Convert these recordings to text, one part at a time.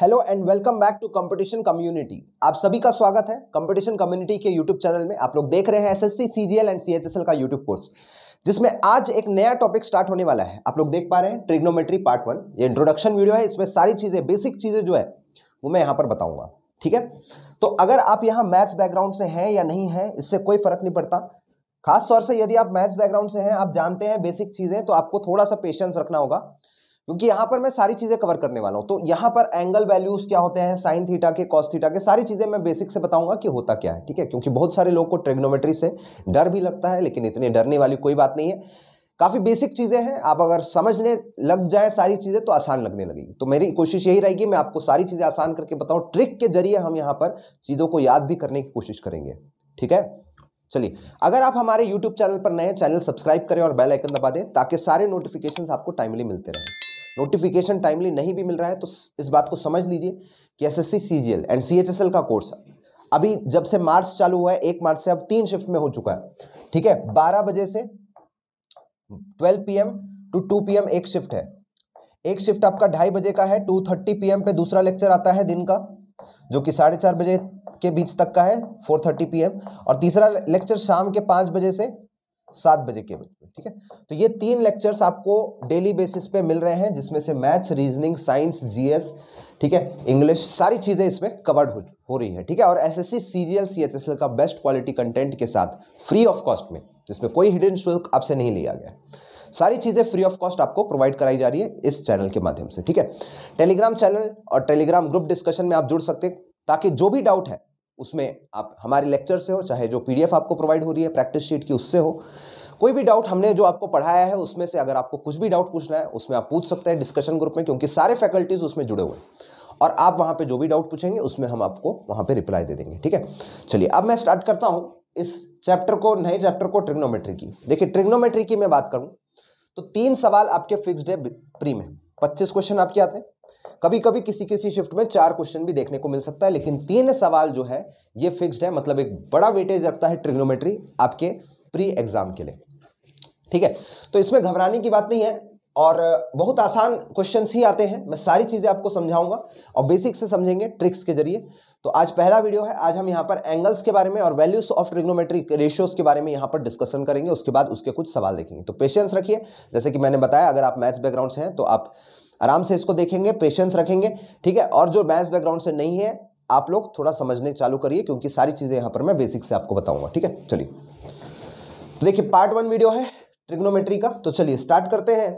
hello and welcome back to competition community आप सभी का स्वागत है कंपटीशन कम्युनिटी के यूट्यूब चैनल में आप लोग देख रहे हैं एसएससी सीजीएल एंड सीएचएसएल का यूट्यूब कोर्स जिसमें आज एक नया टॉपिक स्टार्ट होने वाला है आप लोग देख पा रहे हैं ट्रिग्नोमेट्री पार्ट वन ये इंट्रोडक्शन वीडियो है इसमें सारी चीज़ें बेसिक चीज़ें जो है वो मैं यहाँ पर बताऊँगा ठीक है तो अगर आप यहाँ मैथ्स बैकग्राउंड से हैं या नहीं है इससे कोई फर्क नहीं पड़ता खासतौर से यदि आप मैथ्स बैकग्राउंड से हैं आप जानते हैं बेसिक चीज़ें तो आपको थोड़ा सा पेशेंस रखना होगा क्योंकि यहां पर मैं सारी चीज़ें कवर करने वाला हूँ तो यहाँ पर एंगल वैल्यूज़ क्या होते हैं साइन थीटा के कॉस थीटा के सारी चीज़ें मैं बेसिक से बताऊंगा कि होता क्या है ठीक है क्योंकि बहुत सारे लोग को ट्रेग्नोमेट्री से डर भी लगता है लेकिन इतनी डरने वाली कोई बात नहीं है काफ़ी बेसिक चीज़ें हैं आप अगर समझने लग जाए सारी चीज़ें तो आसान लगने लगेगी तो मेरी कोशिश यही रहेगी मैं आपको सारी चीज़ें आसान करके बताऊं ट्रिक के जरिए हम यहाँ पर चीज़ों को याद भी करने की कोशिश करेंगे ठीक है चलिए अगर आप हमारे YouTube चैनल पर नए चैनल सब्सक्राइब करें और बेल आइकन दबा दें ताकि सारे नोटिफिकेशंस आपको टाइमली मिलते रहें नोटिफिकेशन टाइमली नहीं भी मिल रहा है तो इस बात को समझ लीजिए कि S S C and C का कोर्स अभी जब से मार्च चालू हुआ है एक मार्च से अब तीन शिफ्ट में हो चुका है ठीक है बारह बजे से twelve P to two P एक शिफ्ट है एक शिफ्ट आपका ढाई बजे का है टू थर्टी पी पे दूसरा लेक्चर आता है दिन का जो कि साढ़े चार बजे के बीच तक का है फोर थर्टी पी और तीसरा लेक्चर शाम के पाँच बजे से सात बजे के बीच ठीक है तो ये तीन लेक्चर्स आपको डेली बेसिस पे मिल रहे हैं जिसमें से मैथ्स रीजनिंग साइंस जीएस ठीक है इंग्लिश सारी चीज़ें इसमें कवर्ड हो, हो रही है ठीक है और एस एस सी सी जी का बेस्ट क्वालिटी कंटेंट के साथ फ्री ऑफ कॉस्ट में जिसमें कोई हिडन शुल्क आपसे नहीं लिया गया सारी चीज़ें फ्री ऑफ कॉस्ट आपको प्रोवाइड कराई जा रही है इस चैनल के माध्यम से ठीक है टेलीग्राम चैनल और टेलीग्राम ग्रुप डिस्कशन में आप जुड़ सकते हैं ताकि जो भी डाउट है उसमें आप हमारे लेक्चर से हो चाहे जो पीडीएफ आपको प्रोवाइड हो रही है प्रैक्टिस शीट की उससे हो कोई भी डाउट हमने जो आपको पढ़ाया है उसमें से अगर आपको कुछ भी डाउट पूछना है उसमें आप पूछ सकते हैं डिस्कशन ग्रुप में क्योंकि सारे फैकल्टीज उसमें जुड़े हुए हैं और आप वहां पे जो भी डाउट पूछेंगे उसमें हम आपको वहां पे रिप्लाई दे देंगे ठीक है चलिए अब मैं स्टार्ट करता हूं इस चैप्टर को नए चैप्टर को ट्रिग्नोमेट्री की देखिए ट्रिग्नोमेट्री की मैं बात करूं तो तीन सवाल आपके फिक्स्ड है प्री में पच्चीस क्वेश्चन आपके आते हैं कभी कभी किसी किसी शिफ्ट में चार क्वेश्चन भी देखने को मिल सकता है लेकिन तीन सवाल जो है ये फिक्सड है मतलब एक बड़ा वेटेज रखता है ट्रिग्नोमेट्री आपके प्री एग्जाम के लिए ठीक है तो इसमें घबराने की बात नहीं है और बहुत आसान क्वेश्चन ही आते हैं मैं सारी चीज़ें आपको समझाऊंगा और बेसिक से समझेंगे ट्रिक्स के जरिए तो आज पहला वीडियो है आज हम यहाँ पर एंगल्स के बारे में और वैल्यूज ऑफ ट्रिग्नोमेट्रिक रेशियोज के बारे में यहाँ पर डिस्कशन करेंगे उसके बाद उसके कुछ सवाल देखेंगे तो पेशेंस रखिए जैसे कि मैंने बताया अगर आप मैथ्स बैकग्राउंड से हैं तो आप आराम से इसको देखेंगे पेशेंस रखेंगे ठीक है और जो मैथ्स बैकग्राउंड से नहीं है आप लोग थोड़ा समझने चालू करिए क्योंकि सारी चीज़ें यहाँ पर मैं बेसिक से आपको बताऊंगा ठीक है चलिए तो देखिए पार्ट वन वीडियो है ट्रिग्नोमेट्री का तो चलिए स्टार्ट करते हैं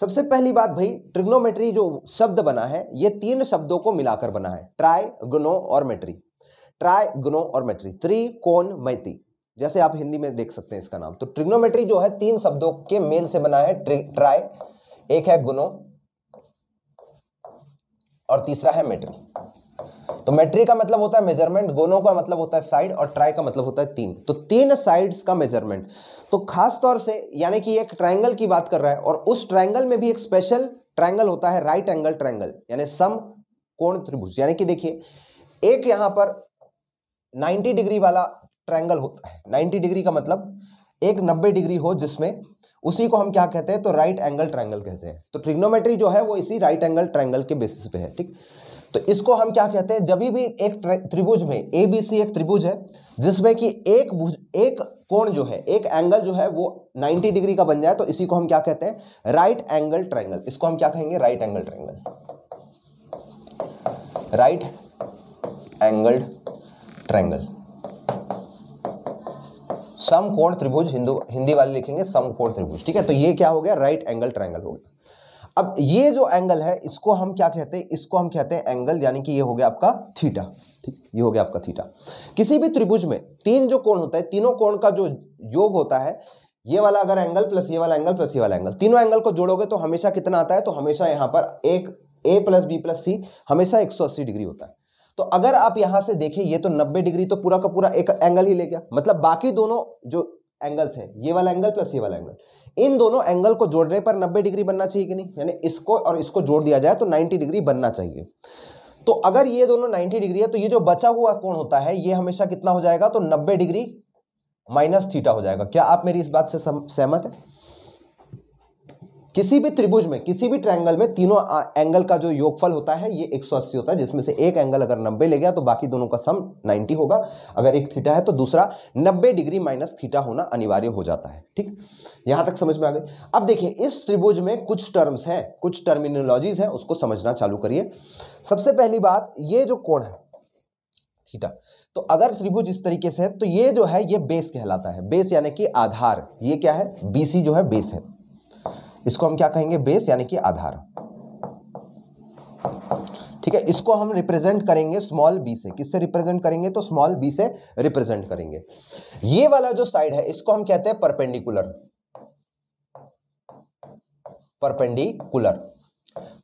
सबसे पहली बात भाई ट्रिग्नोमेट्री जो शब्द बना है ये तीन शब्दों को मिलाकर बना है ट्राई गुनो और मेट्री ट्राई गुनो और मेट्री त्री त्रिकोण मैत्री जैसे आप हिंदी में देख सकते हैं इसका नाम तो ट्रिग्नोमेट्री जो है तीन शब्दों के मेल से बना है ट्राई एक है गुनो और तीसरा है मेट्री तो मेट्री का मतलब होता है मेजरमेंट गोनो का मतलब होता है साइड और ट्राई का मतलब होता है तीन तो तीन साइड्स का मेजरमेंट तो खास तौर से यानी कि एक ट्रायंगल की बात कर रहा है और उस ट्रायंगल में भी एक स्पेशल ट्रायंगल होता है राइट एंगल ट्रायंगल यानी सम कोण त्रिभुज यानी कि देखिए एक यहां पर 90 डिग्री वाला ट्रायंगल होता है 90 डिग्री का मतलब एक 90 डिग्री हो जिसमें उसी को हम क्या कहते हैं तो राइट एंगल ट्रायंगल कहते हैं तो ट्रिग्नोमेट्री जो है वो इसी राइट एंगल ट्रायंगल के बेसिस पे है ठीक तो इसको हम क्या कहते हैं जब भी एक त्रिभुज में ए बी सी एक त्रिभुज है जिसमें कि एक एक कोण जो है एक एंगल जो है वो 90 डिग्री का बन जाए तो इसी को हम क्या कहते हैं राइट एंगल ट्रायंगल इसको हम क्या कहेंगे right angle triangle right angle triangle कोण त्रिभुज हिंदू हिंदी वाले लिखेंगे सम कोण त्रिभुज ठीक है तो ये क्या हो गया राइट एंगल ट्रायंगल हो गया अब ये जो एंगल है इसको हम क्या कहते हैं इसको हम कहते हैं एंगल यानी कि ये हो गया आपका थीटा ठीक ये हो गया आपका थीटा किसी भी त्रिभुज में तीन जो कोण होता है तीनों कोण का जो योग होता है ये वाला अगर एंगल प्लस ये वाला एंगल प्लस ये वाला एंगल तीनों एंगल को जोड़ोगे तो हमेशा कितना आता है तो हमेशा यहाँ पर एक A plus B plus C हमेशा अस्सी डिग्री होता है तो अगर आप यहाँ से देखें ये तो नब्बे डिग्री तो पूरा का पूरा एक एंगल ही ले गया मतलब बाकी दोनों जो एंगल्स हैं ये वाला एंगल प्लस ये वाला एंगल इन दोनों एंगल को जोड़ने पर 90 डिग्री बनना चाहिए कि नहीं यानी इसको और इसको जोड़ दिया जाए तो 90 डिग्री बनना चाहिए तो अगर ये दोनों 90 डिग्री है तो ये जो बचा हुआ कोण होता है ये हमेशा कितना हो जाएगा तो 90 डिग्री माइनस थीटा हो जाएगा क्या आप मेरी इस बात से सहमत है किसी भी त्रिभुज में किसी भी ट्रायंगल में तीनों एंगल का जो योगफल होता है ये 180 होता है जिसमें से एक एंगल अगर 90 ले गया तो बाकी दोनों का सम 90 होगा अगर एक थीटा है तो दूसरा 90 डिग्री माइनस थीटा होना अनिवार्य हो जाता है ठीक यहां तक समझ में आ गई अब देखिए इस त्रिभुज में कुछ टर्म्स हैं कुछ टर्मिनोलॉजीज हैं उसको समझना चालू करिए सबसे पहली बात ये जो कोण है थीटा तो अगर त्रिभुज इस तरीके से है तो ये जो है ये बेस कहलाता है बेस यानी कि आधार ये क्या है बीसी जो है बेस है इसको हम क्या कहेंगे बेस यानी कि आधार ठीक है इसको हम रिप्रेजेंट करेंगे स्मॉल बी से किससे रिप्रेजेंट करेंगे तो स्मॉल बी से रिप्रेजेंट करेंगे ये वाला जो साइड है इसको हम कहते हैं परपेंडिकुलर परपेंडिकुलर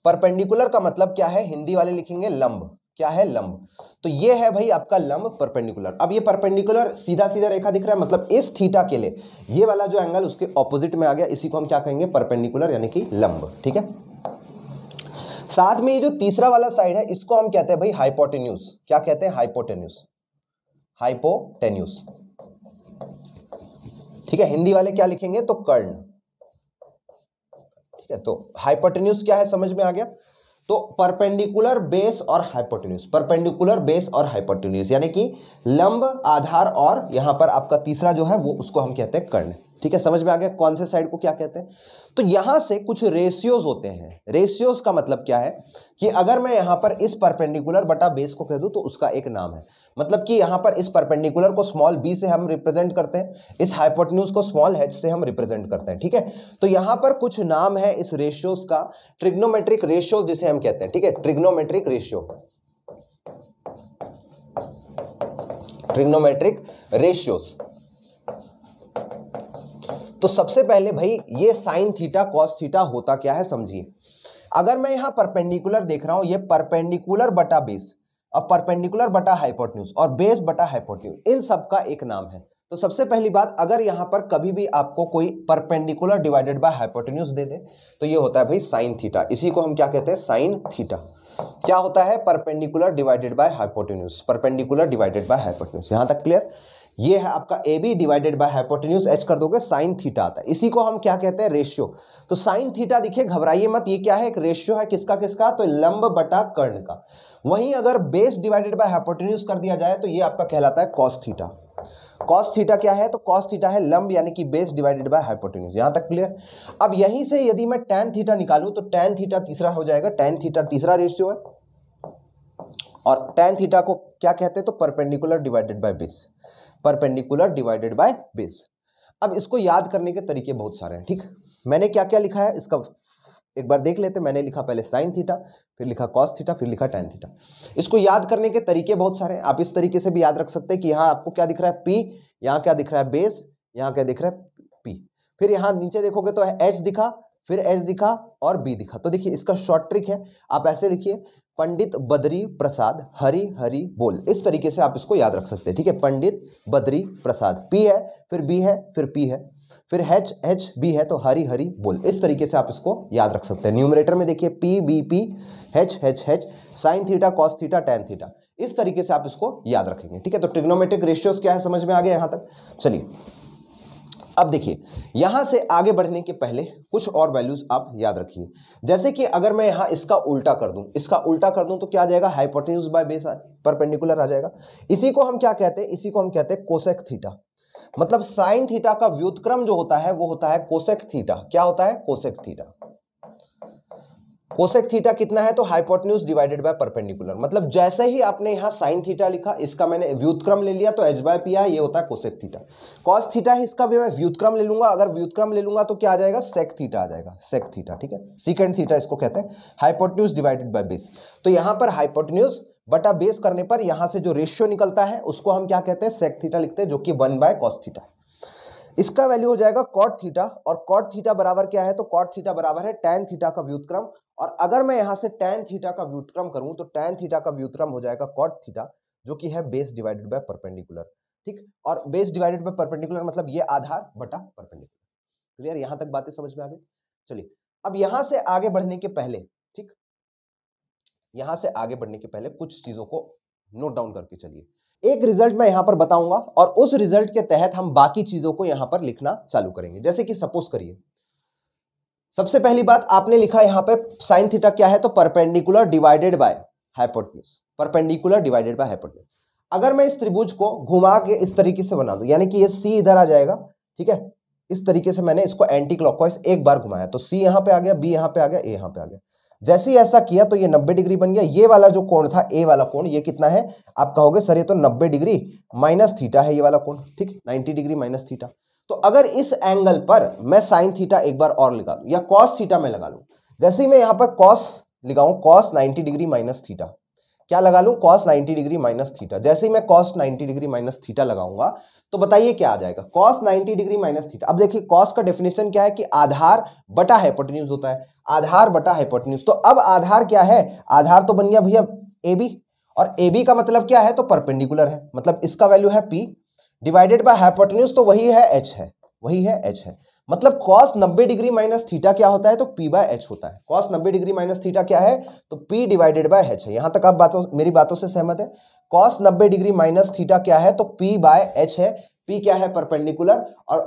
परपेंडिकुलर का मतलब क्या है हिंदी वाले लिखेंगे लंब क्या है लंब तो ये है भाई आपका लंब परपेंडिकुलर अब ये परपेंडिकुलर सीधा सीधा रेखा दिख रहा है मतलब इस थीटा के लिए ये वाला जो एंगल उसके ऑपोजिट में आ गया इसी को हम क्या कहेंगे परपेंडिकुलर यानी कि लंब ठीक है साथ में ये जो तीसरा वाला साइड है इसको हम कहते हैं भाई हाइपोटेन्यूस क्या कहते हैं हाइपोटेन्यूस हाइपोटेन्यूस ठीक है हिंदी वाले क्या लिखेंगे तो कर्ण ठीक है तो हाइपोटेन्यूस क्या है समझ में आ गया तो परपेंडिकुलर बेस और हाइपोटिन्यूस परपेंडिकुलर बेस और हाइपोटिन्यूस यानी कि लंब आधार और यहां पर आपका तीसरा जो है वो उसको हम कहते हैं कर्ण ठीक है समझ में आ गया कौन से साइड को क्या कहते हैं तो यहां से कुछ रेशियोज होते हैं रेशियोज का मतलब क्या है कि अगर मैं यहां पर इस परपेंडिकुलर बटा बेस को कह दू तो उसका एक नाम है मतलब कि यहां पर इस परपेंडिकुलर को स्मॉल बी से हम रिप्रेजेंट करते हैं इस हाइपोटन्यूज को स्मॉल एच से हम रिप्रेजेंट करते हैं ठीक है तो यहां पर कुछ नाम है इस रेशियोज का ट्रिग्नोमेट्रिक रेशियोज जिसे हम कहते हैं ठीक है ट्रिग्नोमेट्रिक रेशियो ट्रिग्नोमेट्रिक रेशियोज तो सबसे पहले भाई ये साइन थीटा कॉस थीटा होता क्या है समझिए अगर मैं यहां परपेंडिकुलर देख रहा हूं ये परपेंडिकुलर बटा बेस और परपेंडिकुलर बटा हाइपोटन्यूज और बेस बटा हाइपोटन्यूज इन सब का एक नाम है तो सबसे पहली बात अगर यहां पर कभी भी आपको कोई परपेंडिकुलर डिवाइडेड बाय हाइपोटेन्यूज दे दे तो ये होता है भाई साइन थीटा इसी को हम क्या कहते हैं साइन थीटा क्या होता है perpendicular divided by hypotenuse perpendicular divided by hypotenuse यहां तक क्लियर ये है आपका A B divided by hypotenuse H कर दोगे साइन थीटा आता है इसी को हम क्या कहते हैं रेशियो तो साइन थीटा देखिए घबराइए मत ये क्या है एक रेशियो है किसका किसका तो लंब बटा कर्ण का वहीं अगर बेस डिवाइडेड बाय हाइपोटेन्यूज कर दिया जाए तो ये आपका कहलाता है कॉस थीटा कॉस थीटा क्या है तो कॉस थीटा है लंब यानी कि बेस डिवाइडेड बाय हाइपोटेन्यूज यहां तक क्लियर अब यहीं से यदि मैं टेन थीटा निकालू तो टेन थीटा तीसरा हो जाएगा टेन थीटा तीसरा रेशियो है और टेन थीटा को क्या कहते हैं तो perpendicular divided by base perpendicular divided by base अब इसको याद करने के तरीके बहुत सारे हैं ठीक मैंने क्या क्या लिखा है इसका एक बार देख लेते मैंने लिखा पहले साइन थीटा फिर लिखा कॉस थीटा फिर लिखा टेन थीटा इसको याद करने के तरीके बहुत सारे हैं आप इस तरीके से भी याद रख सकते हैं कि यहाँ आपको क्या दिख रहा है पी यहाँ क्या दिख रहा है बेस यहाँ क्या दिख रहा है पी फिर यहाँ नीचे देखोगे तो एच दिखा फिर एस दिखा और बी दिखा तो देखिए इसका शॉर्ट ट्रिक है आप ऐसे लिखिए पंडित बद्री प्रसाद हरी हरी बोल इस तरीके से आप इसको याद रख सकते हैं ठीक है पंडित बद्री प्रसाद पी है फिर बी है फिर पी है फिर एच एच बी है तो हरी हरी बोल इस तरीके से आप इसको याद रख सकते हैं न्यूमरेटर में देखिए P B P H H H sine theta cos theta tan theta इस तरीके से आप इसको याद रखेंगे ठीक है तो ट्रिग्नोमेट्रिक रेशियोज क्या है समझ में आ गया यहाँ तक चलिए अब देखिए यहां से आगे बढ़ने के पहले कुछ और वैल्यूज आप याद रखिए जैसे कि अगर मैं यहां इसका उल्टा कर दूं इसका उल्टा कर दूं तो क्या जाएगा हाइपोटेन्यूज बाय बेस परपेंडिकुलर आ जाएगा इसी को हम क्या कहते हैं इसी को हम कहते हैं कोसेक थीटा मतलब साइन थीटा का व्युतक्रम जो होता है वो होता है कोसेक थीटा क्या होता है कोसेक थीटा कोसेक थीटा कितना है तो हाइपोटन्यूज डिवाइडेड बाय परपेंडिकुलर मतलब जैसे ही आपने यहाँ साइन थीटा लिखा इसका मैंने व्युतक्रम ले लिया तो एच बाय पी ये होता है कोसेक थीटा कॉस थीटा है इसका भी मैं व्युतक्रम ले लूंगा अगर व्युतक्रम ले लूंगा तो क्या आ जाएगा सेक थीटा आ जाएगा सेक थीटा ठीक है सिकेंड थीटा इसको कहते हैं हाइपोटन्यूज डिवाइडेड बाय बेस तो यहाँ पर हाइपोटन्यूज बटा बेस करने पर यहाँ से जो रेशियो निकलता है उसको हम क्या कहते हैं सेक थीटा लिखते हैं जो कि वन बाय कॉस थीटा है इसका वैल्यू हो जाएगा कॉट थीटा और कॉट थीटा बराबर क्या है तो कॉट थीटा बराबर है टेन थीटा का व्युतक्रम और अगर मैं यहां से टेन थीटा का व्युतक्रम करूं तो टेन थीटा का व्युतक्रम हो जाएगा कॉट थीटा जो कि है बेस डिवाइडेड बाय परपेंडिकुलर ठीक और बेस डिवाइडेड बाय परपेंडिकुलर मतलब ये आधार बटा परपेंडिकुलर क्लियर यहां तक बातें समझ में आ गई चलिए अब यहां से आगे बढ़ने के पहले ठीक यहां से आगे बढ़ने के पहले कुछ चीज़ों को नोट डाउन करके चलिए एक रिजल्ट मैं यहां पर बताऊंगा और उस रिजल्ट के तहत हम बाकी चीजों को यहां पर लिखना चालू करेंगे जैसे कि सपोज करिए सबसे पहली बात आपने लिखा यहां पर साइन थीटा क्या है तो perpendicular divided by hypotenuse perpendicular divided by hypotenuse अगर मैं इस त्रिभुज को घुमा के इस तरीके से बना दूं यानी कि ये सी इधर आ जाएगा ठीक है इस तरीके से मैंने इसको एंटी क्लॉकवाइज एक बार घुमाया तो सी यहां पे आ गया बी यहां पे आ गया ए यहां पे आ गया जैसे ही ऐसा किया तो ये नब्बे डिग्री बन गया ये वाला जो कोण था ए वाला कोण ये कितना है आप कहोगे सर ये तो नब्बे डिग्री माइनस थीटा है ये वाला कोण ठीक नाइनटी डिग्री माइनस थीटा तो अगर इस एंगल पर मैं साइन थीटा एक बार और लगा लू या कॉस थीटा में लगा लू जैसे ही मैं यहां पर कॉस लिखाऊ cos ninety degree minus theta क्या लगा लूँ कॉस 90 डिग्री माइनस थीटा जैसे ही मैं कॉस 90 डिग्री माइनस थीटा लगाऊंगा तो बताइए क्या आ जाएगा कॉस 90 डिग्री माइनस थीटा अब देखिए कॉस का डेफिनेशन क्या है कि आधार बटा हाइपोटेन्यूज होता है आधार बटा हाइपोटेन्यूज तो अब आधार क्या है आधार तो बन गया भैया ए बी और ए बी का मतलब क्या है तो परपेंडिकुलर है मतलब इसका वैल्यू है पी डिवाइडेड बाय हाइपोटेन्यूज तो वही है एच है वही है एच है मतलब कॉस 90 डिग्री माइनस थीटा क्या होता है तो पी बाय एच होता है कॉस 90 डिग्री माइनस थीटा क्या है तो पी डिवाइडेड बाय एच है यहां तक आप बातों मेरी बातों से सहमत है कॉस 90 डिग्री माइनस थीटा क्या है तो पी बाय एच है पी क्या है परपेंडिकुलर और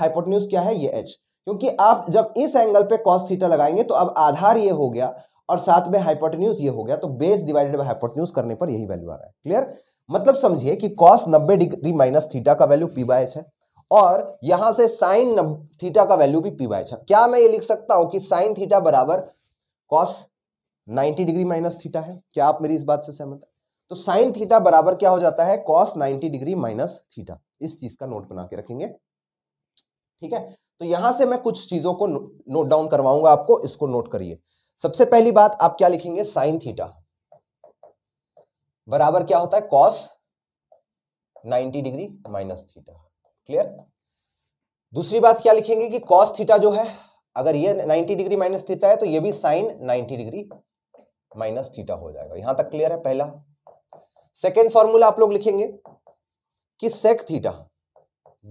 हाइपोटन्यूज क्या है ये एच क्योंकि आप जब इस एंगल पे कॉस थीटा लगाएंगे तो अब आधार ये हो गया और साथ में हाइपोटन्यूज ये हो गया तो बेस डिवाइडेड बाय हाइपोटन्यूज करने पर यही वैल्यू आ रहा है क्लियर मतलब समझिए कि कॉस 90 डिग्री माइनस थीटा का वैल्यू पी बाय एच है और यहां से साइन थीटा का वैल्यू भी पी बाय छ क्या मैं ये लिख सकता हूं कि साइन थीटा बराबर कॉस 90 डिग्री माइनस थीटा है क्या आप मेरी इस बात से सहमत है तो साइन थीटा बराबर क्या हो जाता है कॉस 90 डिग्री माइनस थीटा इस चीज का नोट बना के रखेंगे ठीक है तो यहां से मैं कुछ चीजों को नोट डाउन करवाऊंगा आपको इसको नोट करिए सबसे पहली बात आप क्या लिखेंगे साइन थीटा बराबर क्या होता है cos 90 degree minus theta clear दूसरी बात क्या लिखेंगे कि कॉस थीटा जो है अगर ये 90 डिग्री माइनस थीटा है तो ये भी साइन 90 डिग्री माइनस थीटा हो जाएगा यहां तक क्लियर है पहला सेकेंड फॉर्मूला आप लोग लिखेंगे कि सेक थीटा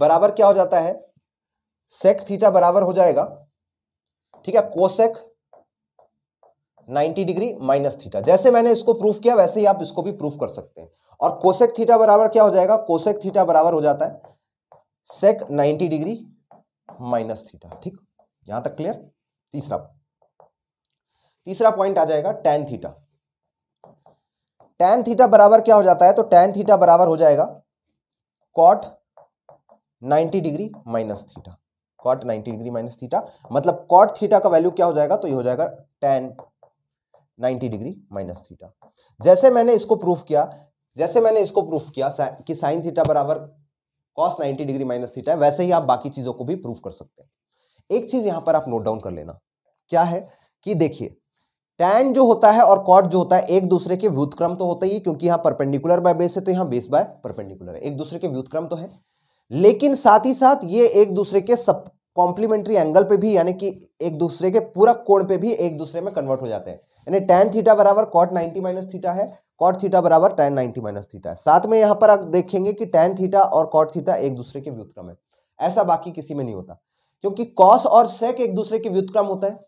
बराबर क्या हो जाता है सेक थीटा बराबर हो जाएगा ठीक है कोसेक 90 डिग्री माइनस थीटा जैसे मैंने इसको प्रूफ किया वैसे ही आप इसको भी प्रूफ कर सकते हैं और कोसेक थीटा बराबर क्या हो जाएगा कोसेक थीटा बराबर हो जाता है सेक 90 डिग्री माइनस थीटा ठीक यहां तक क्लियर तीसरा तीसरा पॉइंट आ जाएगा टेन थीटा टेन थीटा बराबर क्या हो जाता है तो टेन थीटा बराबर हो जाएगा cot 90 degree minus theta cot 90 degree minus theta मतलब कॉट थीटा का वैल्यू क्या हो जाएगा तो ये हो जाएगा टेन 90 डिग्री माइनस थीटा जैसे मैंने इसको प्रूफ किया जैसे मैंने इसको प्रूफ किया कि साइन थीटा बराबर कॉस 90 डिग्री माइनस थीटा है वैसे ही आप बाकी चीज़ों को भी प्रूव कर सकते हैं एक चीज़ यहां पर आप नोट डाउन कर लेना क्या है कि देखिए टैन जो होता है और कॉट जो होता है एक दूसरे के व्युतक्रम तो होता ही क्योंकि यहां परपेंडिकुलर बाय बेस है तो यहां बेस बाय परपेंडिकुलर है एक दूसरे के व्युतक्रम तो है लेकिन साथ ही साथ ये एक दूसरे के सब कॉम्प्लीमेंट्री एंगल पे भी यानी कि एक दूसरे के पूरा कोण पे भी एक दूसरे में कन्वर्ट हो जाते हैं यानी टैन थीटा बराबर कॉट 90 माइनस थीटा है कॉट थीटा बराबर टेन नाइन्टी माइनस थीटा साथ में यहाँ पर आप देखेंगे कि टेन थीटा और कॉट थीटा एक दूसरे के व्युतक्रम है ऐसा बाकी किसी में नहीं होता क्योंकि कॉस और सेक एक दूसरे के व्युतक्रम होता है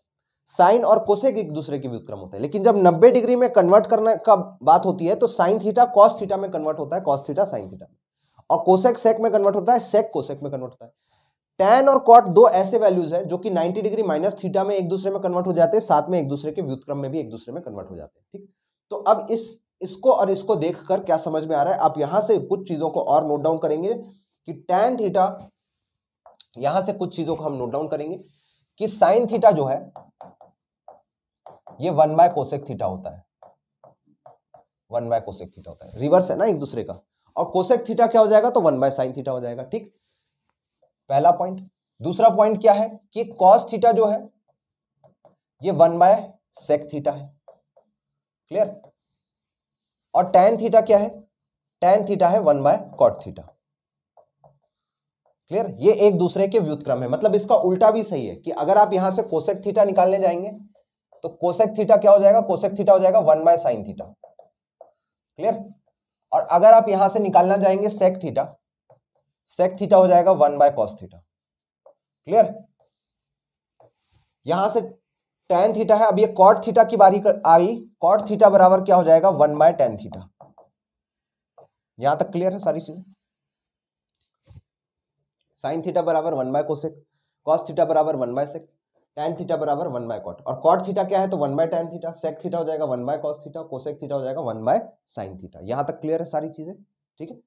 साइन और कोसेक एक दूसरे के व्युतक्रम होते हैं लेकिन जब 90 डिग्री में कन्वर्ट करने का बात होती है तो साइन थीटा कॉस थीटा में कन्वर्ट होता है कॉस थीटा साइन थीटा में और कोसेक सेक में कन्वर्ट होता है सेक कोसेक में कन्वर्ट होता है टेन और कॉट दो ऐसे वैल्यूज है जो कि 90 डिग्री माइनस थीटा में एक दूसरे में कन्वर्ट हो जाते हैं साथ में एक दूसरे के व्युतक्रम में भी एक दूसरे में कन्वर्ट हो जाते हैं ठीक तो अब इस इसको और इसको देखकर क्या समझ में आ रहा है आप यहां से कुछ चीज़ों को और नोट डाउन करेंगे कि टेन थीटा यहां से कुछ चीज़ों को हम नोट डाउन करेंगे कि साइन थीटा जो है ये वन बाय कोसेक थीटा होता है वन बाय कोसेक थीटा होता है रिवर्स है ना एक दूसरे का और कोसेक थीटा क्या हो जाएगा तो वन बाय साइन थीटा हो जाएगा ठीक पहला पॉइंट दूसरा पॉइंट क्या है कि कॉस थीटा जो है ये वन बाय सेक थीटा है क्लियर और टेन थीटा क्या है टेन थीटा है one by cot theta clear ये एक दूसरे के व्युतक्रम है मतलब इसका उल्टा भी सही है कि अगर आप यहां से कोसेक थीटा निकालने जाएंगे तो कोसेक थीटा क्या हो जाएगा कोसेक थीटा हो जाएगा one by sine theta clear और अगर आप यहां से निकालना जाएंगे सेक थीटा सेक थीटा हो जाएगा one by cos theta clear यहां से टेन थीटा है अब ये कॉट थीटा की बारी कर आ रही कॉट थीटा बराबर क्या हो जाएगा वन बाय टेन थीटा यहां तक क्लियर है सारी चीज साइन थीटा बराबर one by cosec cos theta बराबर one by sec tan theta बराबर वन बाय कॉट और कॉट थीटा क्या है तो one by tan theta sec theta हो जाएगा one by cos theta cosec theta हो जाएगा वन बाय साइन थीटा यहां तक क्लियर है सारी चीजें ठीक है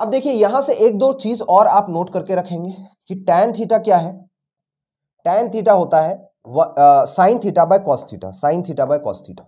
अब देखिए यहां से एक दो चीज और आप नोट करके रखेंगे कि टेन थीटा क्या है टेन थीटा होता है sine theta by cos theta sine theta by cos theta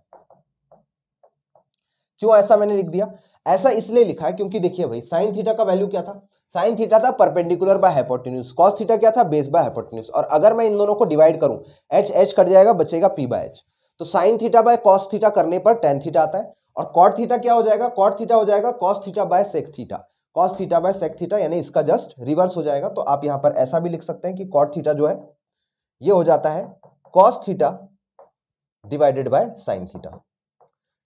क्यों ऐसा मैंने लिख दिया ऐसा इसलिए लिखा है क्योंकि देखिए भाई साइन थीटा का वैल्यू क्या था साइन थीटा था perpendicular by hypotenuse cos theta क्या था बेस बाय हाइपोटेन्यूज और अगर मैं इन दोनों को डिवाइड करूं एच एच कट जाएगा बचेगा पी बाय एच तो sine theta by cos theta करने पर टेन थीटा आता है और कॉट थीटा क्या हो जाएगा कॉट थीटा हो जाएगा cos theta by sec theta cos theta by sec theta यानी इसका जस्ट रिवर्स हो जाएगा तो आप यहां पर ऐसा भी लिख सकते हैं कि कॉट थीटा जो है ये हो जाता है cos theta divided by sine theta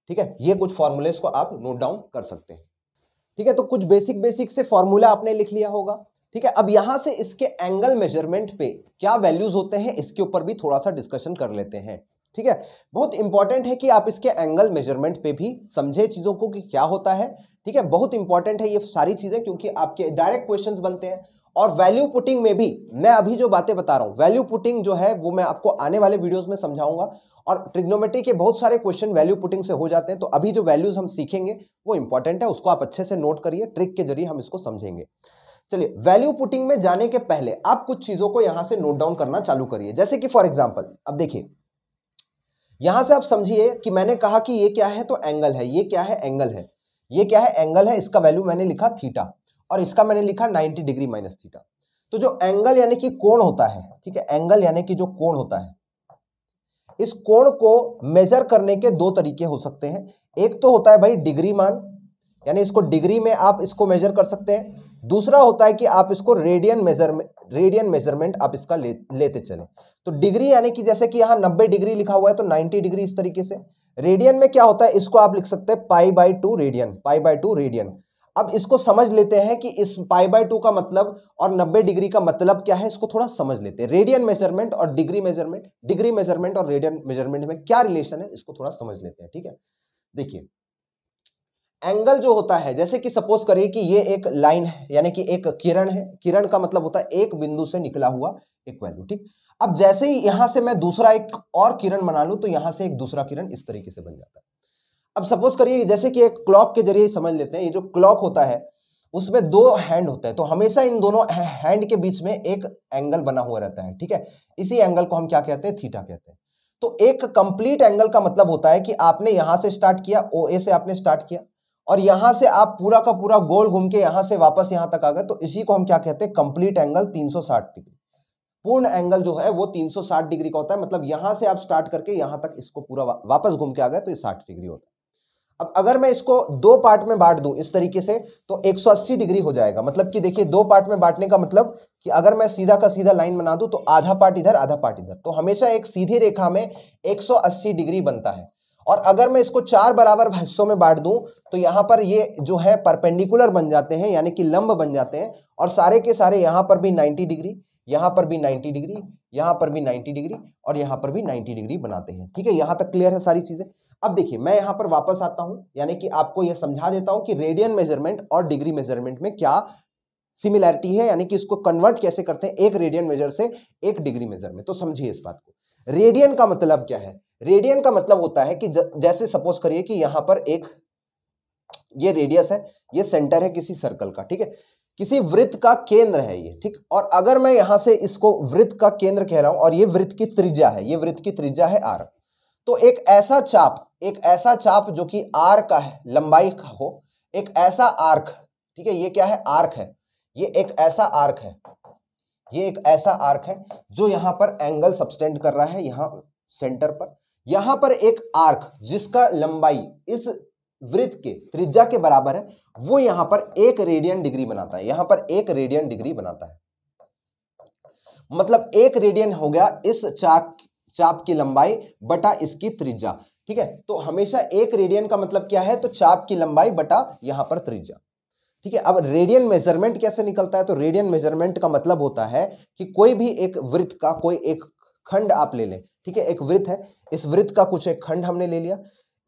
ठीक है ये कुछ फॉर्मूले को आप नोट डाउन कर सकते हैं ठीक है तो कुछ बेसिक बेसिक से फॉर्मूला आपने लिख लिया होगा ठीक है अब यहां से इसके एंगल मेजरमेंट पे क्या वैल्यूज होते हैं इसके ऊपर भी थोड़ा सा डिस्कशन कर लेते हैं ठीक है बहुत इंपॉर्टेंट है कि आप इसके एंगल मेजरमेंट पे भी समझे चीज़ों को कि क्या होता है ठीक है बहुत इंपॉर्टेंट है ये सारी चीज़ें क्योंकि आपके डायरेक्ट क्वेश्चंस बनते हैं और वैल्यू पुटिंग में भी मैं अभी जो बातें बता रहा हूँ वैल्यू पुटिंग जो है वो मैं आपको आने वाले वीडियोस में समझाऊंगा और ट्रिग्नोमेट्री के बहुत सारे क्वेश्चन वैल्यू पुटिंग से हो जाते हैं तो अभी जो वैल्यूज हम सीखेंगे वो इंपॉर्टेंट है उसको आप अच्छे से नोट करिए ट्रिक के जरिए हम इसको समझेंगे चलिए वैल्यू पुटिंग में जाने के पहले आप कुछ चीजों को यहां से नोट डाउन करना चालू करिए जैसे कि फॉर एग्जाम्पल अब देखिए यहां से आप समझिए कि मैंने कहा कि ये क्या है तो एंगल है ये क्या है एंगल है ये क्या है एंगल है इसका वैल्यू मैंने लिखा थीटा और इसका मैंने लिखा 90 डिग्री माइनस थीटा तो जो एंगल यानी कि कोण होता है ठीक है एंगल यानी कि जो कोण होता है इस कोण को मेजर करने के दो तरीके हो सकते हैं एक तो होता है भाई डिग्री मान यानी इसको डिग्री में आप इसको मेजर कर सकते हैं दूसरा होता है कि आप इसको रेडियन मेजर रेडियन मेजरमेंट आप इसका ले, लेते चले तो डिग्री यानी कि जैसे कि यहां नब्बे डिग्री लिखा हुआ है तो नाइनटी डिग्री इस तरीके से रेडियन में क्या होता है इसको आप लिख सकते हैं pi by two radian pi by two radian अब इसको समझ लेते हैं कि इस पाई बाय टू का मतलब और 90 डिग्री का मतलब क्या है इसको थोड़ा समझ लेते हैं रेडियन मेजरमेंट और डिग्री मेजरमेंट डिग्री मेजरमेंट और रेडियन मेजरमेंट में क्या रिलेशन है इसको थोड़ा समझ लेते हैं ठीक है देखिए एंगल जो होता है जैसे कि सपोज करिए कि ये एक लाइन है यानी कि एक किरण है किरण का मतलब होता है एक बिंदु से निकला हुआ एक वैल्यू ठीक अब जैसे ही यहां से मैं दूसरा एक और किरण बना लूं तो यहां से एक दूसरा किरण इस तरीके से बन जाता है अब सपोज करिए जैसे कि एक क्लॉक के जरिए समझ लेते हैं ये जो क्लॉक होता है उसमें दो हैंड होता है तो हमेशा इन दोनों हैंड के बीच में एक एंगल बना हुआ रहता है ठीक है इसी एंगल को हम क्या कहते हैं थीटा कहते हैं तो एक कंप्लीट एंगल का मतलब होता है कि आपने यहां से स्टार्ट किया ओ ए से आपने स्टार्ट किया और यहां से आप पूरा का पूरा गोल घूम के यहां से वापस यहां तक आ गए तो इसी को हम क्या कहते हैं कंप्लीट एंगल 360 डिग्री पूर्ण एंगल जो है वो 360 डिग्री का होता है मतलब यहां से आप स्टार्ट करके यहां तक इसको पूरा वापस घूम के आ गए तो ये 60 डिग्री होता है अब अगर मैं इसको दो पार्ट में बांट दूं इस तरीके से तो 180 डिग्री हो जाएगा मतलब कि देखिए दो पार्ट में बांटने का मतलब कि अगर मैं सीधा का सीधा लाइन बना दूं तो आधा पार्ट इधर आधा पार्ट इधर तो हमेशा एक सीधी रेखा में 180 डिग्री बनता है और अगर मैं इसको चार बराबर हिस्सों में बांट दूं तो यहाँ पर ये जो है परपेंडिकुलर बन जाते हैं यानी कि लंब बन जाते हैं और सारे के सारे यहाँ पर भी नाइन्टी डिग्री यहाँ पर भी नाइन्टी डिग्री यहाँ पर भी नाइन्टी डिग्री और यहाँ पर भी नाइन्टी डिग्री बनाते हैं ठीक है यहाँ तक क्लियर है सारी चीज़ें अब देखिए मैं यहां पर वापस आता हूं यानी कि आपको यह समझा देता हूं कि रेडियन मेजरमेंट और डिग्री मेजरमेंट में क्या सिमिलैरिटी है यानी कि इसको कन्वर्ट कैसे करते हैं एक रेडियन मेजर से एक डिग्री मेजर में तो समझिए इस बात को रेडियन का मतलब क्या है रेडियन का मतलब होता है कि जैसे सपोज करिए कि यहां पर एक ये रेडियस है ये सेंटर है किसी सर्कल का ठीक है किसी वृत्त का केंद्र है ये ठीक और अगर मैं यहां से इसको वृत्त का केंद्र कह रहा हूं और ये वृत्त की त्रिज्या है ये वृत्त की त्रिज्या है आर तो एक ऐसा चाप एक ऐसा चाप जो कि आर का है लंबाई का हो एक ऐसा आर्क ठीक है ये क्या है आर्क है ये एक ऐसा आर्क है ये एक ऐसा आर्क है जो यहां पर एंगल सब्सटेंड कर रहा है यहां सेंटर पर यहां पर एक आर्क जिसका लंबाई इस वृत्त के त्रिज्या के बराबर है वो यहां पर एक रेडियन डिग्री बनाता है यहां पर एक रेडियन डिग्री बनाता है मतलब एक रेडियन हो गया इस चाक चाप की लंबाई बटा इसकी त्रिज्या ठीक है तो हमेशा एक रेडियन का मतलब क्या है तो चाप की लंबाई बटा यहां पर त्रिज्या ठीक है अब रेडियन मेजरमेंट कैसे निकलता है तो रेडियन मेजरमेंट का मतलब होता है कि कोई भी एक वृत्त का कोई एक खंड आप ले लें ठीक है एक वृत्त है इस वृत्त का कुछ एक खंड हमने ले लिया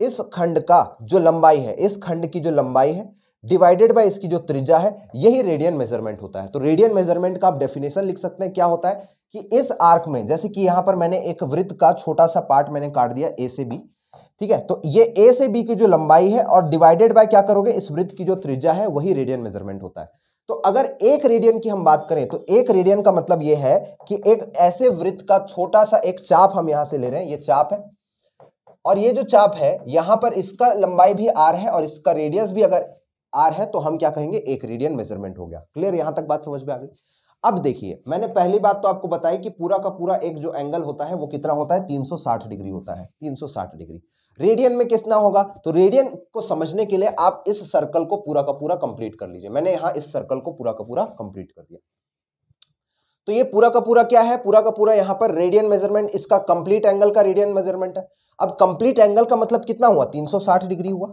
इस खंड का जो लंबाई है इस खंड की जो लंबाई है डिवाइडेड बाय इसकी जो त्रिज्या है यही रेडियन मेजरमेंट होता है तो रेडियन मेजरमेंट का आप डेफिनेशन लिख सकते हैं क्या होता है कि इस आर्क में जैसे कि यहां पर मैंने एक वृत्त का छोटा सा पार्ट मैंने काट दिया ए से बी ठीक है तो ये ए से बी की जो लंबाई है और डिवाइडेड बाय क्या करोगे इस वृत्त की जो त्रिज्या है वही रेडियन मेजरमेंट होता है तो अगर एक रेडियन की हम बात करें तो एक रेडियन का मतलब यह है कि एक ऐसे वृत्त का छोटा सा एक चाप हम यहां से ले रहे हैं ये चाप है और ये जो चाप है यहां पर इसका लंबाई भी आर है और इसका रेडियस भी अगर आर है तो हम क्या कहेंगे एक रेडियन मेजरमेंट हो गया क्लियर यहां तक बात समझ में आ गई अब देखिए मैंने पहली बात तो आपको बताई कि पूरा का पूरा एक जो एंगल होता है वो कितना होता है 360 डिग्री होता है 360 डिग्री रेडियन में कितना होगा तो रेडियन को समझने के लिए आप इस सर्कल को पूरा का पूरा कंप्लीट कर लीजिए मैंने यहां इस सर्कल को पूरा का पूरा कंप्लीट कर दिया तो ये पूरा का पूरा क्या है पूरा का पूरा यहां पर रेडियन मेजरमेंट इसका कंप्लीट एंगल का रेडियन मेजरमेंट है अब कंप्लीट एंगल का मतलब कितना हुआ 360 डिग्री हुआ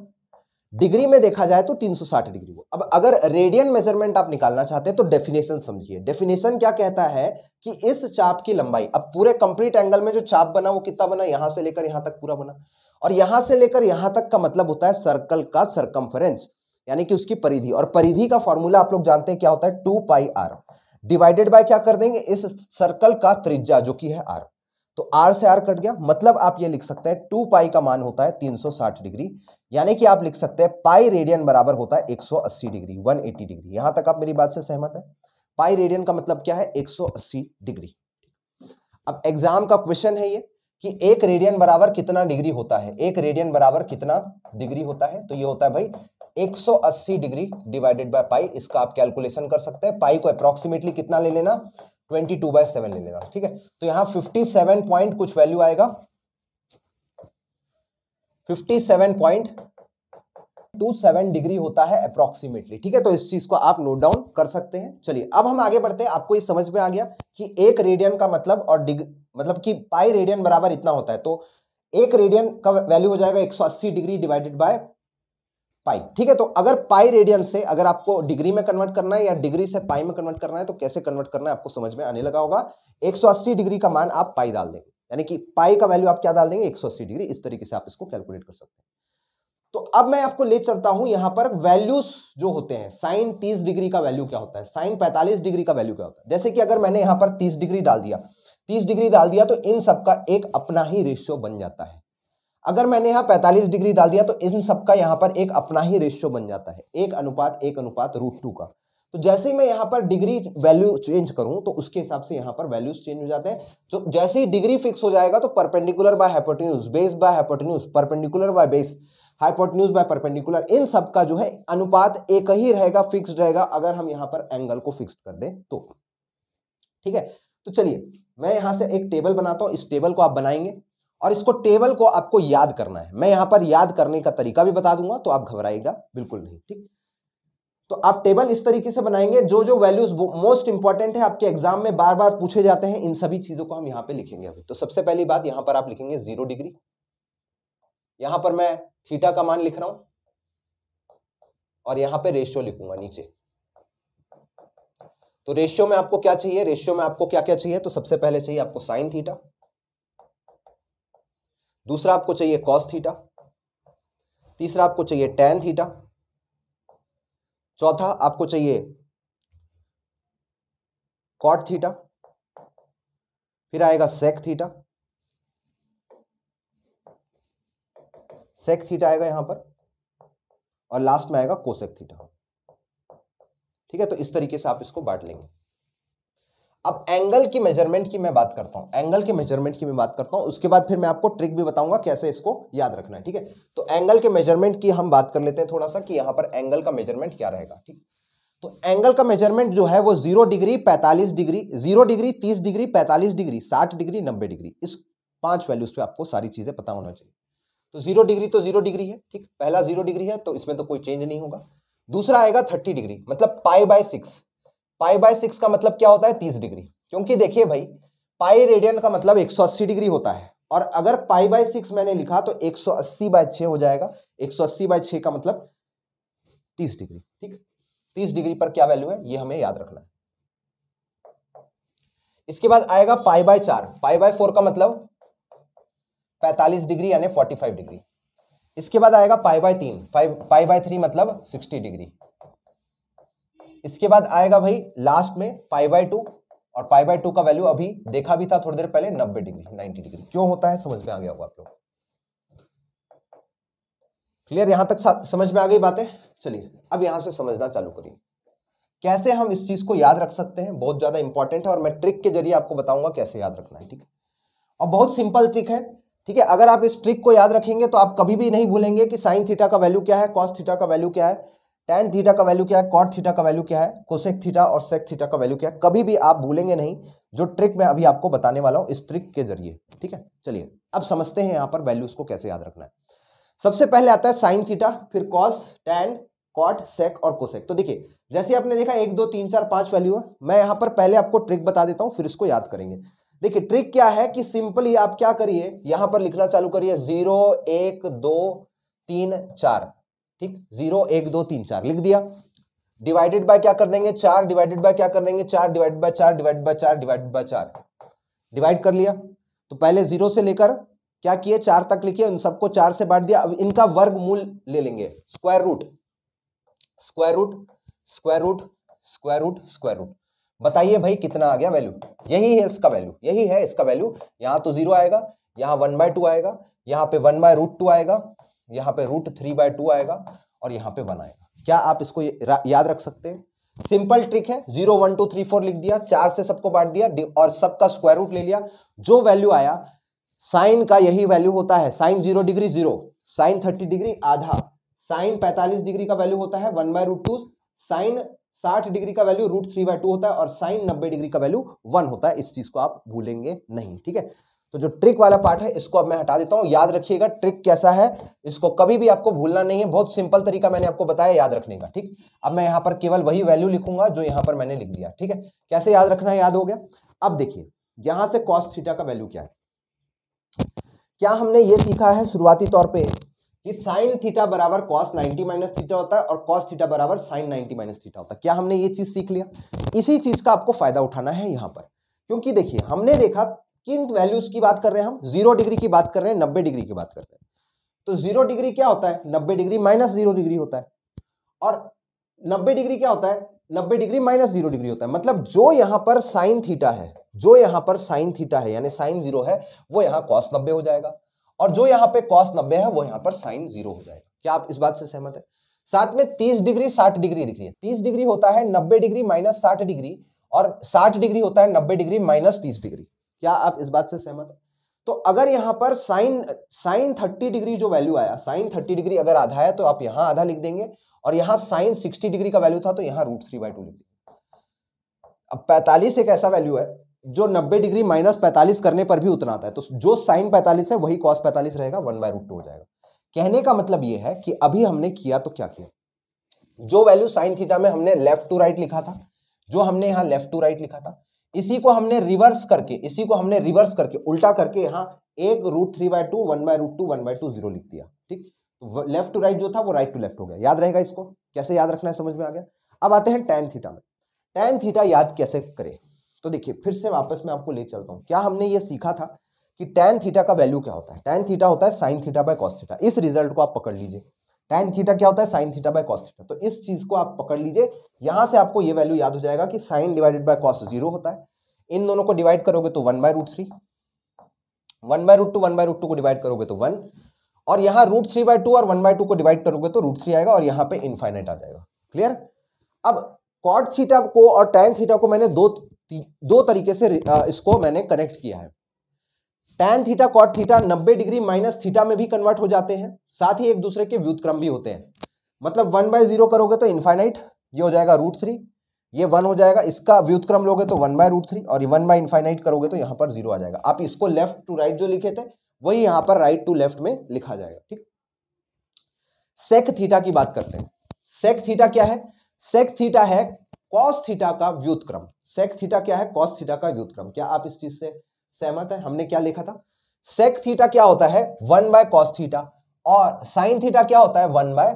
डिग्री में देखा जाए तो 360 डिग्री को अब अगर रेडियन मेजरमेंट आप निकालना चाहते हैं तो डेफिनेशन समझिए डेफिनेशन क्या कहता है कि इस चाप की लंबाई अब पूरे कंप्लीट एंगल में जो चाप बना वो कितना बना यहां से लेकर यहां तक पूरा बना और यहां से लेकर यहां तक का मतलब होता है सर्कल का सरकमफरेंस यानी कि उसकी परिधि और परिधि का फॉर्मूला आप लोग जानते हैं क्या होता है two pi R divided by क्या कर देंगे इस सर्कल का त्रिज्या जो कि है आर तो आर से आर कट गया मतलब आप ये लिख सकते हैं टू पाई का मान होता है 360 डिग्री यानी कि आप लिख सकते हैं पाई रेडियन बराबर होता है 180 डिग्री 180 डिग्री यहां तक आप मेरी बात से सहमत है पाई रेडियन का मतलब क्या है 180 डिग्री अब एग्जाम का क्वेश्चन है ये कि एक रेडियन बराबर कितना डिग्री होता है एक रेडियन बराबर कितना डिग्री होता है तो ये होता है भाई 180 डिग्री डिवाइडेड बाय पाई इसका आप कैलकुलेशन कर सकते हैं पाई को अप्रोक्सीमेटली कितना ले लेना ट्वेंटी टू बाय सेवन ले लेगा ठीक है तो यहां फिफ्टी सेवन पॉइंट कुछ वैल्यू आएगा fifty seven point two seven degree होता है अप्रोक्सीमेटली ठीक है तो इस चीज को आप नोट डाउन कर सकते हैं चलिए अब हम आगे बढ़ते हैं आपको ये समझ में आ गया कि एक रेडियन का मतलब और डिग्री मतलब कि पाई रेडियन बराबर इतना होता है तो एक रेडियन का वैल्यू हो जाएगा एक सौ अस्सी डिग्री डिवाइडेड बाय पाई ठीक है तो अगर पाई रेडियन से अगर आपको डिग्री में कन्वर्ट करना है या डिग्री से पाई में कन्वर्ट करना है तो कैसे कन्वर्ट करना है आपको समझ में आने लगा होगा 180 डिग्री का मान आप पाई डाल देंगे यानी कि पाई का वैल्यू आप क्या डाल देंगे 180 डिग्री इस तरीके से आप इसको कैलकुलेट कर सकते हैं तो अब मैं आपको ले चलता हूं यहां पर वैल्यूज जो होते हैं साइन 30 डिग्री का वैल्यू क्या होता है साइन 45 डिग्री का वैल्यू क्या होता है जैसे कि अगर मैंने यहां पर 30 डिग्री डाल दिया 30 डिग्री डाल दिया तो इन सब का एक अपना ही रेशियो बन जाता है अगर मैंने यहाँ 45 डिग्री डाल दिया तो इन सबका यहाँ पर एक अपना ही रेशियो बन जाता है एक अनुपात एक अनुपात रूट टू का तो जैसे ही मैं यहाँ पर डिग्री वैल्यू चेंज करूँ तो उसके हिसाब से यहाँ पर वैल्यूज चेंज हो जाते हैं तो जैसे ही डिग्री फिक्स हो जाएगा तो perpendicular by hypotenuse base by hypotenuse perpendicular by base hypotenuse by perpendicular इन सब का जो है अनुपात एक ही रहेगा फिक्स रहेगा अगर हम यहाँ पर एंगल को फिक्स कर दें तो ठीक है तो चलिए मैं यहाँ से एक टेबल बनाता हूँ इस टेबल को आप बनाएंगे और इसको टेबल को आपको याद करना है मैं यहां पर याद करने का तरीका भी बता दूंगा तो आप घबराएगा बिल्कुल नहीं ठीक तो आप टेबल इस तरीके से बनाएंगे जो जो वैल्यूज मोस्ट इंपॉर्टेंट है आपके एग्जाम में बार बार पूछे जाते हैं इन सभी चीजों को हम यहां पे लिखेंगे अभी तो सबसे पहली बात यहां पर आप लिखेंगे जीरो डिग्री यहां पर मैं थीटा का मान लिख रहा हूं और यहां पे रेशियो लिखूंगा नीचे तो रेशियो में आपको क्या चाहिए रेशियो में आपको क्या क्या चाहिए तो सबसे पहले चाहिए आपको साइन थीटा दूसरा आपको चाहिए कॉस थीटा तीसरा आपको चाहिए टेन थीटा चौथा आपको चाहिए कॉट थीटा फिर आएगा सेक थीटा सेक थीटा आएगा यहां पर और लास्ट में आएगा कोसेक थीटा ठीक है तो इस तरीके से आप इसको बांट लेंगे अब एंगल की मेजरमेंट की मैं बात करता हूं एंगल के मेजरमेंट की मैं बात करता हूँ उसके बाद फिर मैं आपको ट्रिक भी बताऊंगा कैसे इसको याद रखना है ठीक है तो एंगल के मेजरमेंट की हम बात कर लेते हैं थोड़ा सा कि यहां पर एंगल का मेजरमेंट क्या रहेगा ठीक तो एंगल का मेजरमेंट जो है वो जीरो डिग्री पैंतालीस डिग्री जीरो डिग्री तीस डिग्री पैंतालीस डिग्री साठ डिग्री नब्बे डिग्री इस पांच वैल्यूज पे आपको सारी चीजें पता होना चाहिए तो जीरो डिग्री तो जीरो डिग्री है ठीक पहला जीरो डिग्री है तो इसमें तो कोई चेंज नहीं होगा दूसरा आएगा थर्टी डिग्री मतलब pi by six pi by six का मतलब क्या होता है तीस डिग्री क्योंकि देखिए भाई पाई रेडियन का मतलब एक सौ अस्सी डिग्री होता है और अगर पाई बाय सिक्स मैंने लिखा तो एक सौ अस्सी बाय छ हो जाएगा एक सौ अस्सी बाय छ का मतलब तीस डिग्री ठीक तीस डिग्री पर क्या वैल्यू है ये हमें याद रखना है इसके बाद आएगा पाई बाय चार पाई बाय फोर का मतलब पैंतालीस डिग्री यानी फोर्टी फाइव डिग्री इसके बाद आएगा पाई बाय तीन पाई बाय थ्री मतलब सिक्सटी डिग्री इसके बाद आएगा भाई लास्ट में पाई बाई टू और पाई बाय टू का वैल्यू अभी देखा भी था थोड़ी देर पहले नब्बे डिग्री नाइनटी डिग्री क्यों होता है समझ में आ गया होगा आप लोग क्लियर यहां तक समझ में आ गई बातें चलिए अब यहां से समझना चालू करिए कैसे हम इस चीज को याद रख सकते हैं बहुत ज्यादा इंपॉर्टेंट है और मैं ट्रिक के जरिए आपको बताऊंगा कैसे याद रखना है ठीक है और बहुत सिंपल ट्रिक है ठीक है अगर आप इस ट्रिक को याद रखेंगे तो आप कभी भी नहीं भूलेंगे कि साइन थीटा का वैल्यू क्या है कॉस्ट थीटा का वैल्यू क्या है टेन थीटा का वैल्यू क्या है कॉट थीटा का वैल्यू क्या है कोसेक थीटा और सेक थीटा का वैल्यू क्या है कभी भी आप भूलेंगे नहीं जो ट्रिक मैं अभी आपको बताने वाला हूँ इस ट्रिक के जरिए ठीक है चलिए अब समझते हैं यहाँ पर वैल्यूज को कैसे याद रखना है सबसे पहले आता है साइन थीटा फिर कॉस टेन कॉट सेक और कोसेक तो देखिए जैसे आपने देखा एक दो तीन चार पांच वैल्यू है मैं यहाँ पर पहले आपको ट्रिक बता देता हूँ फिर इसको याद करेंगे देखिए ट्रिक क्या है कि सिंपली आप क्या करिए यहाँ पर लिखना चालू करिए जीरो एक दो तीन चार ठीक जीरो एक दो तीन चार लिख दिया डिवाइडेड बाय क्या कर देंगे चार डिवाइडेड बाय क्या कर देंगे चार डिवाइडेड बाय चार डिवाइडेड बाय चार डिवाइडेड बाय चार डिवाइड कर लिया तो पहले जीरो से लेकर क्या किए चार तक लिखिए उन सबको चार से बांट दिया अब इनका वर्ग मूल ले लेंगे square root square root square root square root square root बताइए भाई कितना आ गया वैल्यू यही है इसका वैल्यू यही है इसका वैल्यू यहां तो जीरो आएगा यहां वन बाय टू आएगा यहां पर वन बाय रूट टू आएगा यहाँ पे रूट थ्री बाय टू आएगा और यहाँ पे वन आएगा क्या आप इसको याद रख सकते हैं सिंपल ट्रिक है zero one two three four लिख दिया चार से सबको बांट दिया और सबका स्क्वायर रूट ले लिया जो वैल्यू आया साइन का यही वैल्यू होता है sine zero degree zero sine thirty degree आधा साइन पैंतालीस डिग्री का वैल्यू होता है one by root two sine साठ डिग्री का value root three by two होता है और साइन नब्बे डिग्री का वैल्यू वन होता है इस चीज को आप भूलेंगे नहीं ठीक है तो जो ट्रिक वाला पार्ट है इसको अब मैं हटा देता हूं याद रखिएगा ट्रिक कैसा है इसको कभी भी आपको भूलना नहीं है बहुत सिंपल तरीका मैंने आपको बताया याद रखने का ठीक अब मैं यहां पर केवल वही वैल्यू लिखूंगा जो यहाँ पर मैंने लिख दिया ठीक है कैसे याद रखना याद हो गया अब देखिए यहां से कॉस्ट थीटा का वैल्यू क्या है क्या हमने ये सीखा है शुरुआती तौर पर कि साइन थीटा बराबर कॉस नाइनटी माइनस थीटा होता है और कॉस थीटा बराबर साइन नाइनटी माइनस थीटा होता है क्या हमने ये चीज सीख लिया इसी चीज का आपको फायदा उठाना है यहां पर क्योंकि देखिए हमने देखा किन वैल्यूज की बात कर रहे हैं हम जीरो डिग्री की बात कर रहे हैं नब्बे डिग्री की बात कर रहे हैं तो जीरो डिग्री क्या होता है नब्बे डिग्री माइनस जीरो डिग्री होता है और नब्बे डिग्री क्या होता है नब्बे डिग्री माइनस जीरो डिग्री होता है मतलब जो यहां पर साइन थीटा है जो यहां पर साइन थीटा है यानी साइन जीरो है वो यहां कॉस नब्बे हो जाएगा और जो यहां पर कॉस नब्बे है वो यहां पर साइन जीरो हो जाएगा क्या आप इस बात से सहमत है साथ में तीस डिग्री साठ डिग्री दिख रही है तीस डिग्री होता है नब्बे डिग्री माइनस साठ डिग्री और साठ डिग्री होता है नब्बे डिग्री माइनस तीस डिग्री क्या आप इस बात से सहमत है तो अगर यहां पर साइन साइन थर्टी डिग्री जो वैल्यू आया साइन थर्टी डिग्री अगर आधा है तो आप यहां आधा लिख देंगे और यहां साइन सिक्सटी डिग्री का वैल्यू था तो यहां रूट थ्री बाई टू लिख देंगे अब पैंतालीस एक ऐसा वैल्यू है जो नब्बे डिग्री माइनस पैंतालीस करने पर भी उतना आता है तो जो साइन पैंतालीस है वही कॉस पैंतालीस रहेगा वन बाय रूट टू हो जाएगा कहने का मतलब यह है कि अभी हमने किया तो क्या किया जो वैल्यू साइन थीटा में हमने लेफ्ट टू राइट लिखा था जो हमने यहां लेफ्ट टू राइट लिखा था इसी को हमने रिवर्स करके इसी को हमने रिवर्स करके उल्टा करके यहाँ एक root three by two one by root two one by two zero लिख दिया ठीक लेफ्ट टू राइट जो था वो राइट टू लेफ्ट हो गया याद रहेगा इसको कैसे याद रखना है समझ में आ गया अब आते हैं टेन थीटा में टेन थीटा याद कैसे करें तो देखिए फिर से वापस मैं आपको ले चलता हूँ क्या हमने ये सीखा था कि टेन थीटा का वैल्यू क्या होता है टेन थीटा होता है sine theta by cos theta इस रिजल्ट को आप पकड़ लीजिए टेन थीटा क्या होता है sine theta by cos theta तो इस चीज को आप पकड़ लीजिए यहां से आपको ये वैल्यू याद हो जाएगा कि sine divided by cos zero होता है इन दोनों को डिवाइड करोगे तो one by root three one by root two one by root two को डिवाइड करोगे तो वन और यहाँ रूट थ्री बाय टू और वन बाय टू को डिवाइड करोगे तो रूट थ्री आएगा और यहाँ पे इनफाइनाइट आ जाएगा क्लियर अब कॉट थीटा को और टेन थीटा को मैंने दो दो तरीके से इसको मैंने कनेक्ट किया है tan theta cot theta 90 degree minus theta में भी कन्वर्ट हो जाते हैं साथ ही एक दूसरे के व्युतक्रम भी होते हैं मतलब वन बाय जीरो करोगे तो इन्फाइनाइट ये हो जाएगा रूट थ्री ये वन हो जाएगा इसका व्युतक्रम लोगे तो वन बाय रूट थ्री और ये वन बाय इन्फाइनाइट करोगे तो यहाँ पर जीरो आ जाएगा आप इसको लेफ्ट टू राइट जो लिखे थे वही यहाँ पर राइट टू लेफ्ट में लिखा जाएगा ठीक सेक थीटा की बात करते हैं सेक थीटा क्या है सेक थीटा है कॉस थीटा का व्युतक्रम सेक थीटा क्या है कॉस थीटा का व्युतक्रम क्या आप इस चीज से सहमत है हमने क्या लिखा था सेक थीटा क्या होता है वन बाय कॉस थीटा और साइन थीटा क्या होता है वन बाय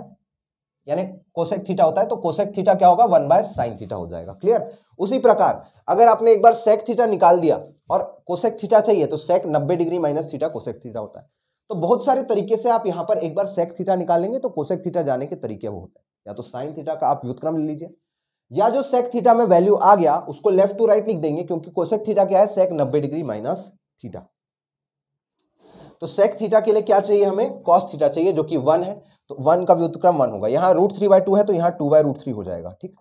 यानी कोसेक थीटा होता है तो कोसेक थीटा क्या होगा वन बाय साइन थीटा हो जाएगा क्लियर उसी प्रकार अगर आपने एक बार सेक थीटा निकाल दिया और कोसेक थीटा चाहिए तो सेक नब्बे degree minus theta cosec theta होता है तो बहुत सारे तरीके से आप यहां पर एक बार सेक थीटा निकालेंगे तो कोसेक थीटा जाने के तरीके वो होते हैं या तो साइन थीटा का आप व्युतक्रम ले लीजिए या जो सेक थीटा में वैल्यू आ गया उसको लेफ्ट टू राइट लिख देंगे क्योंकि कोसेक थीटा क्या है सेक नब्बे डिग्री माइनस थीटा तो सेक थीटा के लिए क्या चाहिए हमें कॉस थीटा चाहिए जो कि वन है तो वन का व्युतक्रम वन होगा यहाँ रूट थ्री बाय टू है तो यहाँ टू बाय रूट थ्री हो जाएगा ठीक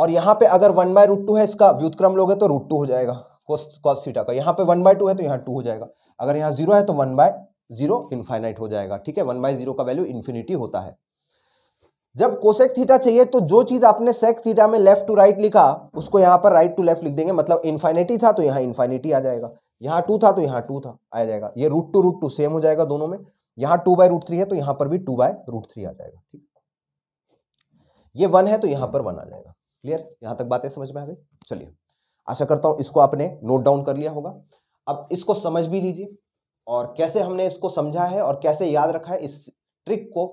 और यहाँ पे अगर वन बाय रूट टू है इसका व्युतक्रम लोगे तो रूट टू हो जाएगा कॉस थीटा का यहाँ पे वन बाय टू है तो यहाँ टू हो जाएगा अगर यहाँ जीरो है तो वन बाय जीरो इन्फाइनाइट हो जाएगा ठीक है वन बाय जीरो का वैल्यू इन्फिनिटी होता है जब कोसेक थीटा चाहिए तो जो चीज आपने सेक थीटा में लेफ्ट टू राइट लिखा उसको यहाँ पर राइट टू लेफ्ट लिख देंगे मतलब इन्फाइनिटी था तो यहाँ इन्फाइनिटी आ जाएगा यहाँ टू था तो यहाँ टू था आ जाएगा ये root two root two same हो जाएगा दोनों में यहाँ टू बाय रूट थ्री है तो यहाँ पर भी टू बाय रूट थ्री आ जाएगा ठीक ये वन है तो यहाँ पर वन आ जाएगा क्लियर यहाँ तक बातें समझ में आ गई चलिए आशा करता हूँ इसको आपने नोट डाउन कर लिया होगा अब इसको समझ भी लीजिए और कैसे हमने इसको समझा है और कैसे याद रखा है इस ट्रिक को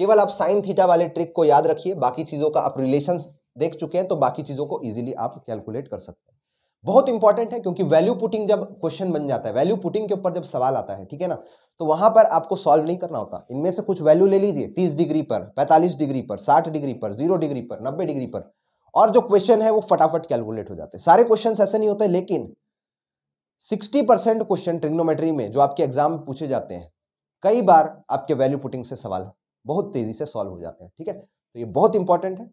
केवल आप साइन थीटा वाले ट्रिक को याद रखिए बाकी चीज़ों का आप रिलेशन देख चुके हैं तो बाकी चीज़ों को ईजिली आप कैलकुलेट कर सकते हैं बहुत इंपॉर्टेंट है क्योंकि वैल्यू पुटिंग जब क्वेश्चन बन जाता है वैल्यू पुटिंग के ऊपर जब सवाल आता है ठीक है ना तो वहां पर आपको सॉल्व नहीं करना होता इनमें से कुछ वैल्यू ले लीजिए तीस डिग्री पर पैंतालीस डिग्री पर साठ डिग्री पर जीरो डिग्री पर नब्बे डिग्री पर और जो क्वेश्चन है वो फटाफट कैलकुलेट हो जाते हैं सारे क्वेश्चन ऐसे नहीं होते लेकिन सिक्सटी परसेंट क्वेश्चन ट्रिग्नोमेट्री में जो आपके एग्जाम पूछे जाते हैं कई बार आपके वैल्यू पुटिंग से सवाल बहुत तेजी से सॉल्व हो जाते हैं ठीक है तो ये बहुत इंपॉर्टेंट है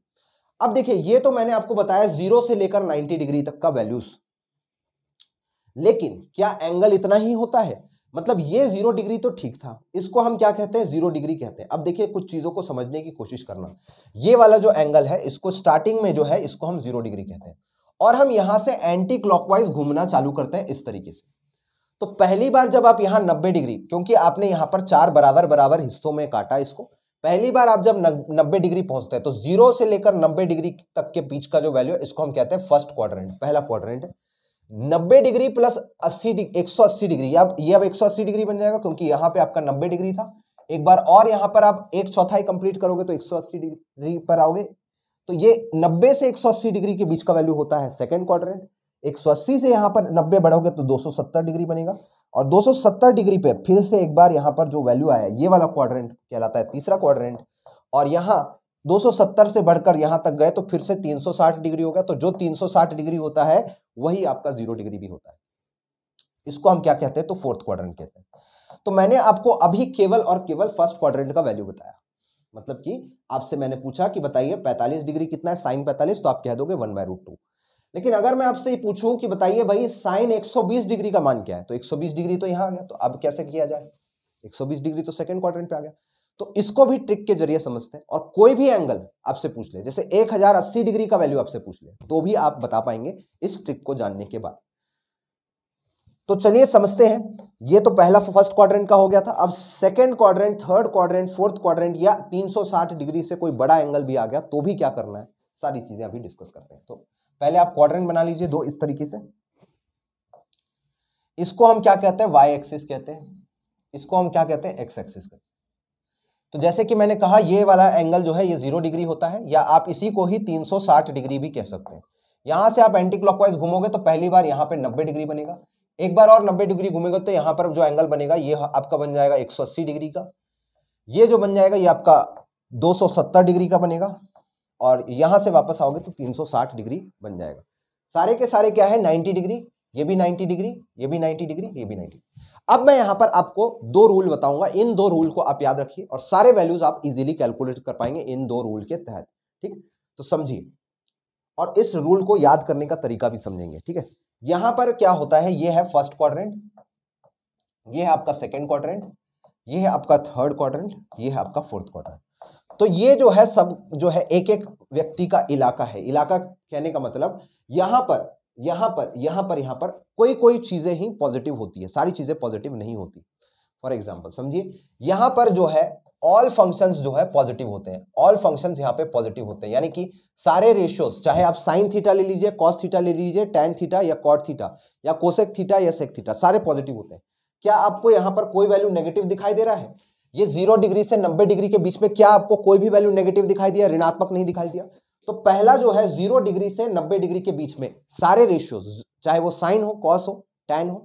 अब देखिए ये तो मैंने आपको बताया जीरो से लेकर नाइनटी डिग्री तक का वैल्यूज लेकिन क्या एंगल इतना ही होता है मतलब ये जीरो डिग्री तो ठीक था इसको हम क्या कहते हैं जीरो डिग्री कहते हैं अब देखिए कुछ चीजों को समझने की कोशिश करना ये वाला जो एंगल है इसको स्टार्टिंग में जो है इसको हम जीरो डिग्री कहते हैं और हम यहां से एंटी क्लॉकवाइज घूमना चालू करते हैं इस तरीके से तो पहली बार जब आप यहां नब्बे डिग्री क्योंकि आपने यहां पर चार बराबर बराबर हिस्सों में काटा इसको पहली बार आप जब नब्बे डिग्री पहुंचते हैं तो जीरो से लेकर नब्बे डिग्री तक के बीच का जो वैल्यू है इसको हम कहते हैं फर्स्ट क्वाड्रेंट पहला क्वाड्रेंट नब्बे डिग्री प्लस अस्सी डिग्री एक सौ अस्सी डिग्री अब ये अब एक सौ अस्सी डिग्री बन जाएगा क्योंकि यहां पे आपका नब्बे डिग्री था एक बार और यहां पर आप एक चौथाई कंप्लीट करोगे तो एक सौ अस्सी डिग्री पर आओगे तो ये नब्बे से एक सौ अस्सी डिग्री के बीच का वैल्यू होता है सेकेंड क्वाड्रेंट एक सौ अस्सी से यहां पर नब्बे बढ़ोगे तो दो सौ सत्तर डिग्री बनेगा और 270 डिग्री पे फिर से एक बार यहाँ पर जो वैल्यू आया ये वाला क्वाड्रेंट कहलाता है तीसरा क्वाड्रेंट और यहां 270 से बढ़कर यहां तक गए तो फिर से 360 डिग्री होगा तो जो 360 डिग्री होता है वही आपका जीरो डिग्री भी होता है इसको हम क्या कहते हैं तो फोर्थ क्वाड्रेंट कहते हैं तो मैंने आपको अभी केवल और केवल फर्स्ट क्वाड्रेंट का वैल्यू बताया मतलब कि आपसे मैंने पूछा कि बताइए 45 डिग्री कितना है साइन 45 तो आप कह दोगे वन बाय रूट टू लेकिन अगर मैं आपसे ये पूछूं कि बताइए भाई साइन 120 डिग्री का मान क्या है तो 120 डिग्री तो यहाँ आ गया तो अब कैसे किया जाए 120 डिग्री तो सेकंड क्वार्टर पे आ गया तो इसको भी ट्रिक के जरिए समझते हैं और कोई भी एंगल आपसे पूछ ले जैसे 1080 डिग्री का वैल्यू आपसे पूछ ले तो भी आप बता पाएंगे इस ट्रिक को जानने के बाद तो चलिए समझते हैं ये तो पहला फर्स्ट क्वाड्रेंट का हो गया था अब second quadrant third quadrant fourth quadrant या 360 डिग्री से कोई बड़ा एंगल भी आ गया तो भी क्या करना है सारी चीजें अभी डिस्कस करते हैं तो पहले आप क्वाड्रेंट बना लीजिए दो इस तरीके से इसको हम क्या कहते हैं वाई एक्सिस कहते हैं इसको हम क्या कहते हैं एक्स एक्सिस कहते हैं तो जैसे कि मैंने कहा ये वाला एंगल जो है ये जीरो डिग्री होता है या आप इसी को ही 360 डिग्री भी कह सकते हैं यहां से आप एंटी क्लॉकवाइज घूमोगे तो पहली बार यहां पे 90 डिग्री बनेगा एक बार और 90 डिग्री घूमेगा तो यहां पर जो एंगल बनेगा ये आपका बन जाएगा 180 डिग्री का ये जो बन जाएगा ये आपका 270 डिग्री का बनेगा और यहाँ से वापस आओगे तो 360 डिग्री बन जाएगा सारे के सारे क्या है 90 डिग्री ये भी 90 डिग्री ये भी 90 डिग्री ये भी 90 अब मैं यहाँ पर आपको दो रूल बताऊंगा इन दो रूल को आप याद रखिए और सारे वैल्यूज आप इजीली कैलकुलेट कर पाएंगे इन दो रूल के तहत ठीक तो समझिए और इस रूल को याद करने का तरीका भी समझेंगे ठीक है यहां पर क्या होता है ये है फर्स्ट क्वाड्रेंट ये है आपका सेकेंड क्वाड्रेंट ये है आपका थर्ड क्वाड्रेंट ये है आपका फोर्थ क्वाड्रेंट तो ये जो है सब जो है एक एक व्यक्ति का इलाका है इलाका कहने का मतलब यहां पर यहां पर यहां पर यहां पर कोई कोई चीज़ें ही पॉजिटिव होती है सारी चीज़ें पॉजिटिव नहीं होती फॉर एग्जाम्पल समझिए यहां पर जो है ऑल फंक्शंस जो है पॉजिटिव होते हैं ऑल फंक्शंस यहाँ पे पॉजिटिव होते हैं यानी कि सारे रेशियोज चाहे आप साइन थीटा ले लीजिए कॉस थीटा ले लीजिए टेन थीटा या कॉट थीटा या कोसेक थीटा या सेक थीटा सारे पॉजिटिव होते हैं क्या आपको यहाँ पर कोई वैल्यू नेगेटिव दिखाई दे रहा है ये जीरो डिग्री से नब्बे डिग्री के बीच में क्या आपको कोई भी वैल्यू नेगेटिव दिखाई दिया ऋणात्मक नहीं दिखाई दिया तो पहला जो है जीरो डिग्री से नब्बे डिग्री के बीच में सारे रेशियोज चाहे वो साइन हो कॉस हो टैन हो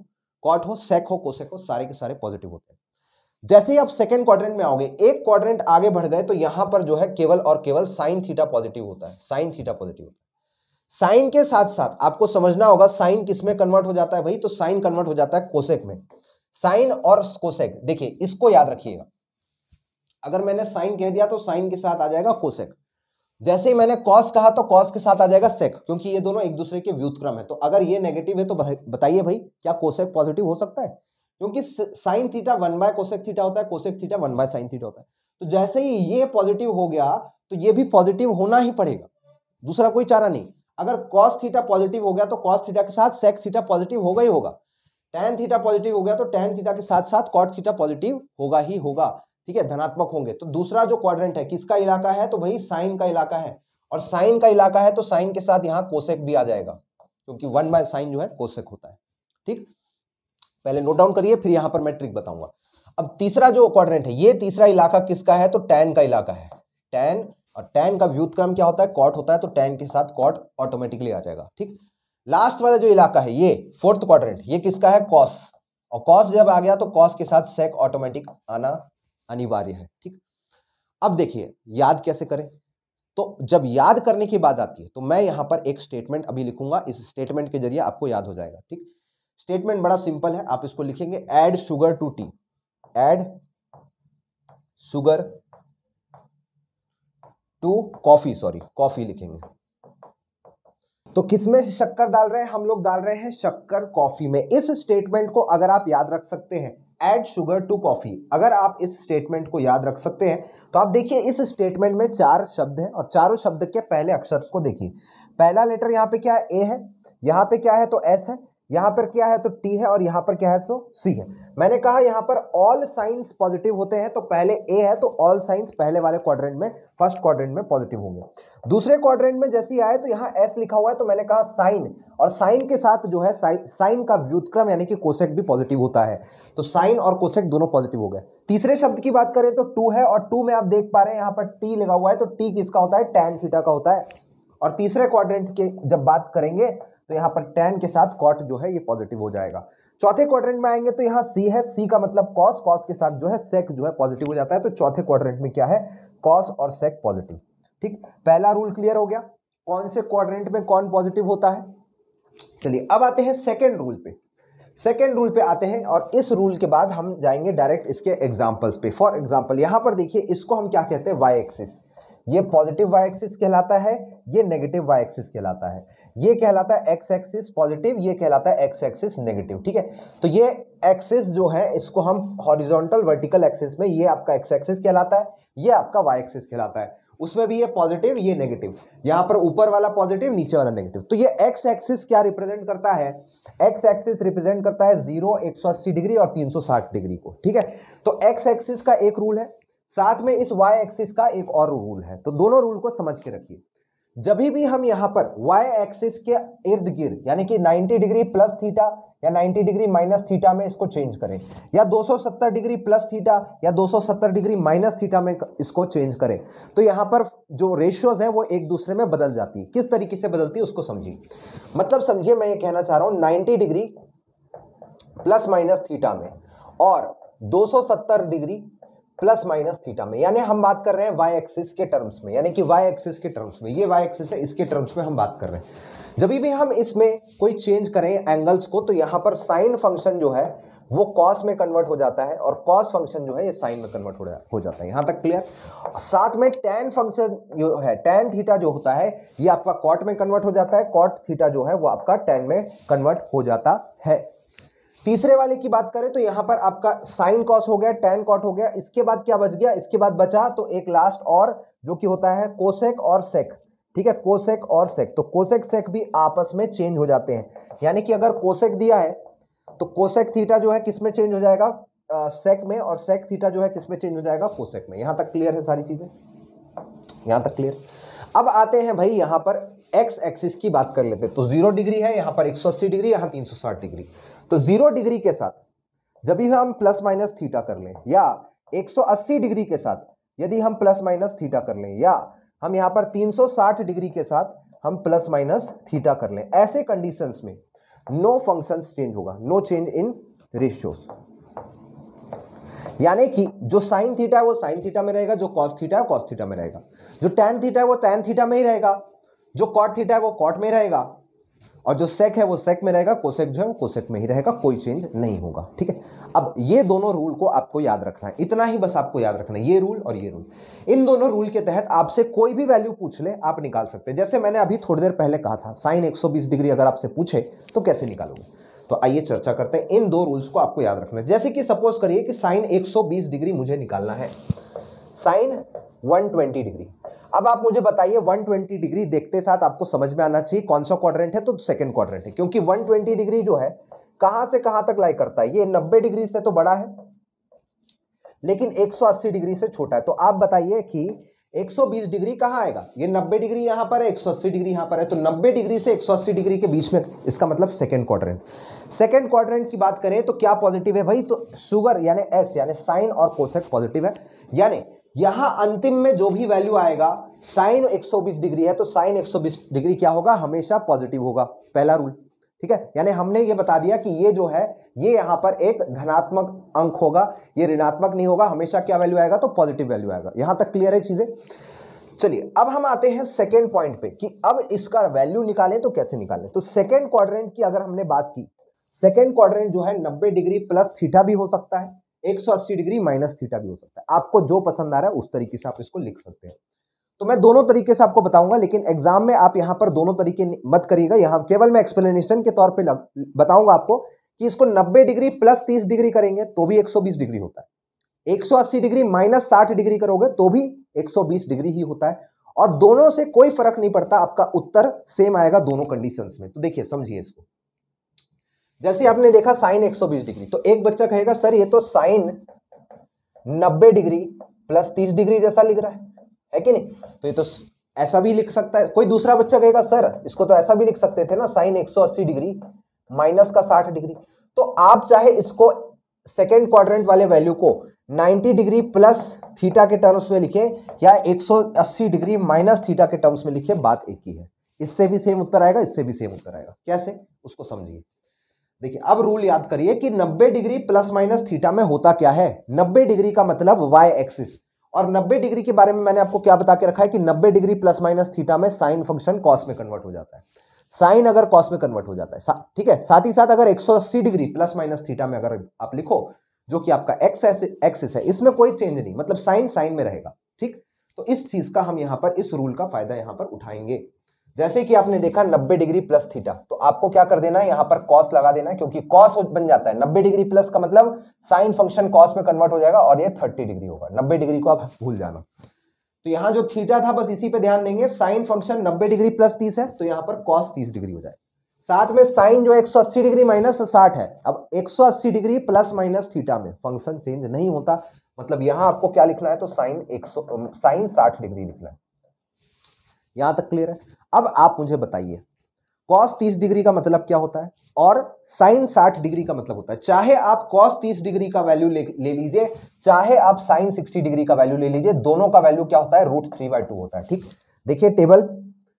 कॉट हो सेक हो कोसेक हो सारे के सारे पॉजिटिव होते हैं जैसे ही आप सेकेंड क्वाड्रेंट में आओगे एक क्वाड्रेंट आगे बढ़ गए तो यहां पर जो है केवल और केवल साइन थीटा पॉजिटिव होता है साइन थीटा पॉजिटिव होता है साइन के साथ साथ आपको समझना होगा साइन किस में कन्वर्ट हो जाता है भाई तो साइन कन्वर्ट हो जाता है कोसेक में साइन और कोसेक देखिए इसको याद रखिएगा अगर मैंने साइन कह दिया तो साइन के साथ आ जाएगा कोसेक जैसे ही मैंने कॉस कहा तो कॉस के साथ आ जाएगा सेक क्योंकि ये दोनों एक दूसरे के व्युतक्रम है तो अगर ये नेगेटिव है तो बताइए भाई क्या कोसेक पॉजिटिव हो सकता है क्योंकि sine theta one by cosec theta होता है cosec theta one by sine theta होता है तो जैसे ही ये पॉजिटिव हो गया तो ये भी पॉजिटिव होना ही पड़ेगा दूसरा कोई चारा नहीं अगर कॉस थीटा पॉजिटिव हो गया तो कॉस थीटा के साथ सेक थीटा पॉजिटिव होगा ही होगा टेन थीटा पॉजिटिव हो गया तो टेन थीटा के साथ साथ कॉट थीटा पॉजिटिव होगा ही होगा ठीक है धनात्मक होंगे तो दूसरा जो क्वाड्रेंट है किसका इलाका है तो भाई साइन का इलाका है और साइन का इलाका है तो साइन के साथ यहाँ कोशेक भी आ जाएगा क्योंकि वन बाय साइन जो है कोसेक होता है ठीक पहले नोट डाउन करिए फिर यहां पर मैं ट्रिक बताऊंगा अब तीसरा जो क्वाड्रेंट है ये तीसरा इलाका किसका है तो टैन का इलाका है टैन और टैन का व्युतक्रम क्या होता है कॉट होता है तो टैन के साथ कॉट ऑटोमेटिकली आ जाएगा ठीक लास्ट वाला जो इलाका है ये फोर्थ क्वाड्रेंट ये किसका है कॉस और कॉस जब आ गया तो कॉस के साथ सेक ऑटोमेटिक आना अनिवार्य है ठीक अब देखिए याद कैसे करें तो जब याद करने की बात आती है तो मैं यहां पर एक स्टेटमेंट अभी लिखूंगा इस स्टेटमेंट के जरिए आपको याद हो जाएगा ठीक स्टेटमेंट बड़ा सिंपल है आप इसको लिखेंगे add sugar to tea add sugar to coffee sorry coffee लिखेंगे तो किसमें शक्कर डाल रहे हैं हम लोग डाल रहे हैं शक्कर कॉफी में इस स्टेटमेंट को अगर आप याद रख सकते हैं एड शुगर टू कॉफ़ी अगर आप इस स्टेटमेंट को याद रख सकते हैं तो आप देखिए इस स्टेटमेंट में चार शब्द हैं और चारों शब्द के पहले अक्षर को देखिए पहला लेटर यहाँ पे क्या है ए है यहाँ पे क्या है तो एस है यहां पर क्या है तो टी है और यहां पर क्या है तो सी है मैंने कहा यहां पर ऑल साइंस पॉजिटिव होते हैं तो पहले ए है तो ऑल साइंस पहले वाले क्वाड्रेंट में फर्स्ट क्वाड्रेंट में पॉजिटिव होंगे दूसरे क्वाड्रेंट में जैसे ही आए तो यहां एस लिखा हुआ है तो मैंने कहा साइन और साइन के साथ जो है साइन साइन का व्युतक्रम यानी कि कोसेक भी पॉजिटिव होता है तो साइन और कोसेक दोनों पॉजिटिव हो गए तीसरे शब्द की बात करें तो टू है और टू में आप देख पा रहे हैं यहां पर टी लगा हुआ है तो टी किसका होता है टेन थीटा का होता है और तीसरे क्वाड्रेंट के जब बात करेंगे तो यहाँ पर टेन के साथ कॉट जो है ये पॉजिटिव हो जाएगा चौथे क्वाड्रेंट में आएंगे तो यहाँ सी है सी का मतलब कॉस कॉस के साथ जो है सेक जो है पॉजिटिव हो जाता है तो चौथे क्वाड्रेंट में क्या है कॉस और सेक पॉजिटिव ठीक पहला रूल क्लियर हो गया कौन से क्वाड्रेंट में कौन पॉजिटिव होता है चलिए अब आते हैं सेकेंड रूल पे सेकेंड रूल पे आते हैं और इस रूल के बाद हम जाएंगे डायरेक्ट इसके एग्जाम्पल्स पे फॉर एग्जाम्पल यहां पर देखिए इसको हम क्या कहते हैं वाई एक्सिस ये पॉजिटिव वाई एक्सिस कहलाता है ये नेगेटिव वाई एक्सिस कहलाता है ये कहलाता है एक्स एक्सिस पॉजिटिव ये कहलाता है एक्स एक्सिस नेगेटिव ठीक है तो ये एक्सिस जो है इसको हम हॉरिजॉन्टल वर्टिकल एक्सिस में ये आपका एक्स एक्सिस कहलाता है ये आपका वाई एक्सिस कहलाता है उसमें भी ये पॉजिटिव ये नेगेटिव यहां पर ऊपर वाला पॉजिटिव नीचे वाला नेगेटिव तो ये एक्स एक्सिस क्या रिप्रेजेंट करता है एक्स एक्सिस रिप्रेजेंट करता है जीरो एक सौ अस्सी डिग्री और तीन सौ साठ डिग्री को ठीक है तो एक्स एक्सिस का एक रूल है साथ में इस वाई एक्सिस का एक और रूल है तो दोनों रूल को समझ के रखिए जब भी हम यहाँ पर वाई एक्सिस के इर्द गिर्द यानी कि 90 डिग्री प्लस थीटा या 90 डिग्री माइनस थीटा में इसको चेंज करें या 270 डिग्री प्लस थीटा या 270 डिग्री माइनस थीटा में इसको चेंज करें तो यहां पर जो रेशियोज हैं वो एक दूसरे में बदल जाती है किस तरीके से बदलती है उसको समझिए मतलब समझिए मैं ये कहना चाह रहा हूं ninety degree plus minus theta में और सत्तर डिग्री प्लस माइनस थीटा में यानी हम बात कर रहे हैं वाई एक्सिस के टर्म्स में यानी कि वाई एक्सिस के टर्म्स में ये वाई एक्सिस है इसके टर्म्स में हम बात कर रहे हैं जब भी हम इसमें कोई चेंज करें एंगल्स को तो यहाँ पर साइन फंक्शन जो है वो कॉस में कन्वर्ट हो जाता है और कॉस फंक्शन जो है ये साइन में कन्वर्ट हो जाता है यहाँ तक क्लियर साथ में टेन फंक्शन जो है टेन थीटा जो होता है ये आपका कॉट में कन्वर्ट हो जाता है कॉट थीटा जो है वो आपका टेन में कन्वर्ट हो जाता है तीसरे वाले की बात करें तो यहां पर आपका साइन कॉस हो गया टेन कॉट हो गया इसके बाद क्या बच गया इसके बाद बचा तो एक लास्ट और जो कि होता है कोसेक और सेक ठीक है कोसेक और सेक तो कोसेक सेक भी आपस में चेंज हो जाते हैं यानी कि अगर कोसेक दिया है तो कोसेक थीटा जो है किसमें चेंज हो जाएगा आ, सेक में और सेक थीटा जो है किसमें चेंज हो जाएगा कोसेक में यहां तक क्लियर है सारी चीज़ें यहां तक क्लियर अब आते हैं भाई यहां पर एक्स एक्सिस की बात कर लेते हैं तो जीरो डिग्री है यहां पर अस्सी डिग्री सौ साठ डिग्री तो जीरो डिग्री के साथ जब भी हम प्लस माइनस थीटा कर लें या 180 डिग्री के साथ यदि हम प्लस माइनस थीटा कर लें या हम यहां पर 360 डिग्री के साथ हम प्लस माइनस थीटा कर लें ऐसे कंडीशंस में नो फंक्शंस चेंज होगा नो चेंज इन रेशियो यानी कि जो साइन थीटा है वो साइन थीटा में रहेगा जो कॉस थीटा है कॉस थीटा में रहेगा जो टेन थीटा है वो टेन थीटा में ही रहेगा जो कॉट थीटा है वो कॉट में रहेगा और जो सेक है वो सेक में रहेगा कोसेक जो है वो कोसेक में ही रहेगा कोई चेंज नहीं होगा ठीक है अब ये दोनों रूल को आपको याद रखना है इतना ही बस आपको याद रखना है ये रूल और ये रूल इन दोनों रूल के तहत आपसे कोई भी वैल्यू पूछ ले आप निकाल सकते हैं जैसे मैंने अभी थोड़ी देर पहले कहा था साइन एक डिग्री अगर आपसे पूछे तो कैसे निकालोगे तो आइए चर्चा करते हैं इन दो रूल्स को आपको याद रखना है जैसे कि सपोज करिए कि साइन एक डिग्री मुझे निकालना है साइन 120 डिग्री अब आप मुझे बताइए 120 डिग्री देखते साथ आपको समझ में आना चाहिए कौन सा क्वाड्रेंट है तो सेकंड क्वाड्रेंट है क्योंकि 120 डिग्री जो है कहां से कहां तक लाई करता है ये 90 डिग्री से तो बड़ा है लेकिन 180 डिग्री से छोटा है तो आप बताइए कि 120 डिग्री कहां आएगा ये 90 डिग्री यहां पर है 180 डिग्री यहां पर है तो 90 डिग्री से 180 डिग्री के बीच में इसका मतलब सेकेंड क्वाड्रेंट सेकेंड क्वाड्रेंट की बात करें तो क्या पॉजिटिव है भाई तो शुगर यानी एस यानी साइन और कोसेक पॉजिटिव है यानी यहां अंतिम में जो भी वैल्यू आएगा साइन 120 डिग्री है तो साइन 120 डिग्री क्या होगा हमेशा पॉजिटिव होगा पहला रूल ठीक है यानी हमने ये बता दिया कि ये जो है ये यहां पर एक धनात्मक अंक होगा ये ऋणात्मक नहीं होगा हमेशा क्या वैल्यू आएगा तो पॉजिटिव वैल्यू आएगा यहां तक क्लियर है चीजें चलिए अब हम आते हैं सेकेंड पॉइंट पे कि अब इसका वैल्यू निकालें तो कैसे निकालें तो सेकेंड क्वाड्रेंट की अगर हमने बात की सेकेंड क्वाड्रेंट जो है नब्बे डिग्री प्लस थीटा भी हो सकता है 180 डिग्री माइनस थीटा भी हो सकता है आपको जो पसंद आ रहा है उस तरीके से आप इसको लिख सकते हैं तो मैं दोनों तरीके से आपको बताऊंगा लेकिन एग्जाम में आप यहां पर दोनों तरीके मत करिएगा यहां केवल मैं एक्सप्लेनेशन के तौर पे बताऊंगा आपको कि इसको 90 डिग्री प्लस 30 डिग्री करेंगे तो भी 120 डिग्री होता है 180 डिग्री माइनस 60 डिग्री करोगे तो भी 120 डिग्री ही होता है और दोनों से कोई फर्क नहीं पड़ता आपका उत्तर सेम आएगा दोनों कंडीशन में तो देखिए समझिए इसको जैसे आपने देखा साइन 120 डिग्री तो एक बच्चा कहेगा सर ये तो साइन 90 डिग्री प्लस 30 डिग्री जैसा लिख रहा है है कि नहीं तो ये तो ऐसा भी लिख सकता है कोई दूसरा बच्चा कहेगा सर इसको तो ऐसा भी लिख सकते थे ना साइन 180 डिग्री माइनस का 60 डिग्री तो आप चाहे इसको सेकेंड क्वाड्रेंट वाले वैल्यू को 90 डिग्री प्लस थीटा के टर्म्स में लिखे या 180 डिग्री माइनस थीटा के टर्म्स में लिखे बात एक ही है इससे भी सेम उत्तर आएगा इससे भी सेम उत्तर आएगा कैसे उसको समझिए देखिए अब रूल याद करिए कि 90 डिग्री प्लस माइनस थीटा में होता क्या है 90 डिग्री का मतलब y एक्सिस और 90 डिग्री के बारे में मैंने आपको क्या बता के रखा है कि 90 डिग्री प्लस माइनस थीटा में साइन फंक्शन कॉस में कन्वर्ट हो जाता है साइन अगर कॉस में कन्वर्ट हो जाता है ठीक है साथ ही साथ अगर 180 डिग्री प्लस माइनस थीटा में अगर आप लिखो जो कि आपका एक्स एक्सिस है इसमें कोई चेंज नहीं मतलब साइन साइन में रहेगा ठीक तो इस चीज का हम यहां पर इस रूल का फायदा यहां पर उठाएंगे जैसे कि आपने देखा 90 डिग्री प्लस थीटा तो आपको क्या कर देना है यहाँ पर कॉस लगा देना है क्योंकि कॉस बन जाता है 90 डिग्री प्लस का मतलब साइन फंक्शन कॉस में कन्वर्ट हो जाएगा और ये 30 डिग्री होगा 90 डिग्री को आप भूल जाना तो यहाँ जो थीटा था बस इसी पे ध्यान देंगे साइन फंक्शन नब्बे डिग्री प्लस तीस है तो यहाँ पर कॉस तीस डिग्री हो जाए साथ में साइन जो एक डिग्री माइनस साठ है अब एक डिग्री प्लस माइनस थीटा में फंक्शन चेंज नहीं होता मतलब यहां आपको क्या लिखना है तो साइन एक साइन साठ डिग्री लिखना है यहां तक क्लियर है अब आप मुझे बताइए कॉस तीस डिग्री का मतलब क्या होता है और साइन साठ डिग्री का मतलब होता है चाहे आप कॉस तीस डिग्री का वैल्यू ले, ले लीजिए चाहे आप साइन सिक्सटी डिग्री का वैल्यू ले लीजिए दोनों का वैल्यू क्या होता है रूट थ्री बाय टू होता है ठीक देखिए टेबल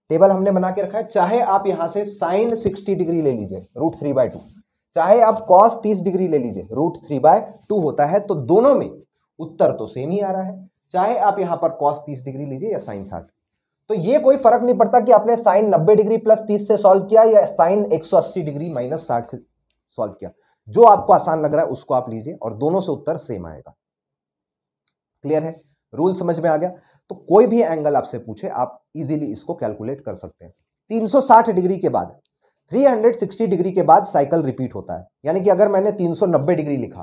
टेबल हमने बना के रखा है चाहे आप यहां से साइन सिक्सटी डिग्री ले लीजिए रूट थ्री बाय टू चाहे आप कॉस तीस डिग्री ले लीजिए रूट थ्री बाय टू होता है तो दोनों में उत्तर तो सेम ही आ रहा है चाहे आप यहां पर कॉस तीस डिग्री लीजिए या साइन साठ तो ये कोई फर्क नहीं पड़ता कि आपने साइन 90 डिग्री प्लस 30 से सॉल्व किया या साइन 180 डिग्री माइनस 60 से सॉल्व किया जो आपको आसान लग रहा है उसको आप लीजिए और दोनों से उत्तर सेम आएगा क्लियर है रूल समझ में आ गया तो कोई भी एंगल आपसे पूछे आप इजीली इसको कैलकुलेट कर सकते हैं 360 डिग्री के बाद 360 डिग्री के बाद साइकिल रिपीट होता है यानी कि अगर मैंने 390 डिग्री लिखा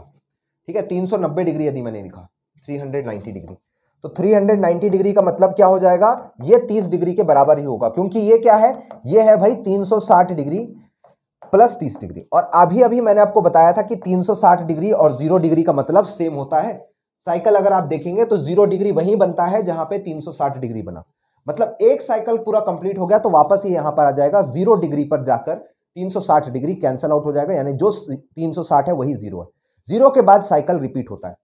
ठीक है 390 डिग्री यदि मैंने लिखा 390 डिग्री तो 390 डिग्री का मतलब क्या हो जाएगा ये 30 डिग्री के बराबर ही होगा क्योंकि ये क्या है ये है भाई 360 डिग्री प्लस 30 डिग्री और अभी अभी मैंने आपको बताया था कि 360 डिग्री और जीरो डिग्री का मतलब सेम होता है साइकिल अगर आप देखेंगे तो जीरो डिग्री वहीं बनता है जहां पे 360 डिग्री बना मतलब एक साइकिल पूरा कंप्लीट हो गया तो वापस ये यहां पर आ जाएगा जीरो डिग्री पर जाकर तीन डिग्री कैंसिल आउट हो जाएगा यानी जो तीन है वही जीरो है जीरो के बाद साइकिल रिपीट होता है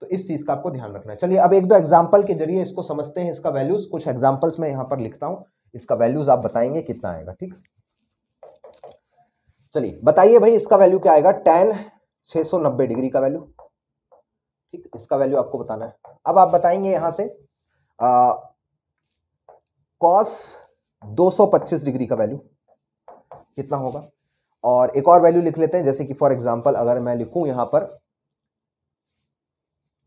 तो इस चीज़ का आपको ध्यान रखना है चलिए अब एक दो एग्जाम्पल के जरिए इसको समझते हैं इसका वैल्यूज़ कुछ एग्जाम्पल्स मैं यहां पर लिखता हूँ इसका वैल्यूज़ आप बताएंगे कितना आएगा ठीक चलिए बताइए भाई इसका वैल्यू क्या आएगा टेन 690 डिग्री का वैल्यू ठीक इसका वैल्यू आपको बताना है अब आप बताएंगे यहां से कॉस 225 डिग्री का वैल्यू कितना होगा और एक और वैल्यू लिख लेते हैं जैसे कि फॉर एग्जांपल अगर मैं लिखूं यहाँ पर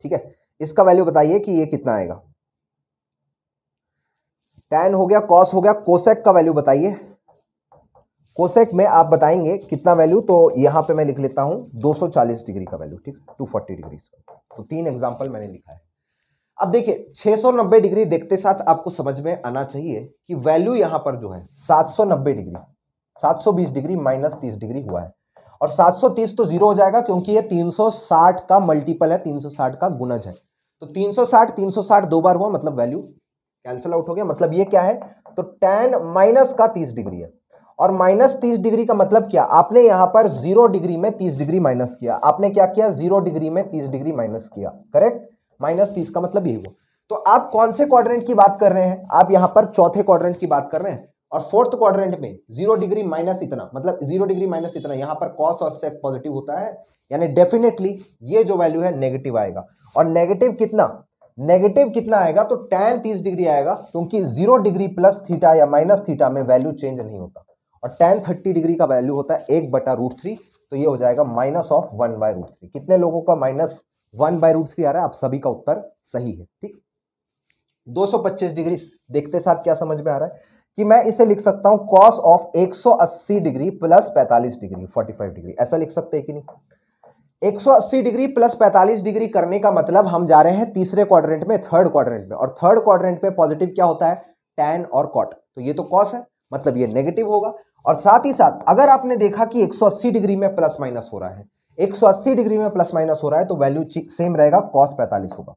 ठीक है इसका वैल्यू बताइए कि ये कितना आएगा टेन हो गया कॉस हो गया कोसेक का वैल्यू बताइए कोसेक में आप बताएंगे कितना वैल्यू तो यहां पे मैं लिख लेता हूं 240 डिग्री का वैल्यू ठीक 240 डिग्री तो तीन एग्जाम्पल मैंने लिखा है अब देखिए 690 डिग्री देखते साथ आपको समझ में आना चाहिए कि वैल्यू यहां पर जो है 790 डिग्री 720 डिग्री माइनस तीस डिग्री हुआ है और 730 तो जीरो हो जाएगा क्योंकि ये 360 का मल्टीपल है 360 का गुणज है तो 360 360 दो बार हुआ मतलब वैल्यू कैंसिल आउट हो गया मतलब ये क्या है तो टेन माइनस का तीस डिग्री है और माइनस तीस डिग्री का मतलब क्या आपने यहां पर जीरो डिग्री में तीस डिग्री माइनस किया आपने क्या किया जीरो डिग्री में तीस डिग्री माइनस किया करेक्ट माइनस तीस का मतलब यही हुआ तो आप कौन से क्वाड्रेंट की बात कर रहे हैं आप यहां पर चौथे क्वाड्रेंट की बात कर रहे हैं और फोर्थ क्वाड्रेंट में जीरो डिग्री माइनस इतना मतलब जीरो डिग्री माइनस इतना यहां पर कॉस और सेफ पॉजिटिव होता है यानी डेफिनेटली ये जो वैल्यू है नेगेटिव आएगा और नेगेटिव कितना नेगेटिव कितना आएगा तो टेन तीस डिग्री आएगा क्योंकि जीरो डिग्री प्लस थीटा या माइनस थीटा में वैल्यू चेंज नहीं होता और टेन थर्टी डिग्री का वैल्यू होता है एक बटा रूट थ्री तो ये हो जाएगा minus of one by root three कितने लोगों का minus one by root three आ रहा है आप सभी का उत्तर सही है ठीक 225 डिग्री देखते साथ क्या समझ में आ रहा है कि मैं इसे लिख सकता हूं cos of 180 degree plus 45 degree 45 degree ऐसा लिख सकते हैं कि नहीं 180 डिग्री प्लस 45 डिग्री करने का मतलब हम जा रहे हैं तीसरे क्वाड्रेंट में थर्ड क्वाड्रेंट में और थर्ड क्वाड्रेंट में पॉजिटिव क्या होता है टैन और कॉट तो ये तो कॉस है मतलब ये नेगेटिव होगा और साथ ही साथ अगर आपने देखा कि 180 डिग्री में प्लस माइनस हो रहा है 180 डिग्री में प्लस माइनस हो रहा है तो वैल्यू सेम रहेगा कॉस 45 होगा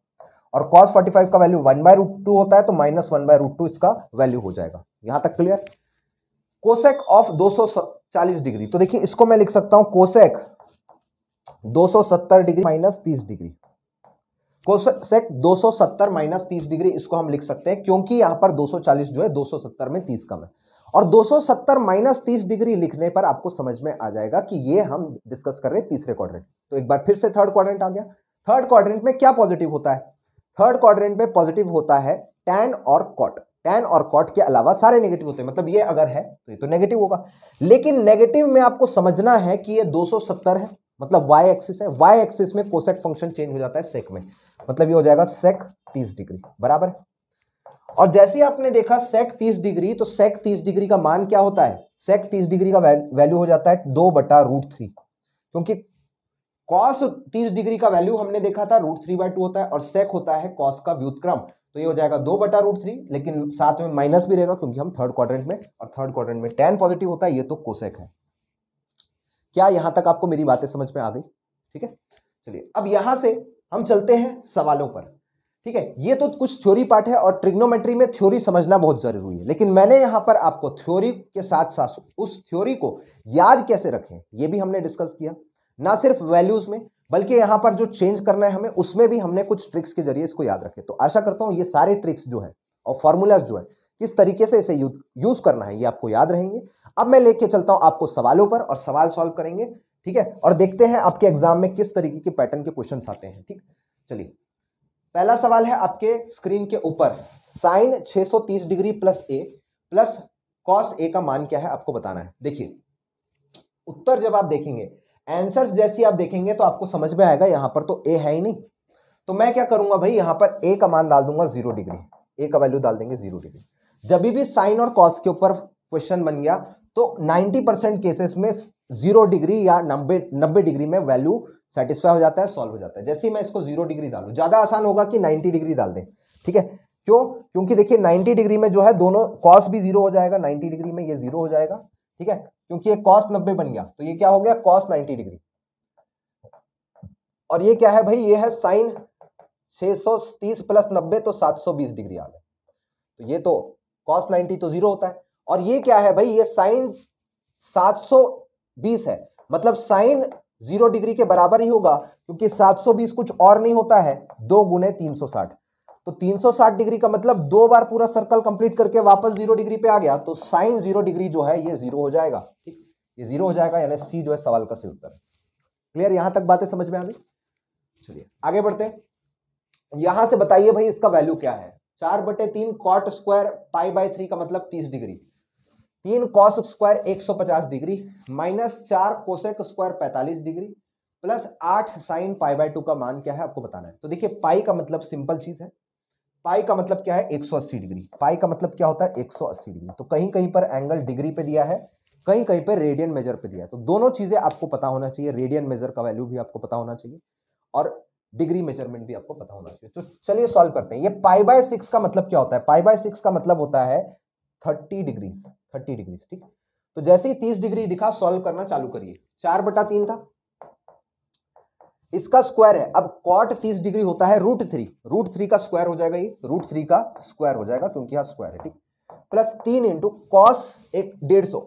और कॉस 45 का value one by root two होता है तो minus one by root two इसका वैल्यू हो जाएगा यहां तक क्लियर कोसेक ऑफ 240 डिग्री तो देखिए इसको मैं लिख सकता हूं कोसेक 270 डिग्री माइनस तीस डिग्री कोसेक 270 माइनस तीस डिग्री इसको हम लिख सकते हैं क्योंकि यहां पर 240 जो है 270 में 30 कम है और 270 माइनस तीस डिग्री लिखने पर आपको समझ में आ जाएगा कि ये हम डिस्कस कर रहे हैं तीसरे क्वाड्रेंट तो एक बार फिर से थर्ड क्वाड्रेंट आ गया थर्ड क्वाड्रेंट में क्या पॉजिटिव होता है थर्ड क्वाड्रेंट में पॉजिटिव होता है टैन और कॉट टैन और कॉट के अलावा सारे नेगेटिव होते हैं मतलब ये अगर है तो ये तो नेगेटिव होगा लेकिन नेगेटिव में आपको समझना है कि ये 270 है मतलब वाई एक्सिस है वाई एक्सिस में कोसेक फंक्शन चेंज हो जाता है सेक में मतलब ये हो जाएगा सेक 30 डिग्री बराबर है और जैसे ही आपने देखा सेक 30 डिग्री तो सेक 30 डिग्री का मान क्या होता है सेक 30 डिग्री का वैल्यू हो जाता है दो बटा रूट थ्री क्योंकि कॉस तीस डिग्री का वैल्यू हमने देखा था रूट थ्री बाय टू होता है और सेक होता है कॉस का व्युतक्रम तो ये हो जाएगा दो बटा रूट थ्री लेकिन साथ में माइनस भी रहेगा क्योंकि हम थर्ड क्वाड्रेंट में और थर्ड क्वाड्रेंट में टेन पॉजिटिव होता है ये तो कोसेक है क्या यहां तक आपको मेरी बातें समझ में आ गई ठीक है चलिए अब यहाँ से हम चलते हैं सवालों पर ठीक है ये तो कुछ थ्योरी पार्ट है और ट्रिग्नोमेट्री में थ्योरी समझना बहुत जरूरी है लेकिन मैंने यहां पर आपको थ्योरी के साथ साथ उस थ्योरी को याद कैसे रखें ये भी हमने डिस्कस किया ना सिर्फ वैल्यूज में बल्कि यहां पर जो चेंज करना है हमें उसमें भी हमने कुछ ट्रिक्स के जरिए इसको याद रखे तो आशा करता हूं ये सारे ट्रिक्स जो है और फॉर्मूलाज जो है किस तरीके से इसे यूज करना है ये आपको याद रहेंगे अब मैं लेके चलता हूं आपको सवालों पर और सवाल सॉल्व करेंगे ठीक है और देखते हैं आपके एग्जाम में किस तरीके के पैटर्न के क्वेश्चन आते हैं ठीक चलिए पहला सवाल है आपके स्क्रीन के ऊपर sine 630 degree plus A plus cos A का मान क्या है आपको बताना है देखिए उत्तर जब आप देखेंगे आंसर्स जैसे आप देखेंगे तो आपको समझ में आएगा यहाँ पर तो ए है ही नहीं तो मैं क्या करूंगा भाई यहां पर ए का मान डाल दूंगा जीरो डिग्री ए का वैल्यू डाल देंगे जीरो डिग्री जब भी साइन और कॉस के ऊपर क्वेश्चन बन गया तो नाइन्टी परसेंट केसेस में जीरो डिग्री या नब्बे नब्बे डिग्री में वैल्यू सेटिस्फाई हो जाता है सॉल्व हो जाता है जैसे ही मैं इसको जीरो डिग्री डालू ज़्यादा आसान होगा कि नाइन्टी डिग्री डाल दें ठीक है क्यों क्योंकि देखिए 90 डिग्री में जो है दोनों कॉस भी जीरो हो जाएगा 90 डिग्री में ये जीरो हो जाएगा ठीक है क्योंकि ये कॉस नब्बे बन गया तो ये क्या हो गया कॉस नाइन्टी डिग्री और ये क्या है भाई ये है साइन 630 प्लस 90 तो 720 डिग्री आ गया तो ये तो कॉस 90 तो जीरो होता है और ये क्या है भाई ये साइन 720 है मतलब साइन जीरो डिग्री के बराबर ही होगा क्योंकि 720 कुछ और नहीं होता है दो गुने तीन तो 360 डिग्री का मतलब दो बार पूरा सर्कल कंप्लीट करके वापस जीरो डिग्री पे आ गया तो साइन जीरो डिग्री जो है ये जीरो हो जाएगा ठीक ये जीरो हो जाएगा यानी सी जो है सवाल का सही उत्तर है क्लियर यहां तक बातें समझ में आ गई चलिए आगे बढ़ते हैं यहां से बताइए भाई इसका वैल्यू क्या है चार बटे तीन cot square pi by three का मतलब तीस डिग्री तीन कॉस स्क्वायर एक सौ पचास डिग्री माइनस चार कोसेक स्क्वायर पैंतालीस डिग्री प्लस आठ साइन पाई बाई टू का मान क्या है आपको बताना है तो देखिए पाई का मतलब सिंपल चीज है पाई का मतलब क्या है 180 डिग्री पाई का मतलब क्या होता है 180 डिग्री तो कहीं कहीं पर एंगल डिग्री पे दिया है कहीं कहीं पर रेडियन मेजर पे दिया है तो दोनों चीज़ें आपको पता होना चाहिए रेडियन मेजर का वैल्यू भी आपको पता होना चाहिए और डिग्री मेजरमेंट भी आपको पता होना चाहिए तो चलिए सॉल्व करते हैं ये पाई बाय सिक्स का मतलब क्या होता है पाई बाय सिक्स का मतलब होता है थर्टी डिग्रीज थर्टी डिग्रीज ठीक तो जैसे ही तीस डिग्री दिखा सॉल्व करना चालू करिए चार बटा तीन था इसका स्क्वायर है अब कॉट तीस डिग्री होता है रूट थ्री रूट थ्री का स्क्वायर हो जाएगा ये रूट थ्री का स्क्वायर हो जाएगा क्योंकि यहां स्क्वायर है ठीक प्लस तीन इंटू कॉस एक डेढ़ सौ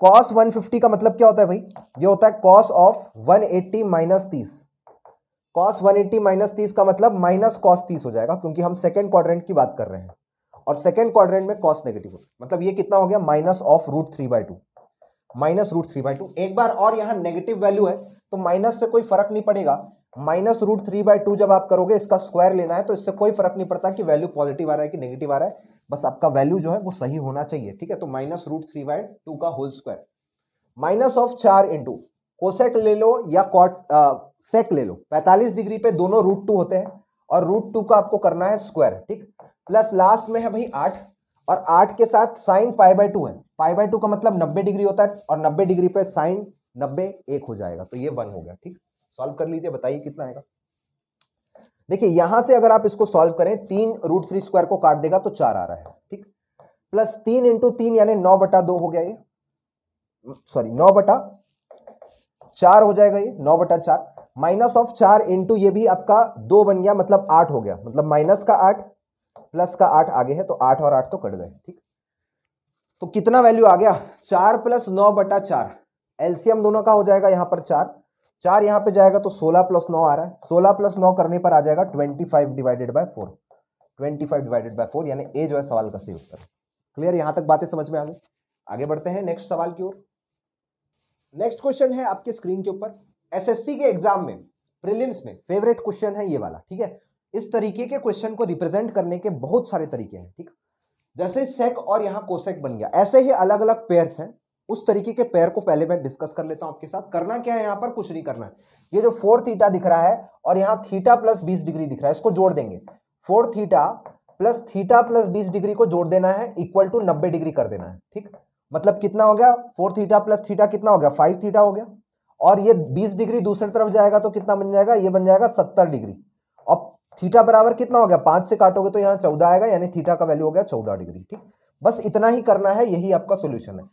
कॉस वन फिफ्टी का मतलब क्या होता है भाई ये होता है cos of one eighty minus तीस कॉस वन एट्टी माइनस तीस का मतलब माइनस कॉस तीस हो जाएगा क्योंकि हम सेकेंड क्वाड्रेंट की बात कर रहे हैं और सेकेंड क्वाड्रेंट में कॉस नेगेटिव होता है मतलब ये कितना हो गया minus of root three by two minus root three by two एक बार और यहाँ नेगेटिव वैल्यू है तो माइनस से कोई फर्क नहीं पड़ेगा minus root three by two जब आप करोगे इसका स्क्वायर लेना है तो इससे कोई फर्क नहीं पड़ता कि वैल्यू पॉजिटिव आ रहा है कि नेगेटिव आ रहा है बस आपका वैल्यू जो है वो सही होना चाहिए ठीक है तो minus root three by two का होल स्क्वायर माइनस ऑफ चार इंटू कोसेक ले लो या कॉट सेक ले लो पैंतालीस डिग्री पे दोनों रूट टू होते हैं और रूट टू का आपको करना है स्क्वायर ठीक प्लस लास्ट में है भाई आठ और आठ के साथ साइन फाइव बाई टू है फाइव बाई टू का मतलब नब्बे डिग्री होता है और नब्बे डिग्री पे साइन नब्बे एक हो जाएगा तो ये वन हो गया ठीक सॉल्व कर लीजिए बताइए कितना आएगा देखिए यहां से अगर आप इसको सॉल्व करें तीन रूट थ्री स्क्वायर को काट देगा तो चार आ रहा है ठीक प्लस तीन इंटू तीन यानी नौ बटा दो हो गया ये सॉरी नौ बटा चार हो जाएगा ये नौ बटा चार माइनस ऑफ चार इंटू ये भी आपका दो बन गया मतलब आठ हो गया मतलब माइनस का आठ प्लस का आठ आगे है तो आठ और आठ तो कट गए ठीक तो कितना वैल्यू आ गया चार प्लस नौ बटा चार एलसीएम दोनों का हो जाएगा यहां पर चार चार यहां पे जाएगा तो सोलह प्लस नौ आ रहा है सोलह प्लस नौ करने पर आ जाएगा twenty five divided by four twenty five divided by four यानी ए जो है सवाल का सही उत्तर क्लियर यहां तक बातें समझ में आ गई आगे बढ़ते हैं नेक्स्ट सवाल की ओर नेक्स्ट क्वेश्चन है आपके स्क्रीन के ऊपर एस के एग्जाम में प्रिलियम्स में फेवरेट क्वेश्चन है ये वाला ठीक है इस तरीके के क्वेश्चन को रिप्रेजेंट करने के बहुत सारे तरीके हैं ठीक जैसे सेक और यहाँ कोसेक बन गया ऐसे ही अलग अलग पेयर हैं उस तरीके के पेयर को पहले मैं डिस्कस कर लेता हूं आपके साथ करना क्या है यहां पर कुछ नहीं करना है ये जो फोर थीटा दिख रहा है और यहां थीटा प्लस बीस डिग्री दिख रहा है इसको जोड़ देंगे four theta plus theta plus बीस डिग्री को जोड़ देना है इक्वल टू नब्बे डिग्री कर देना है ठीक मतलब कितना हो गया फोर थीटा प्लस थीटा कितना हो गया फाइव थीटा हो गया और ये बीस डिग्री दूसरी तरफ जाएगा तो कितना बन जाएगा ये बन जाएगा सत्तर डिग्री थीटा बराबर कितना हो गया पांच से काटोगे तो यहाँ चौदह आएगा यानी थीटा का वैल्यू हो गया चौदह डिग्री ठीक बस इतना ही करना है यही आपका सोल्यूशन है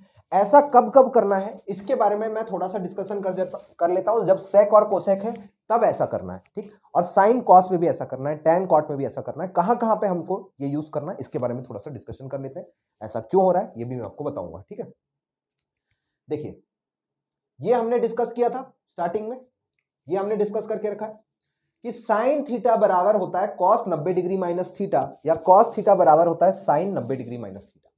ऐसा कब कब करना है इसके बारे में मैं थोड़ा सा डिस्कशन कर देता कर लेता हूँ जब सेक और कोसेक है तब ऐसा करना है ठीक और साइन कॉस में भी ऐसा करना है टेन कॉट में भी ऐसा करना है कहाँ कहाँ पे हमको ये यूज करना है इसके बारे में थोड़ा सा डिस्कशन कर लेते हैं ऐसा क्यों हो रहा है ये भी मैं आपको बताऊंगा ठीक है देखिए ये हमने डिस्कस किया था स्टार्टिंग में ये हमने डिस्कस करके रखा है कि साइन थीटा बराबर होता है कॉस नब्बे डिग्री माइनस थीटा या कॉस थीटा बराबर होता है साइन नब्बे डिग्री माइनस थीटा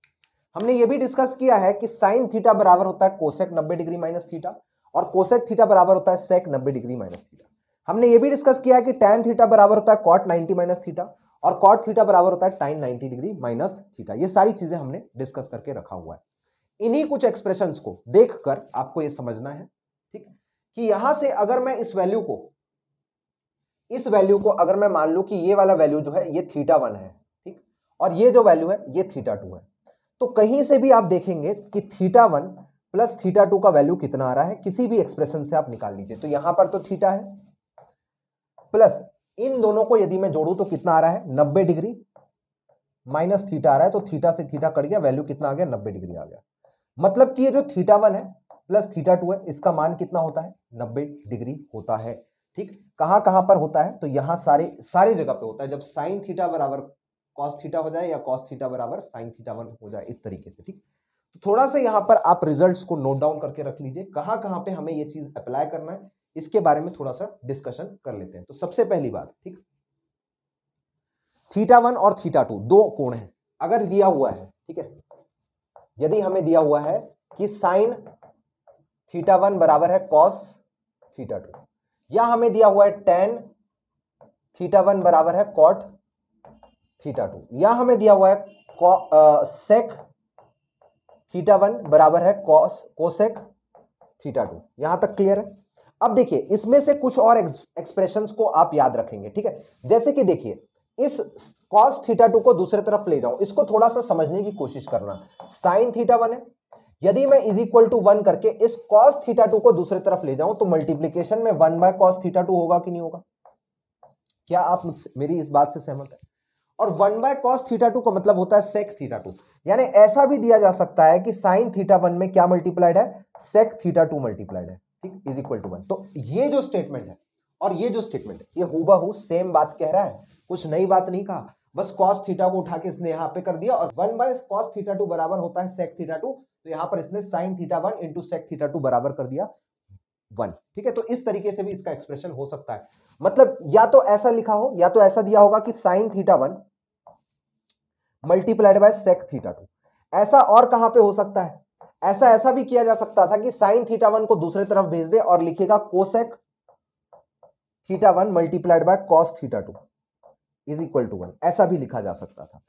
हमने ये भी डिस्कस किया है कि साइन थीटा बराबर होता है कोसेक नब्बे डिग्री माइनस थीटा और कोसेक थीटा बराबर होता है सेक नब्बे डिग्री माइनस थीटा हमने ये भी डिस्कस किया है कि टेन थीटा बराबर होता है कॉट नाइनटी माइनस थीटा और कॉट थीटा बराबर होता है टाइन नाइनटी डिग्री माइनस थीटा ये सारी चीजें हमने डिस्कस करके रखा हुआ है इन्हीं कुछ एक्सप्रेशन को देखकर आपको ये समझना है ठीक कि यहां से अगर मैं इस वैल्यू को इस वैल्यू को अगर मैं मान लू कि ये वाला वैल्यू जो है ये थीटा वन है ठीक और ये जो वैल्यू है ये थीटा टू है तो कहीं से भी आप देखेंगे कि theta one plus theta two का वैल्यू कितना आ रहा है किसी भी एक्सप्रेशन से आप निकाल लीजिए तो यहां पर तो थीटा है प्लस इन दोनों को यदि मैं जोड़ू तो कितना आ रहा है नब्बे डिग्री माइनस थीटा आ रहा है तो थीटा से थीटा कट गया वैल्यू कितना आ गया नब्बे डिग्री आ गया मतलब कि ये जो थीटा वन है प्लस थीटा टू है इसका मान कितना होता है नब्बे डिग्री होता है ठीक कहां कहां पर होता है तो यहां सारे सारे जगह पे होता है जब साइन थीटा बराबर कॉस थीटा हो जाए या कॉस थीटा बराबर साइन थीटा वन हो जाए इस तरीके से ठीक तो थोड़ा सा यहाँ पर आप रिजल्ट्स को नोट डाउन करके रख लीजिए कहां कहां पे हमें ये चीज़ अप्लाई करना है इसके बारे में थोड़ा सा डिस्कशन कर लेते हैं तो सबसे पहली बात ठीक थीटा वन और थीटा टू दो कोण है अगर दिया हुआ है ठीक है यदि हमें दिया हुआ है कि साइन थीटा वन बराबर है कॉस थीटा टू या हमें दिया हुआ है टेन थीटा वन बराबर है कॉट थीटा टू या हमें दिया हुआ है सेक थीटा वन बराबर है कॉस कोसेक थीटा टू यहां तक क्लियर है अब देखिए इसमें से कुछ और एक्सप्रेशंस को आप याद रखेंगे ठीक है जैसे कि देखिए इस कॉस थीटा टू को दूसरे तरफ ले जाऊं इसको थोड़ा सा समझने की कोशिश करना साइन थीटा वन है यदि मैं इज इक्वल टू वन करके इस कॉस थीटा टू को दूसरी तरफ ले जाऊं तो मल्टीप्लीकेशन में one by cos theta two होगा कि नहीं होगा क्या आप मेरी इस बात से सहमत है और one by cos theta two का मतलब होता है सेक थीटा टू यानी ऐसा भी दिया जा सकता है कि साइन थीटा वन में क्या मल्टीप्लाइड है सेक थीटा टू मल्टीप्लाइड है ठीक इज इक्वल टू वन तो ये जो स्टेटमेंट है और ये जो स्टेटमेंट है ये हु सेम बात कह रहा है कुछ नई बात नहीं कहा बस कॉस थीटा को उठा के इसने यहां पे कर दिया और one by cos theta two बराबर होता है सेक थीटा टू तो यहां पर इसने sine theta one into sec theta two बराबर कर दिया वन ठीक है तो इस तरीके से भी इसका एक्सप्रेशन हो सकता है मतलब या तो ऐसा लिखा हो या तो ऐसा दिया होगा कि sine theta one multiplied by sec theta two ऐसा और कहां पे हो सकता है ऐसा ऐसा भी किया जा सकता था कि साइन थीटा वन को दूसरे तरफ भेज दे और लिखेगा cosec theta one multiplied by cos theta two is equal to one ऐसा भी लिखा जा सकता था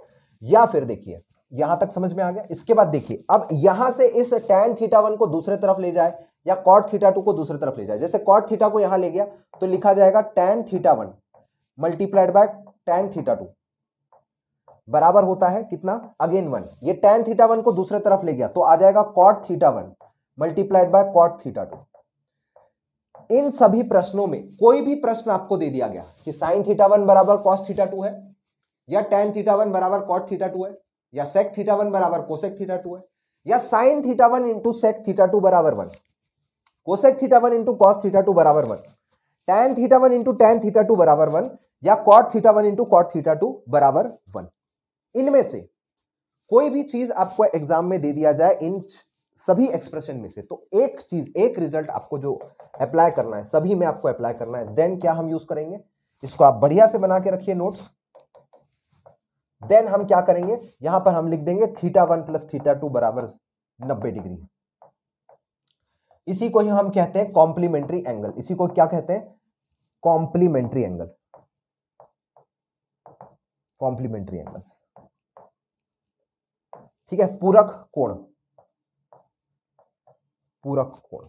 या फिर देखिए यहां तक समझ में आ गया इसके बाद देखिए अब यहां से इस टेन थीटा वन को दूसरे तरफ ले जाए या कॉट थीटा टू को दूसरे तरफ ले जाए जैसे कॉट थीटा को यहां ले गया तो लिखा जाएगा tan theta one multiplied by tan theta two बराबर होता है कितना अगेन वन ये टेन थीटा वन को दूसरे तरफ ले गया तो आ जाएगा cot theta one multiplied by cot theta two इन सभी प्रश्नों में कोई भी प्रश्न आपको दे दिया गया कि साइन थीटा वन बराबर कॉस थीटा टू है या टेन थीटा वन बराबर कॉट थीटा टू है या सेक थीटा वन बराबर कोसेक थीटा टू है या sine theta one into sec theta two बराबर one cosec theta one into cos theta two बराबर one tan theta one into tan theta two बराबर one या cot theta one into cot theta two बराबर one इनमें से कोई भी चीज आपको एग्जाम में दे दिया जाए इन सभी एक्सप्रेशन में से तो एक चीज एक रिजल्ट आपको जो अप्लाई करना है सभी में आपको अप्लाई करना है देन क्या हम यूज करेंगे इसको आप बढ़िया से बना के रखिए नोट्स देन हम क्या करेंगे यहां पर हम लिख देंगे theta one plus theta two बराबर नब्बे डिग्री इसी को ही हम कहते हैं कॉम्प्लीमेंट्री एंगल इसी को क्या कहते हैं कॉम्प्लीमेंट्री एंगल कॉम्प्लीमेंट्री एंगल्स ठीक है पूरक कोण पूरक कोण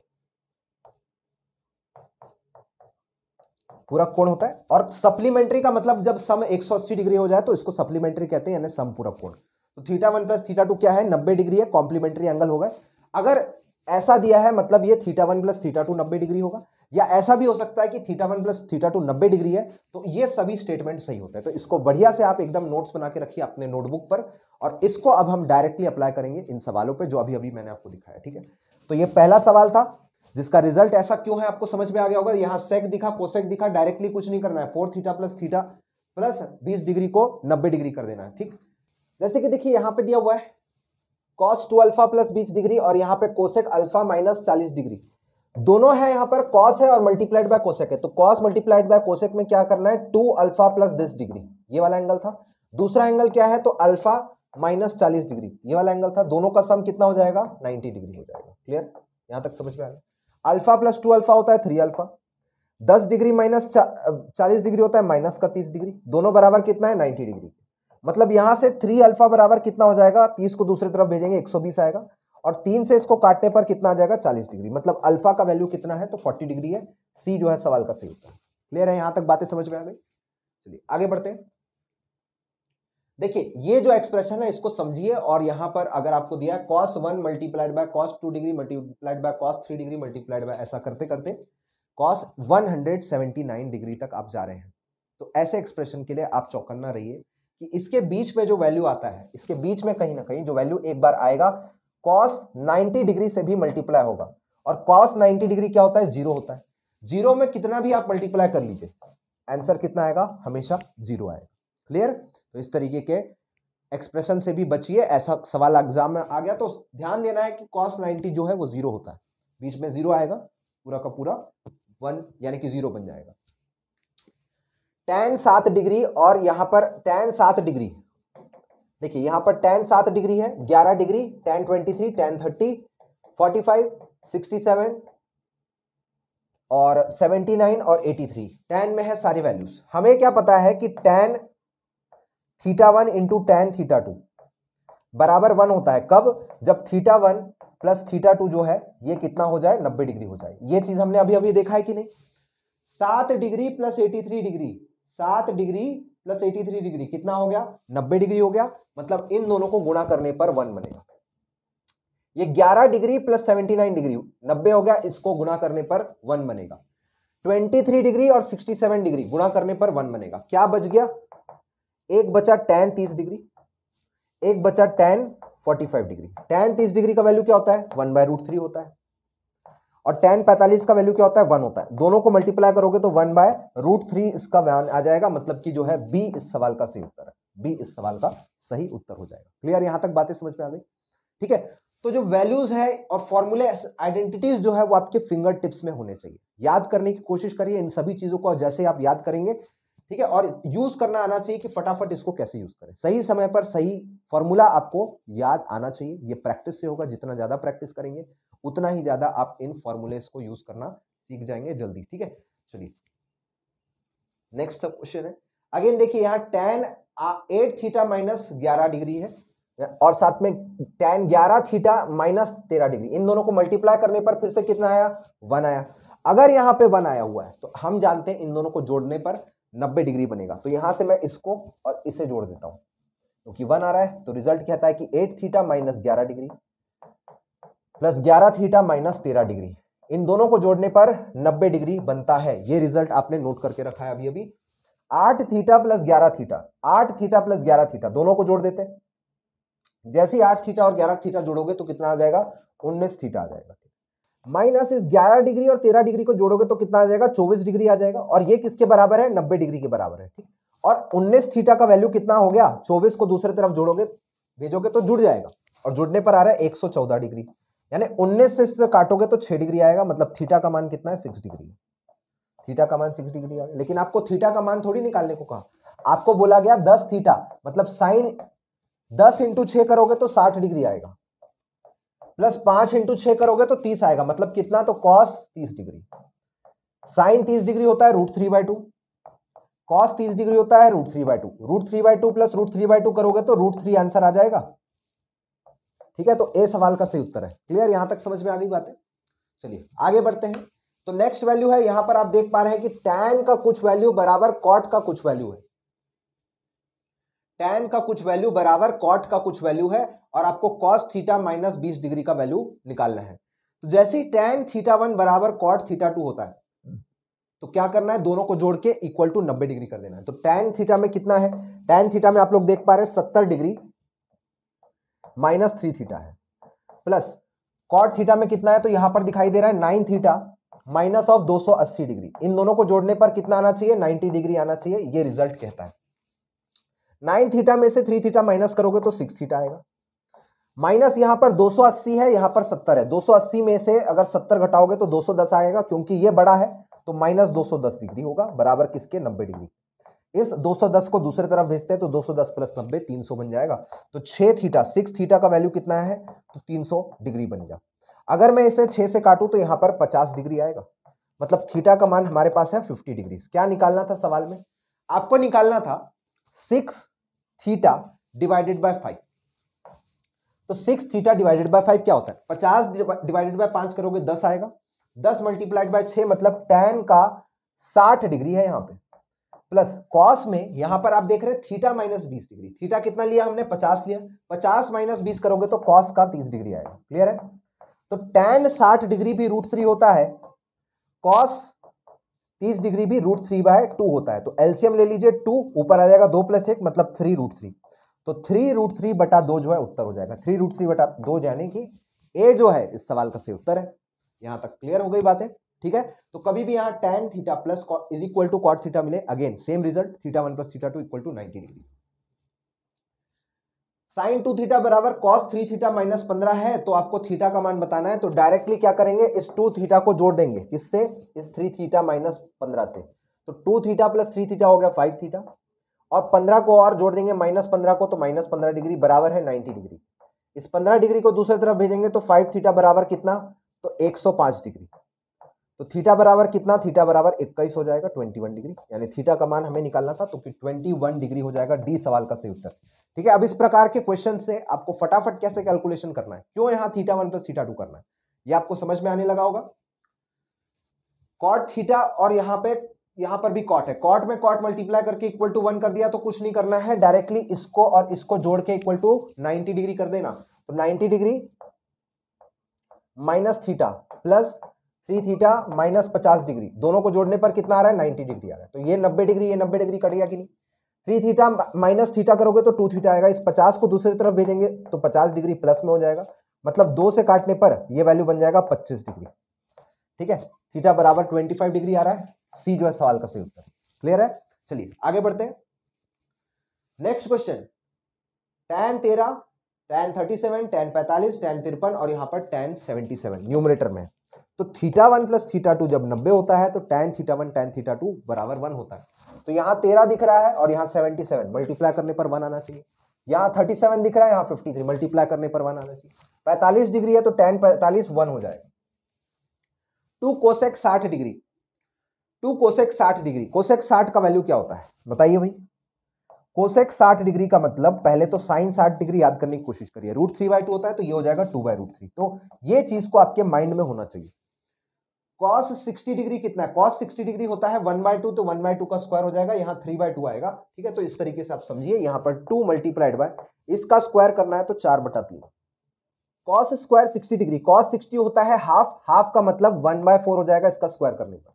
पूरक कोण होता है और सप्लीमेंट्री का मतलब जब सम 180 डिग्री हो जाए तो इसको सप्लीमेंट्री कहते हैं यानी सम पूरक कोण तो theta one plus theta two क्या है नब्बे डिग्री है कॉम्प्लीमेंट्री एंगल होगा अगर ऐसा दिया है मतलब ये theta one plus theta two नब्बे डिग्री होगा या ऐसा भी हो सकता है कि theta one plus theta two नब्बे डिग्री है तो ये सभी स्टेटमेंट सही होते हैं तो इसको बढ़िया से आप एकदम नोट्स बना के रखिए अपने नोटबुक पर और इसको अब हम डायरेक्टली अप्लाई करेंगे इन सवालों पे जो अभी अभी मैंने आपको दिखाया ठीक है तो ये पहला सवाल था जिसका रिजल्ट ऐसा क्यों है आपको समझ में आ गया होगा यहाँ सेक दिखा कोसेक दिखा डायरेक्टली कुछ नहीं करना है four theta plus theta plus बीस डिग्री को नब्बे डिग्री कर देना है ठीक जैसे कि देखिए यहाँ पे दिया हुआ है कॉस टू अल्फा प्लस बीस डिग्री और यहाँ पे कोसेक अल्फा माइनस चालीस डिग्री दोनों है यहाँ पर कॉस है और मल्टीप्लाइड बाय कोसेक है तो कॉस मल्टीप्लाइड बाय कोसेक में क्या करना है टू अल्फा प्लस दस डिग्री ये वाला एंगल था दूसरा एंगल क्या है तो अल्फा माइनस चालीस डिग्री ये वाला एंगल था दोनों का सम कितना हो जाएगा नाइनटी डिग्री हो जाएगा क्लियर यहाँ तक समझ में आ गया अल्फा प्लस टू अल्फा होता है थ्री अल्फा दस डिग्री माइनस चालीस डिग्री होता है माइनस का तीस डिग्री दोनों बराबर कितना है नाइन्टी डिग्री मतलब यहां से थ्री अल्फा बराबर कितना हो जाएगा तीस को दूसरी तरफ भेजेंगे एक सौ बीस आएगा और तीन से इसको काटने पर कितना आ जाएगा चालीस डिग्री मतलब अल्फा का वैल्यू कितना है तो फोर्टी डिग्री है सी जो है सवाल का सही उत्तर क्लियर है यहां तक बातें समझ में आ गई चलिए आगे बढ़ते हैं देखिए ये जो एक्सप्रेशन है इसको समझिए और यहां पर अगर आपको दिया cos one multiplied by cos two degree multiplied by cos three degree multiplied by ऐसा करते करते कॉस 179 डिग्री तक आप जा रहे हैं तो ऐसे एक्सप्रेशन के लिए आप चौकन्ना रहिए कि इसके बीच में जो वैल्यू आता है इसके बीच में कहीं ना कहीं जो वैल्यू एक बार आएगा कॉस 90 डिग्री से भी मल्टीप्लाई होगा और कॉस 90 डिग्री क्या होता है जीरो होता है जीरो में कितना भी आप मल्टीप्लाई कर लीजिए आंसर कितना आएगा हमेशा जीरो आएगा क्लियर तो इस तरीके के एक्सप्रेशन से भी बचिए ऐसा सवाल एग्जाम में आ गया तो ध्यान देना है कि कॉस नाइन्टी जो है वो जीरो होता है बीच में जीरो आएगा पूरा का पूरा वन यानी कि जीरो बन जाएगा टेन सात डिग्री और यहां पर टेन सात डिग्री देखिए यहां पर टेन सात डिग्री है ग्यारह degree tan twenty three tan thirty forty five sixty seven और सेवेंटी नाइन और एटी थ्री टेन में है सारी वैल्यूज हमें क्या पता है कि tan theta one into tan theta two बराबर वन होता है कब जब theta one plus theta two जो है ये कितना हो जाए नब्बे डिग्री हो जाए ये चीज हमने अभी अभी देखा है कि नहीं सात degree plus eighty three degree सात degree plus eighty three degree कितना हो गया नब्बे डिग्री हो गया मतलब इन दोनों को गुणा करने पर वन बनेगा ये ग्यारह degree plus seventy nine degree नब्बे हो गया इसको गुणा करने पर वन बनेगा ट्वेंटी थ्री डिग्री और सिक्सटी सेवन डिग्री गुणा करने पर वन बनेगा क्या बच गया एक बचा टेन तीस डिग्री एक बचा tan forty five degree tan तीस डिग्री का वैल्यू क्या होता है वन बाय रूट थ्री होता है और टेन पैंतालीस का वैल्यू क्या होता है वन होता है दोनों को मल्टीप्लाई करोगे तो वन बाय रूट थ्री इसका बयान आ जाएगा मतलब कि जो है बी इस सवाल का सही उत्तर है बी इस सवाल का सही उत्तर हो जाएगा क्लियर यहां तक बातें समझ में आ गई ठीक है तो जो वैल्यूज है और फॉर्मूले आइडेंटिटीज जो है वो आपके फिंगर टिप्स में होने चाहिए याद करने की कोशिश करिए इन सभी चीजों को जैसे आप याद करेंगे ठीक है और यूज करना आना चाहिए कि फटाफट इसको कैसे यूज करें सही समय पर सही फॉर्मूला आपको याद आना चाहिए ये प्रैक्टिस से होगा जितना ज्यादा प्रैक्टिस करेंगे उतना ही ज्यादा आप इन फॉर्मूलेस को यूज करना सीख जाएंगे जल्दी ठीक है चलिए नेक्स्ट क्वेश्चन है अगेन देखिए यहाँ टेन एट थीटा माइनस ग्यारह डिग्री है और साथ में टेन ग्यारह थीटा माइनस तेरह डिग्री इन दोनों को मल्टीप्लाई करने पर फिर से कितना आया वन आया अगर यहाँ पे वन आया हुआ है तो हम जानते हैं इन दोनों को जोड़ने पर नब्बे डिग्री बनेगा तो यहाँ से मैं इसको और इसे जोड़ देता हूँ क्योंकि वन आ रहा है तो रिजल्ट कहता है कि एट थीटा माइनस ग्यारह डिग्री प्लस ग्यारह थीटा माइनस तेरह डिग्री इन दोनों को जोड़ने पर नब्बे डिग्री बनता है ये रिजल्ट आपने नोट करके रखा है अभी अभी आठ थीटा प्लस ग्यारह थीटा आठ थीटा प्लस ग्यारह थीटा दोनों को जोड़ देते जैसे ही आठ थीटा और ग्यारह थीटा जोड़ोगे तो कितना आ जाएगा उन्नीस थीटा आ जाएगा माइनस इस 11 डिग्री और 13 डिग्री को जोड़ोगे तो कितना आ जाएगा 24 डिग्री आ जाएगा और ये किसके बराबर है 90 डिग्री के बराबर है ठीक और 19 थीटा का वैल्यू कितना हो गया 24 को दूसरे तरफ जोड़ोगे भेजोगे तो जुड़ जाएगा और जुड़ने पर आ रहा है 114 डिग्री यानी उन्नीस से इससे काटोगे तो छह डिग्री आएगा मतलब थीटा का मान कितना है सिक्स डिग्री थीटा का मान सिक्स डिग्री आएगा लेकिन आपको थीटा का मान थोड़ी निकालने को कहा आपको बोला गया दस थीटा मतलब साइन दस इंटू करोगे तो साठ डिग्री आएगा प्लस पांच इंटू छह करोगे तो तीस आएगा मतलब कितना तो कॉस तीस डिग्री साइन तीस डिग्री होता है root three by two cos तीस डिग्री होता है root three by two root three by two plus root three by two करोगे तो रूट थ्री आंसर आ जाएगा ठीक है तो ए सवाल का सही उत्तर है क्लियर यहां तक समझ में आ गई बातें चलिए आगे बढ़ते हैं तो नेक्स्ट वैल्यू है यहां पर आप देख पा रहे हैं कि टैन का कुछ वैल्यू बराबर कॉट का कुछ वैल्यू है टेन का कुछ वैल्यू बराबर कॉट का कुछ वैल्यू है और आपको कॉस थीटा माइनस बीस डिग्री का वैल्यू निकालना है तो जैसे ही टेन थीटा वन बराबर कॉट थीटा टू होता है तो क्या करना है दोनों को जोड़ के इक्वल टू नब्बे डिग्री कर देना है तो टेन थीटा में कितना है टेन थीटा में आप लोग देख पा रहे सत्तर डिग्री माइनस थ्री थीटा है प्लस कॉट थीटा में कितना है तो यहां पर दिखाई दे रहा है नाइन थीटा माइनस ऑफ अस्सी डिग्री इन दोनों को जोड़ने पर कितना आना चाहिए नाइनटी डिग्री आना चाहिए ये रिजल्ट कहता है नाइन थीटा में से थ्री थीटा माइनस करोगे तो सिक्स थीटा आएगा माइनस यहाँ पर 280 है यहाँ पर 70 है 280 में से अगर 70 घटाओगे तो 210 आएगा क्योंकि ये बड़ा है तो माइनस 210 डिग्री होगा बराबर किसके 90 डिग्री इस 210 को दूसरे तरफ भेजते हैं तो 210 प्लस तीन सौ बन जाएगा तो 6 थीटा 6 थीटा का वैल्यू कितना है तो 300 डिग्री बन गया अगर मैं इसे 6 से काटूं तो यहाँ पर 50 डिग्री आएगा मतलब थीटा का मान हमारे पास है 50 डिग्री क्या निकालना था सवाल में आपको निकालना था six theta divided by five तो six theta divided by five क्या होता है पचास डिवाइडेड बाय पांच करोगे दस आएगा दस मल्टीप्लाइड बाय छ मतलब टेन का साठ डिग्री है यहां पे प्लस कॉस में यहां पर आप देख रहे हैं थीटा माइनस बीस डिग्री थीटा कितना लिया हमने पचास लिया पचास माइनस बीस करोगे तो कॉस का तीस डिग्री आएगा क्लियर है तो टेन साठ डिग्री भी रूट थ्री होता है कॉस तीस डिग्री भी रूट थ्री बाय टू होता है तो एलसीएम ले लीजिए टू ऊपर आ जाएगा दो प्लस एक मतलब थ्री रूट थ्री तो थ्री रूट थ्री बटा दो जो है उत्तर हो जाएगा थ्री रूट थ्री बटा दो यानी कि ए जो है इस सवाल का सही उत्तर है यहाँ तक क्लियर हो गई बातें ठीक है तो कभी भी यहाँ tan theta plus is equal to cot theta मिले again same result theta one plus theta two equal to ninety degree sine two theta बराबर कॉस थ्री थीटा माइनस पंद्रह है तो आपको थीटा का मान बताना है तो डायरेक्टली क्या करेंगे इस टू थीटा को जोड़ देंगे किससे इस थ्री थीटा माइनस पंद्रह से तो two theta plus three theta हो गया फाइव थीटा और पंद्रह को और जोड़ देंगे माइनस पंद्रह को तो माइनस पंद्रह डिग्री बराबर है नाइन्टी डिग्री इस पंद्रह डिग्री को दूसरी तरफ भेजेंगे तो फाइव थीटा बराबर कितना तो एक सौ पांच डिग्री तो थीटा बराबर कितना थीटा बराबर इक्कीस हो जाएगा ट्वेंटी वन डिग्री यानी थीटा का मान हमें निकालना था तो ट्वेंटी वन डिग्री हो जाएगा डी सवाल का सही उत्तर ठीक है अब इस प्रकार के क्वेश्चन से आपको फटाफट कैसे कैलकुलेशन करना है क्यों यहां theta one plus theta two करना है ये आपको समझ में आने लगा होगा कॉट थीटा और यहां पर यहां पर भी कॉट है कॉट में कॉट मल्टीप्लाई करके इक्वल टू वन कर दिया तो कुछ नहीं करना है डायरेक्टली इसको और इसको जोड़ के इक्वल टू नाइनटी डिग्री कर देना तो ninety degree minus theta plus three theta minus पचास डिग्री दोनों को जोड़ने पर कितना आ रहा है नाइन्टी डिग्री आ रहा है तो ये नब्बे डिग्री ये नब्बे डिग्री कट गया कि नहीं थ्री थीटा माइनस थीटा करोगे तो टू थीटा आएगा इस पचास को दूसरी तरफ भेजेंगे तो पचास डिग्री प्लस में हो जाएगा मतलब दो से काटने पर यह वैल्यू बन जाएगा पच्चीस डिग्री ठीक है थीटा बराबर ट्वेंटी फाइव डिग्री आ रहा है सी जो है सवाल का सही उत्तर क्लियर है चलिए आगे बढ़ते हैं नेक्स्ट क्वेश्चन टेन तेरह टेन थर्टी सेवन टेन पैंतालीस टेन तिरपन और यहां पर टेन सेवेंटी सेवन न्यूमरेटर में तो theta one plus theta two जब नब्बे होता है तो tan theta one tan theta two बराबर वन होता है तो यहाँ तेरह दिख रहा है और यहाँ सेवेंटी सेवन मल्टीप्लाई करने पर वन आना चाहिए यहाँ थर्टी सेवन दिख रहा है यहाँ फिफ्टी थ्री मल्टीप्लाई करने पर वन आना चाहिए पैंतालीस डिग्री है तो टेन पैंतालीस वन हो जाएगा टू कोसेक साठ डिग्री टू कोसेक साठ डिग्री कोसेक साठ का वैल्यू क्या होता है बताइए भाई कोसेक साठ डिग्री का मतलब पहले तो साइन साठ डिग्री याद करने की कोशिश करिए रूट थ्री बाय टू होता है तो ये हो जाएगा टू बाय रूट थ्री तो ये चीज को आपके माइंड में होना चाहिए कॉस 60 डिग्री कितना है कॉस 60 डिग्री होता है वन बाय टू तो वन बाय टू का स्क्वायर हो जाएगा यहाँ थ्री बाय टू आएगा ठीक है तो इस तरीके से आप समझिए यहाँ पर टू मल्टीप्लाइड बाय इसका स्क्वायर करना है तो चार बटा तीन cos square sixty degree cos sixty होता है हाफ हाफ का मतलब वन बाय फोर हो जाएगा इसका स्क्वायर करने पर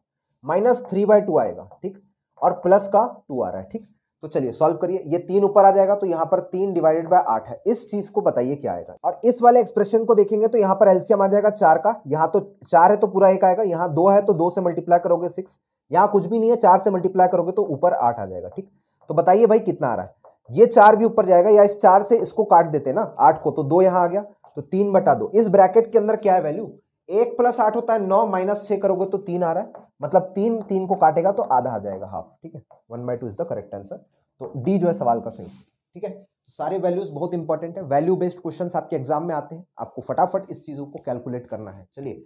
माइनस थ्री बाय टू आएगा ठीक और प्लस का टू आ रहा है ठीक तो चलिए सॉल्व करिए ये तीन ऊपर आ जाएगा तो यहाँ पर तीन डिवाइडेड बाय आठ है इस चीज को बताइए क्या आएगा और इस वाले एक्सप्रेशन को देखेंगे तो यहाँ पर एलसीएम आ जाएगा चार का यहाँ तो चार है तो पूरा एक आएगा यहाँ दो है तो दो से मल्टीप्लाई करोगे सिक्स यहाँ कुछ भी नहीं है चार से मल्टीप्लाई करोगे तो ऊपर आठ आ जाएगा ठीक तो बताइए भाई कितना आ रहा है ये चार भी ऊपर जाएगा या इस चार से इसको काट देते ना आठ को तो दो यहाँ आ गया तो तीन बटा दो इस ब्रैकेट के अंदर क्या है वैल्यू एक प्लस आठ होता है नौ माइनस छः करोगे तो तीन आ रहा है मतलब तीन तीन को काटेगा तो आधा आ जाएगा हाफ ठीक है one by two is the correct answer तो डी जो है सवाल का सही ठीक है तो सारे वैल्यूज बहुत इंपॉर्टेंट है वैल्यू बेस्ड क्वेश्चन आपके एग्जाम में आते हैं आपको फटाफट इस चीज़ों को कैलकुलेट करना है चलिए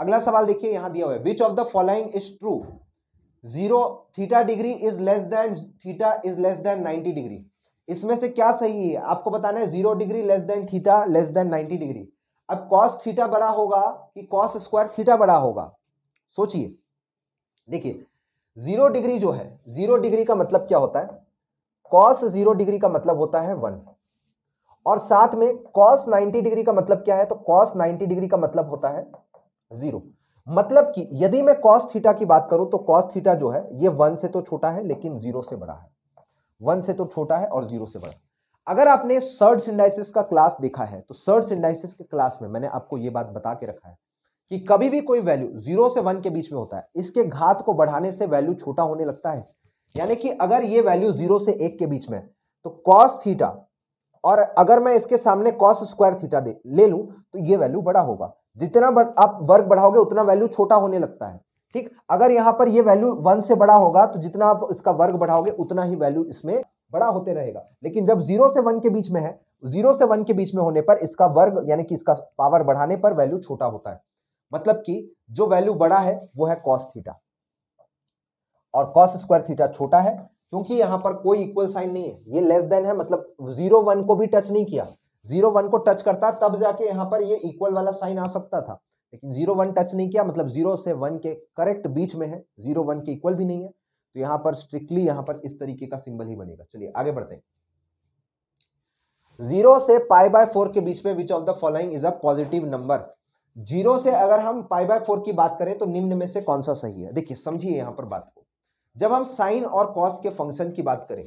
अगला सवाल देखिए यहाँ दिया हुआ है which of the following is true zero theta degree is less than theta is less than ninety degree इसमें से क्या सही है आपको बताना है zero degree less than theta less than ninety degree अब कॉस थीटा बड़ा होगा कि कॉस स्क्वायर थीटा बड़ा होगा सोचिए देखिए जीरो डिग्री जो है जीरो डिग्री का मतलब क्या होता है कॉस जीरो डिग्री का मतलब होता है वन और साथ में कॉस नाइन्टी डिग्री का मतलब क्या है तो कॉस नाइन्टी डिग्री का मतलब होता है जीरो मतलब कि यदि मैं कॉस थीटा की बात करूं तो कॉस थीटा जो है ये वन से तो छोटा है लेकिन जीरो से बड़ा है वन से तो छोटा है और जीरो से बड़ा अगर आपने सर्च सिंडाइसिस का क्लास देखा है तो सर्च सिंडाइसिस के क्लास में मैंने आपको ये बात बता के रखा है कि कभी भी कोई वैल्यू जीरो से वन के बीच में होता है इसके घात को बढ़ाने से वैल्यू छोटा होने लगता है यानी कि अगर ये वैल्यू जीरो से एक के बीच में तो कॉस थीटा और अगर मैं इसके सामने कॉस स्क्वायर थीटा दे ले लूं तो ये वैल्यू बड़ा होगा जितना बड़, आप वर्ग बढ़ाओगे उतना वैल्यू छोटा होने लगता है ठीक अगर यहां पर ये वैल्यू वन से बड़ा होगा तो जितना आप इसका वर्ग बढ़ाओगे उतना ही वैल्यू इसमें बड़ा होते रहेगा लेकिन जब जीरो से वन के बीच में है जीरो से वन के बीच में होने पर इसका वर्ग यानी कि इसका पावर बढ़ाने पर वैल्यू छोटा होता है मतलब कि जो वैल्यू बड़ा है वो है कॉस थीटा और कॉस स्क्वायर थीटा छोटा है क्योंकि यहां पर कोई इक्वल साइन नहीं है ये लेस देन है मतलब जीरो वन को भी टच नहीं किया जीरो वन को टच करता तब जाके यहां पर ये इक्वल वाला साइन आ सकता था लेकिन जीरो वन टच नहीं किया मतलब जीरो से वन के करेक्ट बीच में है जीरो वन के इक्वल भी नहीं है तो यहां पर स्ट्रिक्टली यहां पर इस तरीके का सिंबल ही बनेगा चलिए आगे बढ़ते हैं जीरो से पाई बाय फोर के बीच में which of the following is a positive number zero से अगर हम पाई बाय फोर की बात करें तो निम्न में से कौन सा सही है देखिए समझिए यहां पर बात को जब हम साइन और कॉस के फंक्शन की बात करें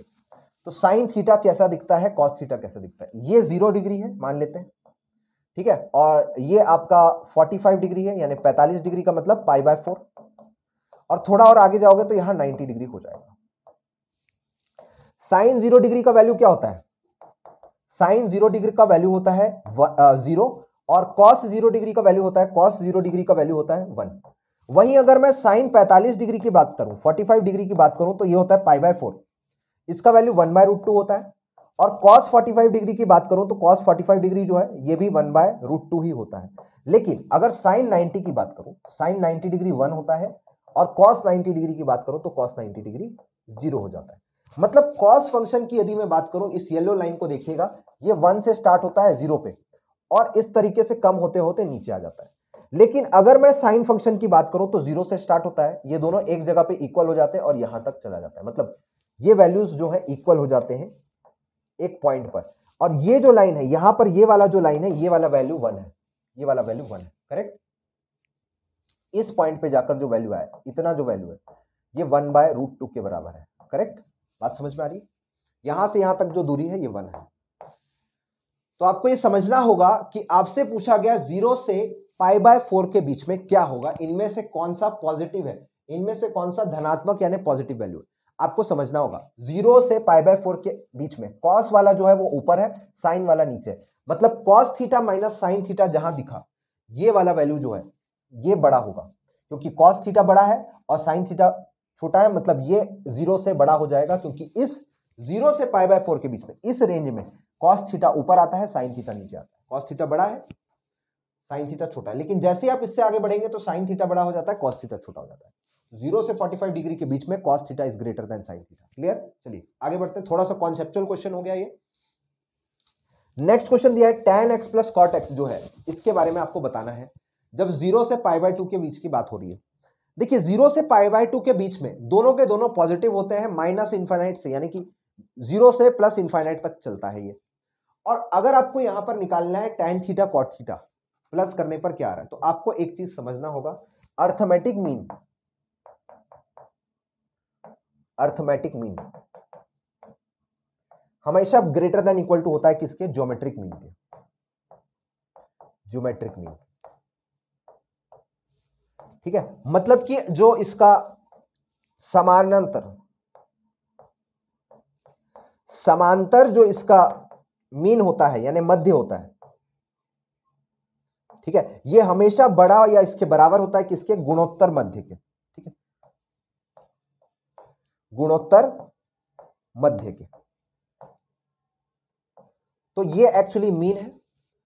तो साइन थीटा कैसा दिखता है कॉस थीटा कैसा दिखता है ये जीरो डिग्री है मान लेते हैं ठीक है और ये आपका फाइव डिग्री है यानी पैंतालीस डिग्री का मतलब पाई बाय फोर और थोड़ा और आगे जाओगे तो यहां 90 डिग्री हो जाएगा साइन जीरो डिग्री का वैल्यू क्या होता है साइन जीरो डिग्री का वैल्यू होता है जीरो और कॉस जीरो डिग्री का वैल्यू होता है कॉस जीरो डिग्री का वैल्यू होता है वन वहीं अगर मैं साइन 45 डिग्री की बात करूं 45 डिग्री की बात करूं तो ये होता है पाई बाय फोर इसका value one by root two होता है और कॉस 45 डिग्री की बात करूं तो कॉस 45 डिग्री जो है ये भी वन बाय रूट टू ही होता है लेकिन अगर साइन 90 की बात करूं साइन 90 डिग्री वन होता है और कॉस 90 डिग्री की बात करूं तो कॉस 90 डिग्री जीरो हो जाता है मतलब कॉस फंक्शन की यदि मैं बात करूं इस येलो लाइन को देखिएगा ये वन से स्टार्ट होता है जीरो पे और इस तरीके से कम होते होते नीचे आ जाता है लेकिन अगर मैं साइन फंक्शन की बात करूं तो जीरो से स्टार्ट होता है ये दोनों एक जगह पे इक्वल हो जाते हैं और यहां तक चला जाता है मतलब ये वैल्यूज जो है इक्वल हो जाते हैं एक पॉइंट पर और ये जो लाइन है यहां पर ये वाला जो लाइन है ये वाला वैल्यू वन है ये वाला वैल्यू वन है करेक्ट इस पॉइंट पे जाकर जो वैल्यू आया इतना जो वैल्यू है ये वन बाय रूट टू के बराबर है करेक्ट बात समझ में आ रही है यहां से यहां तक जो दूरी है ये वन है तो आपको ये समझना होगा कि आपसे पूछा गया जीरो से पाई बाय फोर के बीच में क्या होगा इनमें से कौन सा पॉजिटिव है इनमें से कौन सा धनात्मक यानी पॉजिटिव वैल्यू है आपको समझना होगा जीरो से पाई बाय फोर के बीच में कॉस वाला जो है वो ऊपर है साइन वाला नीचे मतलब cos theta minus sine theta जहां दिखा ये वाला वैल्यू जो है ये बड़ा होगा क्योंकि कॉस थीटा बड़ा है और साइन थीटा छोटा है मतलब ये जीरो से बड़ा हो जाएगा क्योंकि इस जीरो से पाई बाय फोर के बीच में इस रेंज में कॉस थीटा ऊपर आता है साइन थीटा नीचे आता है कॉस थीटा बड़ा है साइन थीटा छोटा है लेकिन जैसे आप इससे आगे बढ़ेंगे तो साइन थीटा बड़ा हो जाता है कॉस थीटा छोटा हो जाता है जीरो से फोर्टी फाइव डिग्री के बीच में cos theta is greater than sine theta clear चलिए आगे बढ़ते हैं थोड़ा सा कॉन्सेप्चुअल क्वेश्चन हो गया ये नेक्स्ट क्वेश्चन दिया है tan x plus cot x जो है इसके बारे में आपको बताना है जब जीरो से पाई बाय टू के बीच की बात हो रही है देखिए जीरो से पाई बाय टू के बीच में दोनों के दोनों पॉजिटिव होते हैं माइनस इन्फाइनाइट से यानी कि जीरो से प्लस इन्फाइनाइट तक चलता है ये और अगर आपको यहां पर निकालना है tan theta cot theta plus करने पर क्या आ रहा है तो आपको एक चीज समझना होगा अर्थमेटिक मीन अर्थमेटिक मीन हमेशा ग्रेटर देन इक्वल टू होता है किसके ज्योमेट्रिक मीन के ज्योमेट्रिक मीन ठीक है मतलब कि जो इसका समानांतर समांतर जो इसका मीन होता है यानी मध्य होता है ठीक है ये हमेशा बड़ा या इसके बराबर होता है किसके गुणोत्तर मध्य के ठीक है गुणोत्तर मध्य के तो ये एक्चुअली मीन है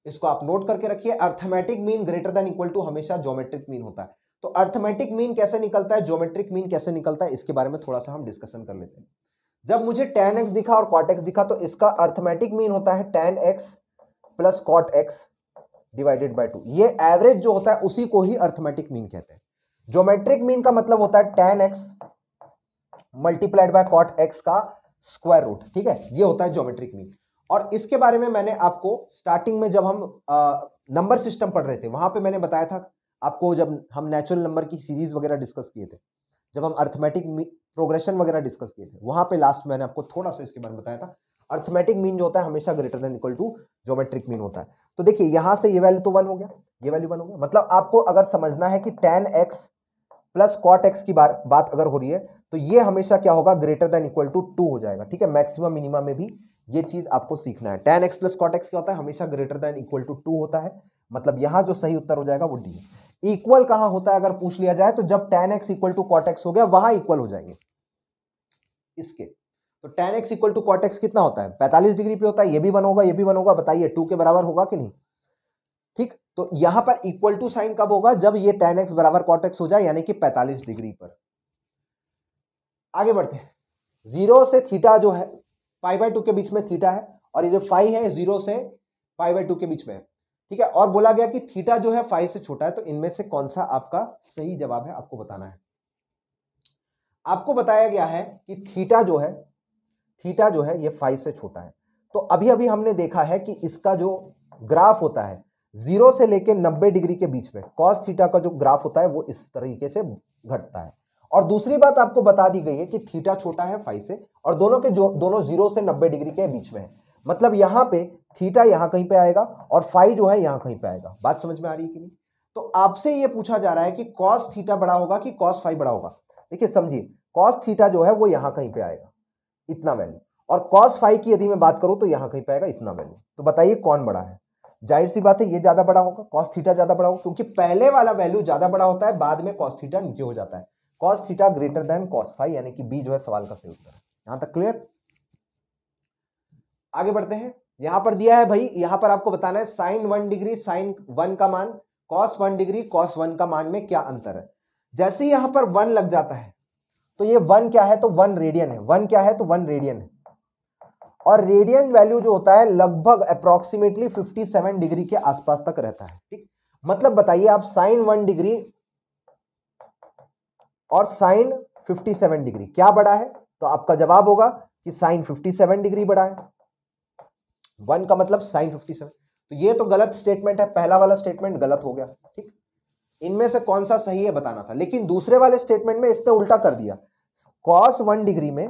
इसको आप नोट करके रखिए arithmetic mean greater than equal to हमेशा ज्योमेट्रिक मीन होता है तो अर्थमेटिक मीन कैसे निकलता है ज्योमेट्रिक मीन कैसे निकलता है इसके बारे में थोड़ा सा हम डिस्कशन कर लेते हैं जब मुझे टेन एक्स दिखा और कॉट एक्स दिखा तो इसका अर्थमेटिक मीन होता है tan x plus cot x divided by two ये एवरेज जो होता है उसी को ही अर्थमेटिक मीन कहते हैं ज्योमेट्रिक मीन का मतलब होता है tan x multiplied by cot x का स्क्वायर रूट ठीक है ये होता है ज्योमेट्रिक मीन और इसके बारे में मैंने आपको स्टार्टिंग में जब हम नंबर सिस्टम पढ़ रहे थे वहां पे मैंने बताया था आपको जब हम नेचुरल नंबर की सीरीज़ वगैरह डिस्कस किए थे जब हम अर्थमेटिक प्रोग्रेशन वगैरह डिस्कस किए थे वहाँ पे लास्ट मैंने आपको थोड़ा सा इसके बारे में बताया था अर्थमेटिक मीन जो होता है हमेशा greater than equal to geometric mean होता है तो देखिए यहाँ से ये वैल्यू तो वन हो गया ये वैल्यू वन हो गया मतलब आपको अगर समझना है कि tan x plus cot x की बार बात अगर हो रही है तो ये हमेशा क्या होगा greater than equal to two हो जाएगा ठीक है मैक्सिमम मिनिमम में भी ये चीज़ आपको सीखना है tan x plus cot x क्या होता है हमेशा greater than equal to two होता है मतलब यहाँ जो सही उत्तर हो जाएगा वो डी है इक्वल कहां होता है अगर पूछ लिया जाए तो जब tan x equal to cot x हो गया वहां इक्वल हो जाएंगे इसके तो tan x equal to cot x कितना होता है पैंतालीस डिग्री पे होता है ये भी वन होगा ये भी वन होगा बताइए टू के बराबर होगा कि नहीं ठीक तो यहां पर इक्वल टू साइन कब होगा जब ये टेन एक्स बराबर कॉटेक्स हो जाए यानी कि पैंतालीस डिग्री पर आगे बढ़ते हैं जीरो से थीटा जो है फाइव बाई टू के बीच में थीटा है और ये जो फाइव है जीरो से फाइव बाई टू के बीच में है ठीक है और बोला गया कि थीटा जो है फाइव से छोटा है तो इनमें से कौन सा आपका सही जवाब है आपको बताना है आपको बताया गया है कि थीटा जो है थीटा जो है ये फाइव से छोटा है तो अभी अभी हमने देखा है कि इसका जो ग्राफ होता है जीरो से लेके नब्बे डिग्री के बीच में कॉस थीटा का जो ग्राफ होता है वो इस तरीके से घटता है और दूसरी बात आपको बता दी गई है कि थीटा छोटा है फाइव से और दोनों के जो दोनों जीरो से नब्बे डिग्री के बीच में है मतलब यहाँ पे थीटा यहाँ कहीं पे आएगा और फाइव जो है यहाँ कहीं पे आएगा बात समझ में आ रही है कि नहीं तो आपसे ये पूछा जा रहा है कि कॉस थीटा बड़ा होगा कि कॉस फाइव बड़ा होगा देखिए समझिए कॉस थीटा जो है वो यहाँ कहीं पे आएगा इतना वैल्यू और कॉस फाइव की यदि मैं बात करूँ तो यहाँ कहीं पे आएगा इतना वैल्यू तो बताइए कौन बड़ा है जाहिर सी बात है ये ज़्यादा बड़ा होगा कॉस थीटा ज़्यादा बड़ा होगा क्योंकि पहले वाला वैल्यू ज़्यादा बड़ा होता है बाद में कॉस थीटा नीचे हो जाता है cos theta greater than cos five यानी कि बी जो है सवाल का सही उत्तर है यहाँ तक क्लियर आगे बढ़ते हैं यहां पर दिया है भाई यहां पर आपको बताना है sine one degree sine one का मान cos one degree cos one का मान में क्या अंतर है जैसे ही यहां पर वन लग जाता है तो ये वन क्या है तो वन रेडियन है वन क्या है तो वन रेडियन है और रेडियन वैल्यू जो होता है लगभग अप्रोक्सीमेटली 57 डिग्री के आसपास तक रहता है ठीक मतलब बताइए आप साइन वन डिग्री और साइन 57 डिग्री क्या बड़ा है तो आपका जवाब होगा कि साइन 57 डिग्री बड़ा है वन का मतलब साइन फिफ्टी सेवन तो ये तो गलत स्टेटमेंट है पहला वाला स्टेटमेंट गलत हो गया ठीक इनमें से कौन सा सही है बताना था लेकिन दूसरे वाले स्टेटमेंट में इसने उल्टा कर दिया कॉस वन डिग्री में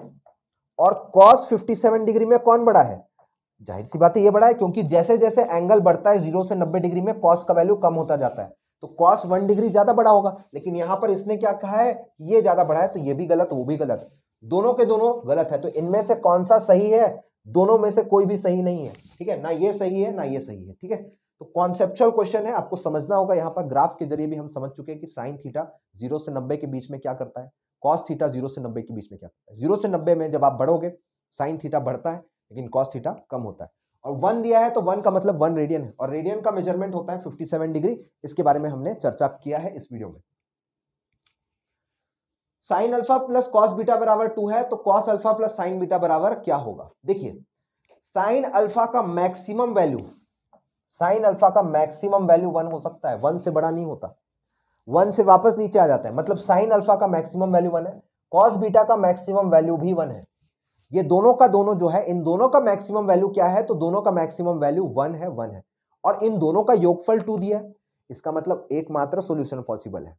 और कॉस फिफ्टी सेवन डिग्री में कौन बड़ा है जाहिर सी बात है ये बड़ा है क्योंकि जैसे जैसे एंगल बढ़ता है जीरो से नब्बे डिग्री में कॉस का वैल्यू कम होता जाता है तो कॉस वन डिग्री ज्यादा बड़ा होगा लेकिन यहां पर इसने क्या कहा है ये ज्यादा बड़ा है तो ये भी गलत वो भी गलत दोनों के दोनों गलत है तो इनमें से कौन सा सही है दोनों में से कोई भी सही नहीं है ठीक है ना ये सही है ना ये सही है ठीक है तो कॉन्सेप्चुअल क्वेश्चन है आपको समझना होगा यहाँ पर ग्राफ के जरिए भी हम समझ चुके हैं कि साइन थीटा जीरो से नब्बे के बीच में क्या करता है कॉस थीटा जीरो से नब्बे के बीच में क्या करता है जीरो से नब्बे में जब आप बढ़ोगे साइन थीटा बढ़ता है लेकिन कॉस थीटा कम होता है और वन दिया है तो वन का मतलब वन रेडियन है और रेडियन का मेजरमेंट होता है सेवन डिग्री इसके बारे में हमने चर्चा किया है इस वीडियो में sine alpha plus cos beta बराबर टू है तो cos alpha plus sine beta बराबर क्या होगा देखिए साइन अल्फा का मैक्सिमम वैल्यू साइन अल्फा का मैक्सिमम वैल्यू वन हो सकता है वन से बड़ा नहीं होता वन से वापस नीचे आ जाता है मतलब साइन अल्फा का मैक्सिमम वैल्यू वन है कॉस बीटा का मैक्सिमम वैल्यू भी वन है ये दोनों का दोनों जो है इन दोनों का मैक्सिमम वैल्यू क्या है तो दोनों का मैक्सिमम वैल्यू वन है वन है और इन दोनों का योगफल टू दिया इसका मतलब एकमात्र सोल्यूशन पॉसिबल है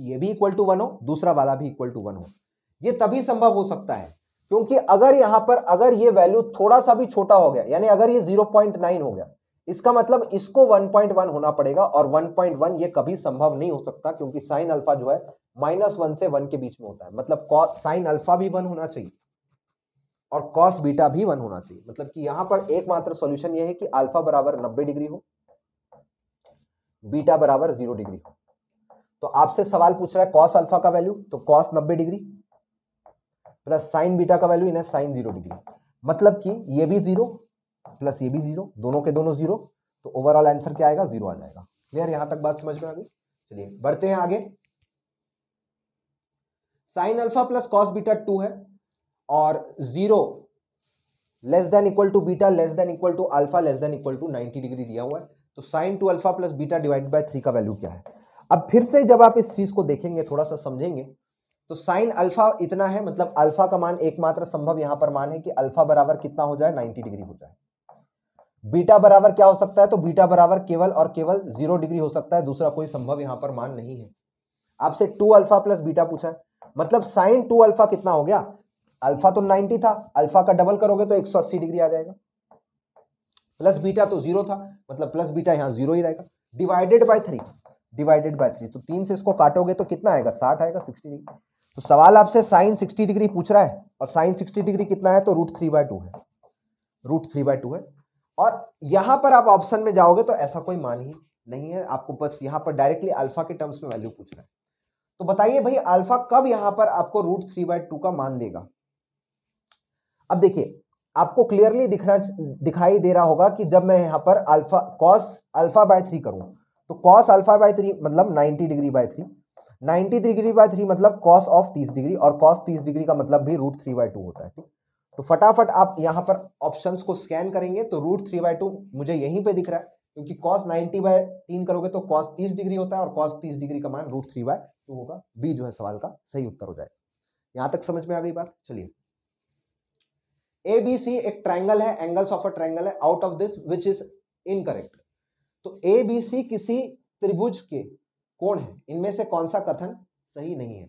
कि ये भी इक्वल टू वन हो दूसरा वाला भी इक्वल टू वन हो ये तभी संभव हो सकता है क्योंकि अगर यहां पर अगर ये वैल्यू थोड़ा सा भी छोटा हो गया यानी अगर ये 0.9 हो गया इसका मतलब इसको 1.1 होना पड़ेगा और 1.1 ये कभी संभव नहीं हो सकता क्योंकि साइन अल्फा जो है माइनस वन से वन के बीच में होता है मतलब साइन अल्फा भी वन होना चाहिए और कॉस बीटा भी वन होना चाहिए मतलब कि यहां पर एकमात्र सोल्यूशन यह है कि अल्फा बराबर नब्बे डिग्री हो बीटा बराबर जीरो डिग्री हो तो आपसे सवाल पूछ रहा है कॉस अल्फा का वैल्यू तो कॉस नब्बे डिग्री प्लस साइन बीटा का वैल्यू इन्हें साइन जीरो डिग्री मतलब कि ये भी जीरो प्लस ये भी जीरो दोनों के दोनों जीरो तो ओवरऑल आंसर क्या आएगा जीरो आ जाएगा क्लियर यहां तक बात समझ में आ गई चलिए बढ़ते हैं आगे sine alpha plus cos beta two है और zero less than equal to beta less than equal to alpha less than equal to ninety degree दिया हुआ है तो sine two alpha plus beta divide by three का value क्या है अब फिर से जब आप इस चीज को देखेंगे थोड़ा सा समझेंगे तो साइन अल्फा इतना है मतलब अल्फा का मान एकमात्र संभव यहां पर मान है कि अल्फा बराबर कितना हो जाए 90 डिग्री हो जाए बीटा बराबर क्या हो सकता है तो बीटा बराबर केवल और केवल जीरो डिग्री हो सकता है दूसरा कोई संभव यहां पर मान नहीं है आपसे टू अल्फा प्लस बीटा पूछा है मतलब साइन टू अल्फा कितना हो गया अल्फा तो नाइनटी था अल्फा का डबल करोगे तो अस्सी डिग्री आ जाएगा प्लस बीटा तो जीरो था मतलब प्लस बीटा यहां जीरो ही रहेगा divided by three divided by three तो तीन से इसको काटोगे तो कितना आएगा साठ आएगा सिक्सटी डिग्री तो सवाल आपसे साइन सिक्सटी डिग्री पूछ रहा है और साइन सिक्सटी डिग्री कितना है तो रूट थ्री बाय टू है रूट थ्री बाय टू है और यहां पर आप ऑप्शन में जाओगे तो ऐसा कोई मान ही नहीं है आपको बस यहां पर डायरेक्टली अल्फा के टर्म्स में वैल्यू पूछ रहा है तो बताइए भाई अल्फा कब यहां पर आपको रूट थ्री बाय टू का मान देगा अब देखिए आपको क्लियरली दिखना दिखाई दे रहा होगा कि जब मैं यहां पर alpha cos alpha by three करूं तो कॉस अल्फा बाय थ्री मतलब ninety degree by three ninety degree by three मतलब कॉस ऑफ तीस डिग्री और कॉस तीस डिग्री का मतलब भी रूट थ्री बाय टू होता है ठीक तो फटाफट आप यहाँ पर ऑप्शन को स्कैन करेंगे तो रूट थ्री बाय टू मुझे यहीं पर दिख रहा है क्योंकि कॉस नाइन्टी बाय तीन करोगे तो कॉस तीस डिग्री होता है और कॉस तीस डिग्री का मान रूट थ्री बाय टू होगा बी जो है सवाल का सही उत्तर हो जाएगा यहाँ तक समझ में आ गई बात चलिए ए बी सी एक ट्राइंगल है एंगल्स ऑफ अ ट्राइंगल है out of this which is incorrect तो ए बी सी किसी त्रिभुज के कोण है इनमें से कौन सा कथन सही नहीं है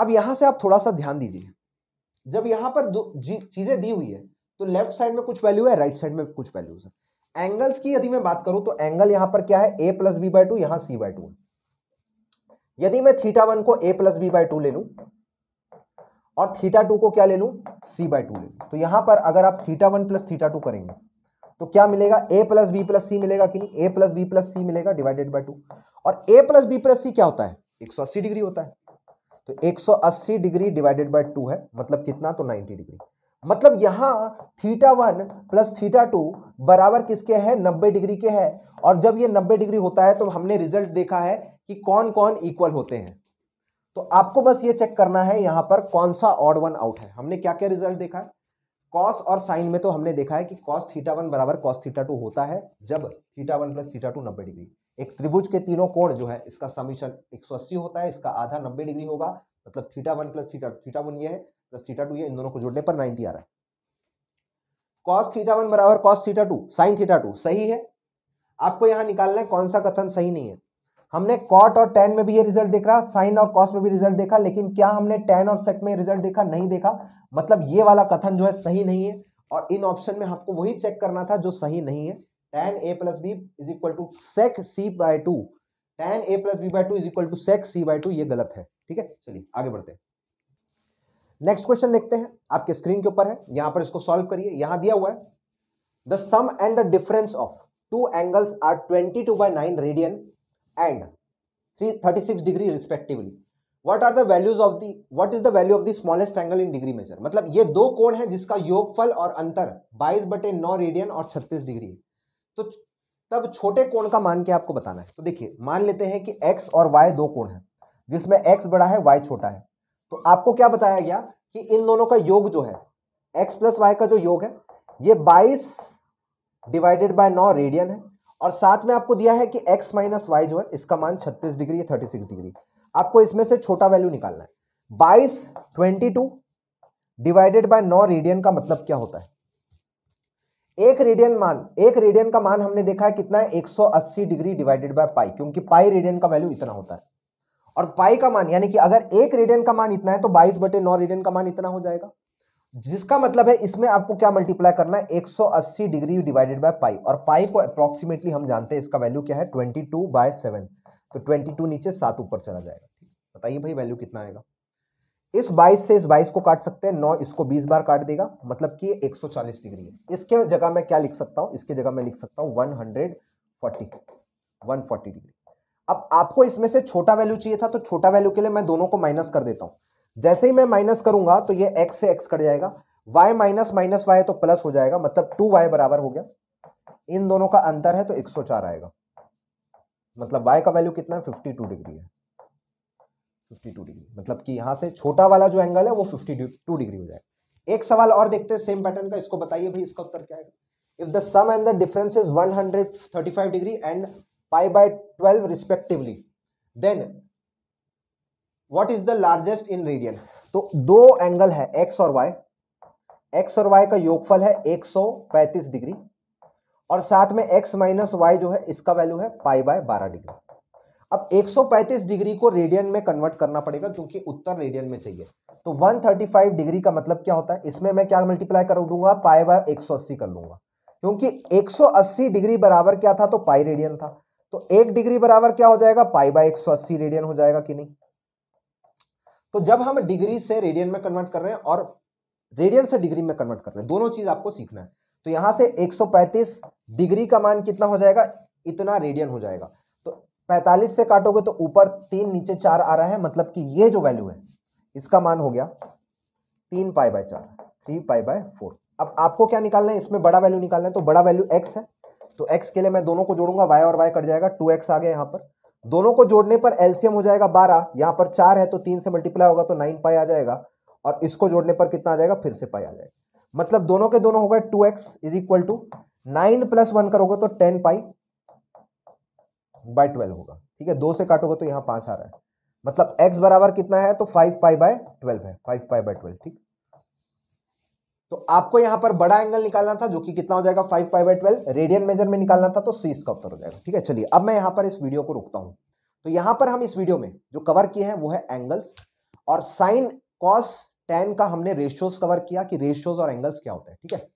अब यहां से आप थोड़ा सा ध्यान दीजिए जब यहां पर दो चीजें दी हुई है तो लेफ्ट साइड में कुछ वैल्यू है राइट साइड में कुछ वैल्यू है एंगल्स की यदि मैं बात करूं तो एंगल यहां पर क्या है A plus B by two यहां सी बाई टू यदि मैं थीटा वन को A plus B by two ले लू और थीटा टू को क्या ले लू सी बाई टू ले लू तो यहां पर अगर आप theta one plus theta two करेंगे तो क्या मिलेगा A plus B plus C मिलेगा कि नहीं A plus B plus C मिलेगा डिवाइडेड बाई टू और A plus B plus C क्या होता है 180 डिग्री होता है तो 180 डिग्री डिवाइडेड बाई टू है मतलब कितना तो 90 डिग्री मतलब यहाँ theta one plus theta two बराबर किसके है 90 डिग्री के है और जब ये 90 डिग्री होता है तो हमने रिजल्ट देखा है कि कौन कौन इक्वल होते हैं तो आपको बस ये चेक करना है यहां पर कौन सा ऑड वन आउट है हमने क्या क्या रिजल्ट देखा है कॉस और साइन में तो हमने देखा है कि कॉस थीटा वन बराबर कॉस थीटा टू होता है जब theta one plus theta two नब्बे डिग्री एक त्रिभुज के तीनों कोण जो है इसका समीशन एक सौ अस्सी होता है इसका आधा नब्बे डिग्री होगा मतलब theta one plus theta theta one ये है प्लस थीटा टू ये इन दोनों को जोड़ने पर नाइनटी आ रहा है कॉस थीटा वन बराबर cos theta two sine theta two सही है आपको यहां निकालना है कौन सा कथन सही नहीं है हमने कॉट और टेन में भी ये रिजल्ट देखा साइन और कॉस में भी रिजल्ट देखा लेकिन क्या हमने टेन और सेक में रिजल्ट देखा नहीं देखा मतलब ये वाला कथन जो है सही नहीं है और इन ऑप्शन में आपको वही चेक करना था जो सही नहीं है tan A plus B is equal to sec C by two tan A plus B by two is equal to sec C by two ये गलत है ठीक है चलिए आगे बढ़ते हैं नेक्स्ट क्वेश्चन देखते हैं आपके स्क्रीन के ऊपर है यहां पर इसको सॉल्व करिए यहां दिया हुआ है the sum and the difference of two angles are twenty two by nine radian and six degree respectively what are the values of the what is the value of the smallest angle in degree measure मतलब ये दो कोण है जिसका योगफल और अंतर 22 बटे नौ रेडियन और 36 डिग्री है तो तब छोटे कोण का मान के आपको बताना है तो देखिए मान लेते हैं कि एक्स और वाई दो कोण है जिसमें एक्स बड़ा है वाई छोटा है तो आपको क्या बताया गया कि इन दोनों का योग जो है एक्स प्लस वाई का जो योग है ये बाईस डिवाइडेड बाय नौ रेडियन है और साथ में आपको दिया है कि x माइनस वाई जो है इसका मान 36 डिग्री या 36 डिग्री आपको इसमें से छोटा वैल्यू निकालना है 22 22 डिवाइडेड बाय 9 रेडियन का मतलब क्या होता है एक रेडियन मान एक रेडियन का मान हमने देखा है कितना है 180 डिग्री डिवाइडेड बाय पाई क्योंकि पाई रेडियन का वैल्यू इतना होता है और पाई का मान यानी कि अगर एक रेडियन का मान इतना है तो बाईस बटे नौ रेडियन का मान इतना हो जाएगा जिसका मतलब है इसमें आपको क्या मल्टीप्लाई करना है 180 डिग्री डिवाइडेड बाय पाई और पाई को अप्रोक्सीमेटली हम जानते हैं इसका वैल्यू क्या है 22 टू बाय सेवन तो 22 नीचे सात ऊपर चला जाएगा बताइए भाई वैल्यू कितना आएगा इस 22 से इस 22 को काट सकते हैं 9 इसको 20 बार काट देगा मतलब कि 140 डिग्री है इसके जगह मैं क्या लिख सकता हूँ इसके जगह मैं लिख सकता हूँ वन हंड्रेड डिग्री अब आपको इसमें से छोटा वैल्यू चाहिए था तो छोटा वैल्यू के लिए मैं दोनों को माइनस कर देता हूँ जैसे ही मैं माइनस करूंगा तो ये एक्स से एक्स कट जाएगा y माइनस माइनस वाई तो प्लस हो जाएगा मतलब टू वाई बराबर हो गया इन दोनों का अंतर है तो 104 आएगा मतलब y का वैल्यू कितना है 52 डिग्री है 52 डिग्री मतलब कि यहां से छोटा वाला जो एंगल है वो 52 डिग्री हो जाएगा एक सवाल और देखते हैं सेम पैटर्न का इसको बताइए भाई इसका उत्तर क्या आएगा if the sum and the difference is one degree and pi by twelve respectively then what is the largest in radian तो दो एंगल है एक्स और वाई एक्स और वाई का योगफल है 135 डिग्री और साथ में एक्स माइनस वाई जो है इसका वैल्यू है पाई बाय बारह डिग्री अब 135 डिग्री को रेडियन में कन्वर्ट करना पड़ेगा क्योंकि उत्तर रेडियन में चाहिए तो 135 डिग्री का मतलब क्या होता है इसमें मैं क्या मल्टीप्लाई कर दूंगा पाई बाय 180 कर लूंगा क्योंकि 180 डिग्री बराबर क्या था तो पाई रेडियन था तो एक डिग्री बराबर क्या हो जाएगा पाई बाय 180 रेडियन हो जाएगा कि नहीं तो जब हम डिग्री से रेडियन में कन्वर्ट कर रहे हैं और रेडियन से डिग्री में कन्वर्ट कर रहे हैं दोनों चीज आपको सीखना है तो यहां से 135 डिग्री का मान कितना हो जाएगा इतना रेडियन हो जाएगा तो 45 से काटोगे तो ऊपर तीन नीचे चार आ रहा है मतलब कि ये जो वैल्यू है इसका मान हो गया तीन पाई बाय चार थ्री पाई बाय फोर अब आपको क्या निकालना है इसमें बड़ा वैल्यू निकालना है तो बड़ा वैल्यू एक्स है तो एक्स के लिए मैं दोनों को जोड़ूंगा वाई और वाई कट जाएगा टू एक्स आ गया यहाँ पर दोनों को जोड़ने पर एलसीएम हो जाएगा बारह यहाँ पर चार है तो तीन से मल्टीप्लाई होगा तो नाइन पाई आ जाएगा और इसको जोड़ने पर कितना आ जाएगा फिर से पाई आ जाएगा मतलब दोनों के दोनों हो गए two X is equal to nine plus one करोगे तो टेन पाई बाय ट्वेल्व होगा ठीक है दो से काटोगे तो यहाँ पांच आ रहा है मतलब एक्स बराबर कितना है तो फाइव पाई बाय ट्वेल्व है फाइव पाई बाय ट्वेल्व ठीक तो आपको यहां पर बड़ा एंगल निकालना था जो कि कितना हो जाएगा five five by twelve radian measure में निकालना था तो सी इसका उत्तर हो जाएगा ठीक है चलिए अब मैं यहाँ पर इस वीडियो को रोकता हूं तो यहां पर हम इस वीडियो में जो कवर किए हैं वो है एंगल्स और साइन कॉस टेन का हमने रेशियोज कवर किया कि रेशियोज और एंगल्स क्या होते हैं ठीक है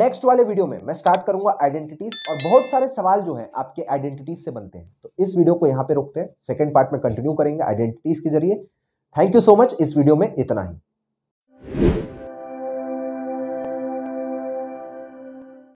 नेक्स्ट वाले वीडियो में मैं स्टार्ट करूंगा आइडेंटिटीज और बहुत सारे सवाल जो है आपके आइडेंटिटीज से बनते हैं तो इस वीडियो को यहां पर रोकते हैं सेकंड पार्ट में कंटिन्यू करेंगे आइडेंटिटीज के जरिए थैंक यू सो मच इस वीडियो में इतना ही